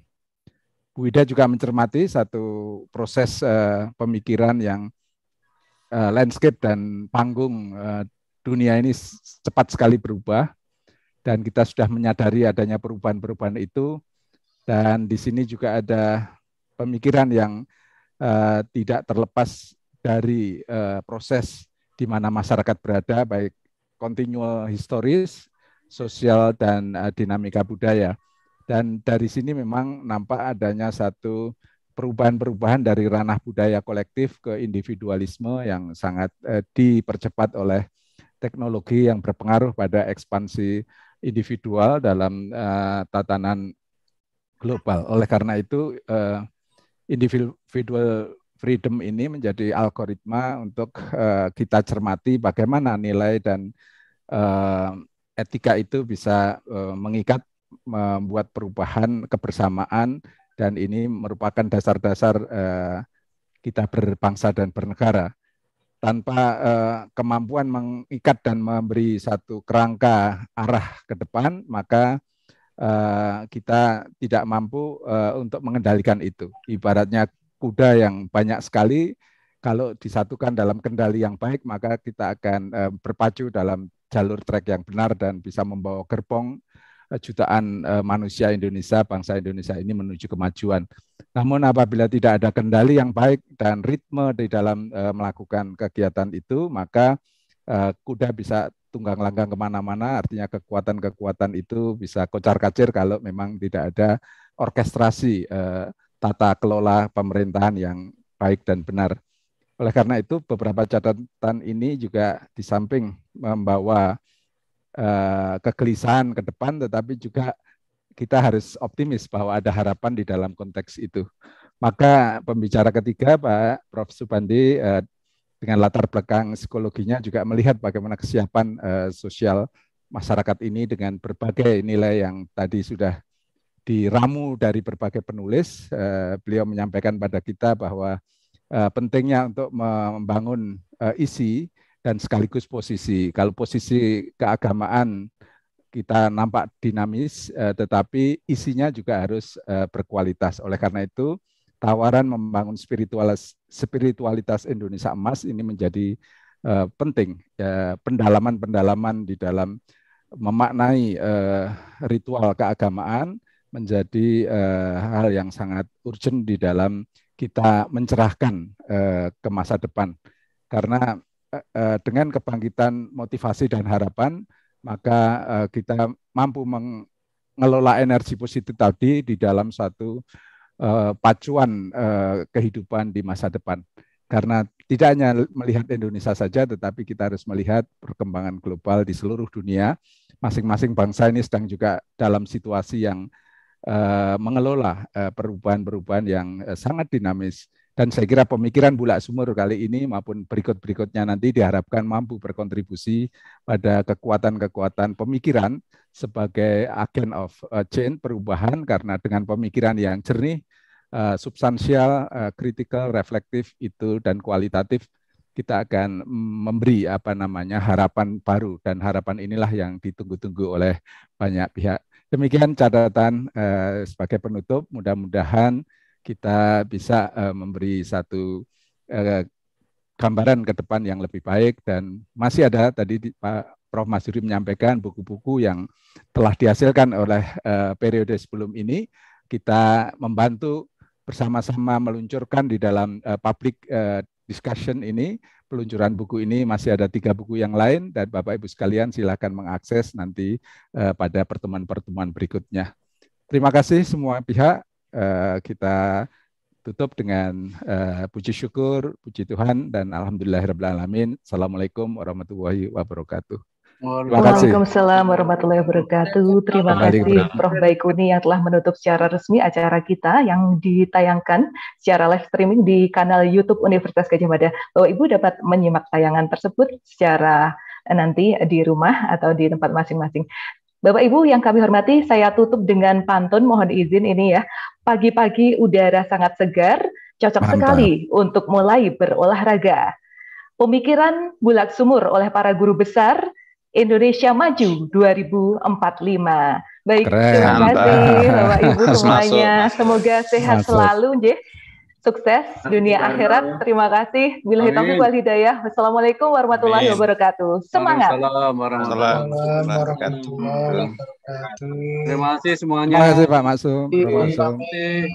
Bu Ida juga mencermati satu proses eh, pemikiran yang eh, landscape dan panggung eh, dunia ini cepat sekali berubah dan kita sudah menyadari adanya perubahan-perubahan itu dan di sini juga ada pemikiran yang eh, tidak terlepas dari eh, proses di mana masyarakat berada baik continual historis, sosial dan eh, dinamika budaya. Dan dari sini memang nampak adanya satu perubahan-perubahan dari ranah budaya kolektif ke individualisme yang sangat eh, dipercepat oleh teknologi yang berpengaruh pada ekspansi individual dalam eh, tatanan global. Oleh karena itu individual freedom ini menjadi algoritma untuk eh, kita cermati bagaimana nilai dan eh, etika itu bisa eh, mengikat membuat perubahan kebersamaan dan ini merupakan dasar-dasar kita berbangsa dan bernegara tanpa kemampuan mengikat dan memberi satu kerangka arah ke depan maka kita tidak mampu untuk mengendalikan itu ibaratnya kuda yang banyak sekali kalau disatukan dalam kendali yang baik maka kita akan eh, berpacu dalam jalur trek yang benar dan bisa membawa gerbong eh, jutaan eh, manusia Indonesia, bangsa Indonesia ini menuju kemajuan. Namun apabila tidak ada kendali yang baik dan ritme di dalam melakukan kegiatan itu, maka kuda bisa tunggang langgang kemana-mana, artinya kekuatan-kekuatan itu bisa kocar kacir kalau memang tidak ada orkestrasi tata kelola pemerintahan yang baik dan benar. Oleh karena itu beberapa catatan ini juga di samping membawa eh, kegelisahan ke depan tetapi juga kita harus optimis bahwa ada harapan di dalam konteks itu. Maka pembicara ketiga Pak Prof Subandi eh, dengan latar belakang psikologinya juga melihat bagaimana kesiapan eh, sosial masyarakat ini dengan berbagai nilai yang tadi sudah diramu dari berbagai penulis. Eh, beliau menyampaikan pada kita bahwa eh, pentingnya untuk membangun eh, isi dan sekaligus posisi. Kalau posisi keagamaan kita nampak dinamis, tetapi isinya juga harus berkualitas. Oleh karena itu, tawaran membangun spiritualitas, spiritualitas Indonesia emas ini menjadi penting. Pendalaman-pendalaman di dalam memaknai ritual keagamaan menjadi uh, hal yang sangat urgent di dalam kita mencerahkan uh, ke masa depan. Karena uh, dengan kebangkitan motivasi dan harapan, maka uh, kita mampu mengelola energi positif tadi di dalam satu uh, pacuan uh, kehidupan di masa depan. Karena tidak hanya melihat Indonesia saja, tetapi kita harus melihat perkembangan global di seluruh dunia. Masing-masing bangsa ini sedang juga dalam situasi yang Eh, mengelola eh, perubahan-perubahan yang eh, sangat dinamis. Dan saya kira pemikiran Bulak Sumur kali ini maupun berikut-berikutnya nanti diharapkan mampu berkontribusi pada kekuatan-kekuatan pemikiran sebagai agen of change perubahan karena dengan pemikiran yang jernih, substansial, kritikal, reflektif itu dan kualitatif kita akan memberi apa namanya harapan baru dan harapan inilah yang ditunggu-tunggu oleh banyak pihak. Demikian catatan eh, sebagai penutup. Mudah-mudahan kita bisa eh, memberi satu eh, gambaran ke depan yang lebih baik dan masih ada tadi Pak Prof. Masuri menyampaikan buku-buku yang telah dihasilkan oleh eh, periode sebelum ini kita membantu bersama-sama meluncurkan di dalam uh, eh, publik uh, eh, discussion ini, peluncuran buku ini masih ada tiga buku yang lain dan Bapak Ibu sekalian silakan mengakses nanti uh, pada pertemuan-pertemuan berikutnya. Terima kasih semua pihak. Uh, kita tutup dengan uh, puji syukur, puji Tuhan dan alhamdulillahirabbil alamin. Assalamualaikum warahmatullahi wabarakatuh. Waalaikumsalam warahmatullahi wabarakatuh. Terima kasih Prof. Baikuni yang telah menutup secara resmi acara kita yang ditayangkan secara live streaming di kanal YouTube Universitas Gajah Mada. Bapak Ibu dapat menyimak tayangan tersebut secara nanti di rumah atau di tempat masing-masing. Bapak Ibu yang kami hormati, saya tutup dengan pantun, mohon izin ini ya. Pagi-pagi udara sangat segar, cocok Mantap. sekali untuk mulai berolahraga. Pemikiran bulat sumur oleh para guru besar Indonesia Maju 2045. Baik, Keren, terima kasih Bapak Ibu [LAUGHS] semuanya. Semoga sehat masuk. selalu, Jeh. Sukses dunia akhirat. Terima kasih. Bila taufiq wal hidayah. Wassalamualaikum warahmatullahi Amin. wabarakatuh. Semangat. Assalamualaikum warahmatullahi wabarakatuh. Terima kasih semuanya. Terima kasih Pak Masum. Terima kasih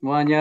semuanya.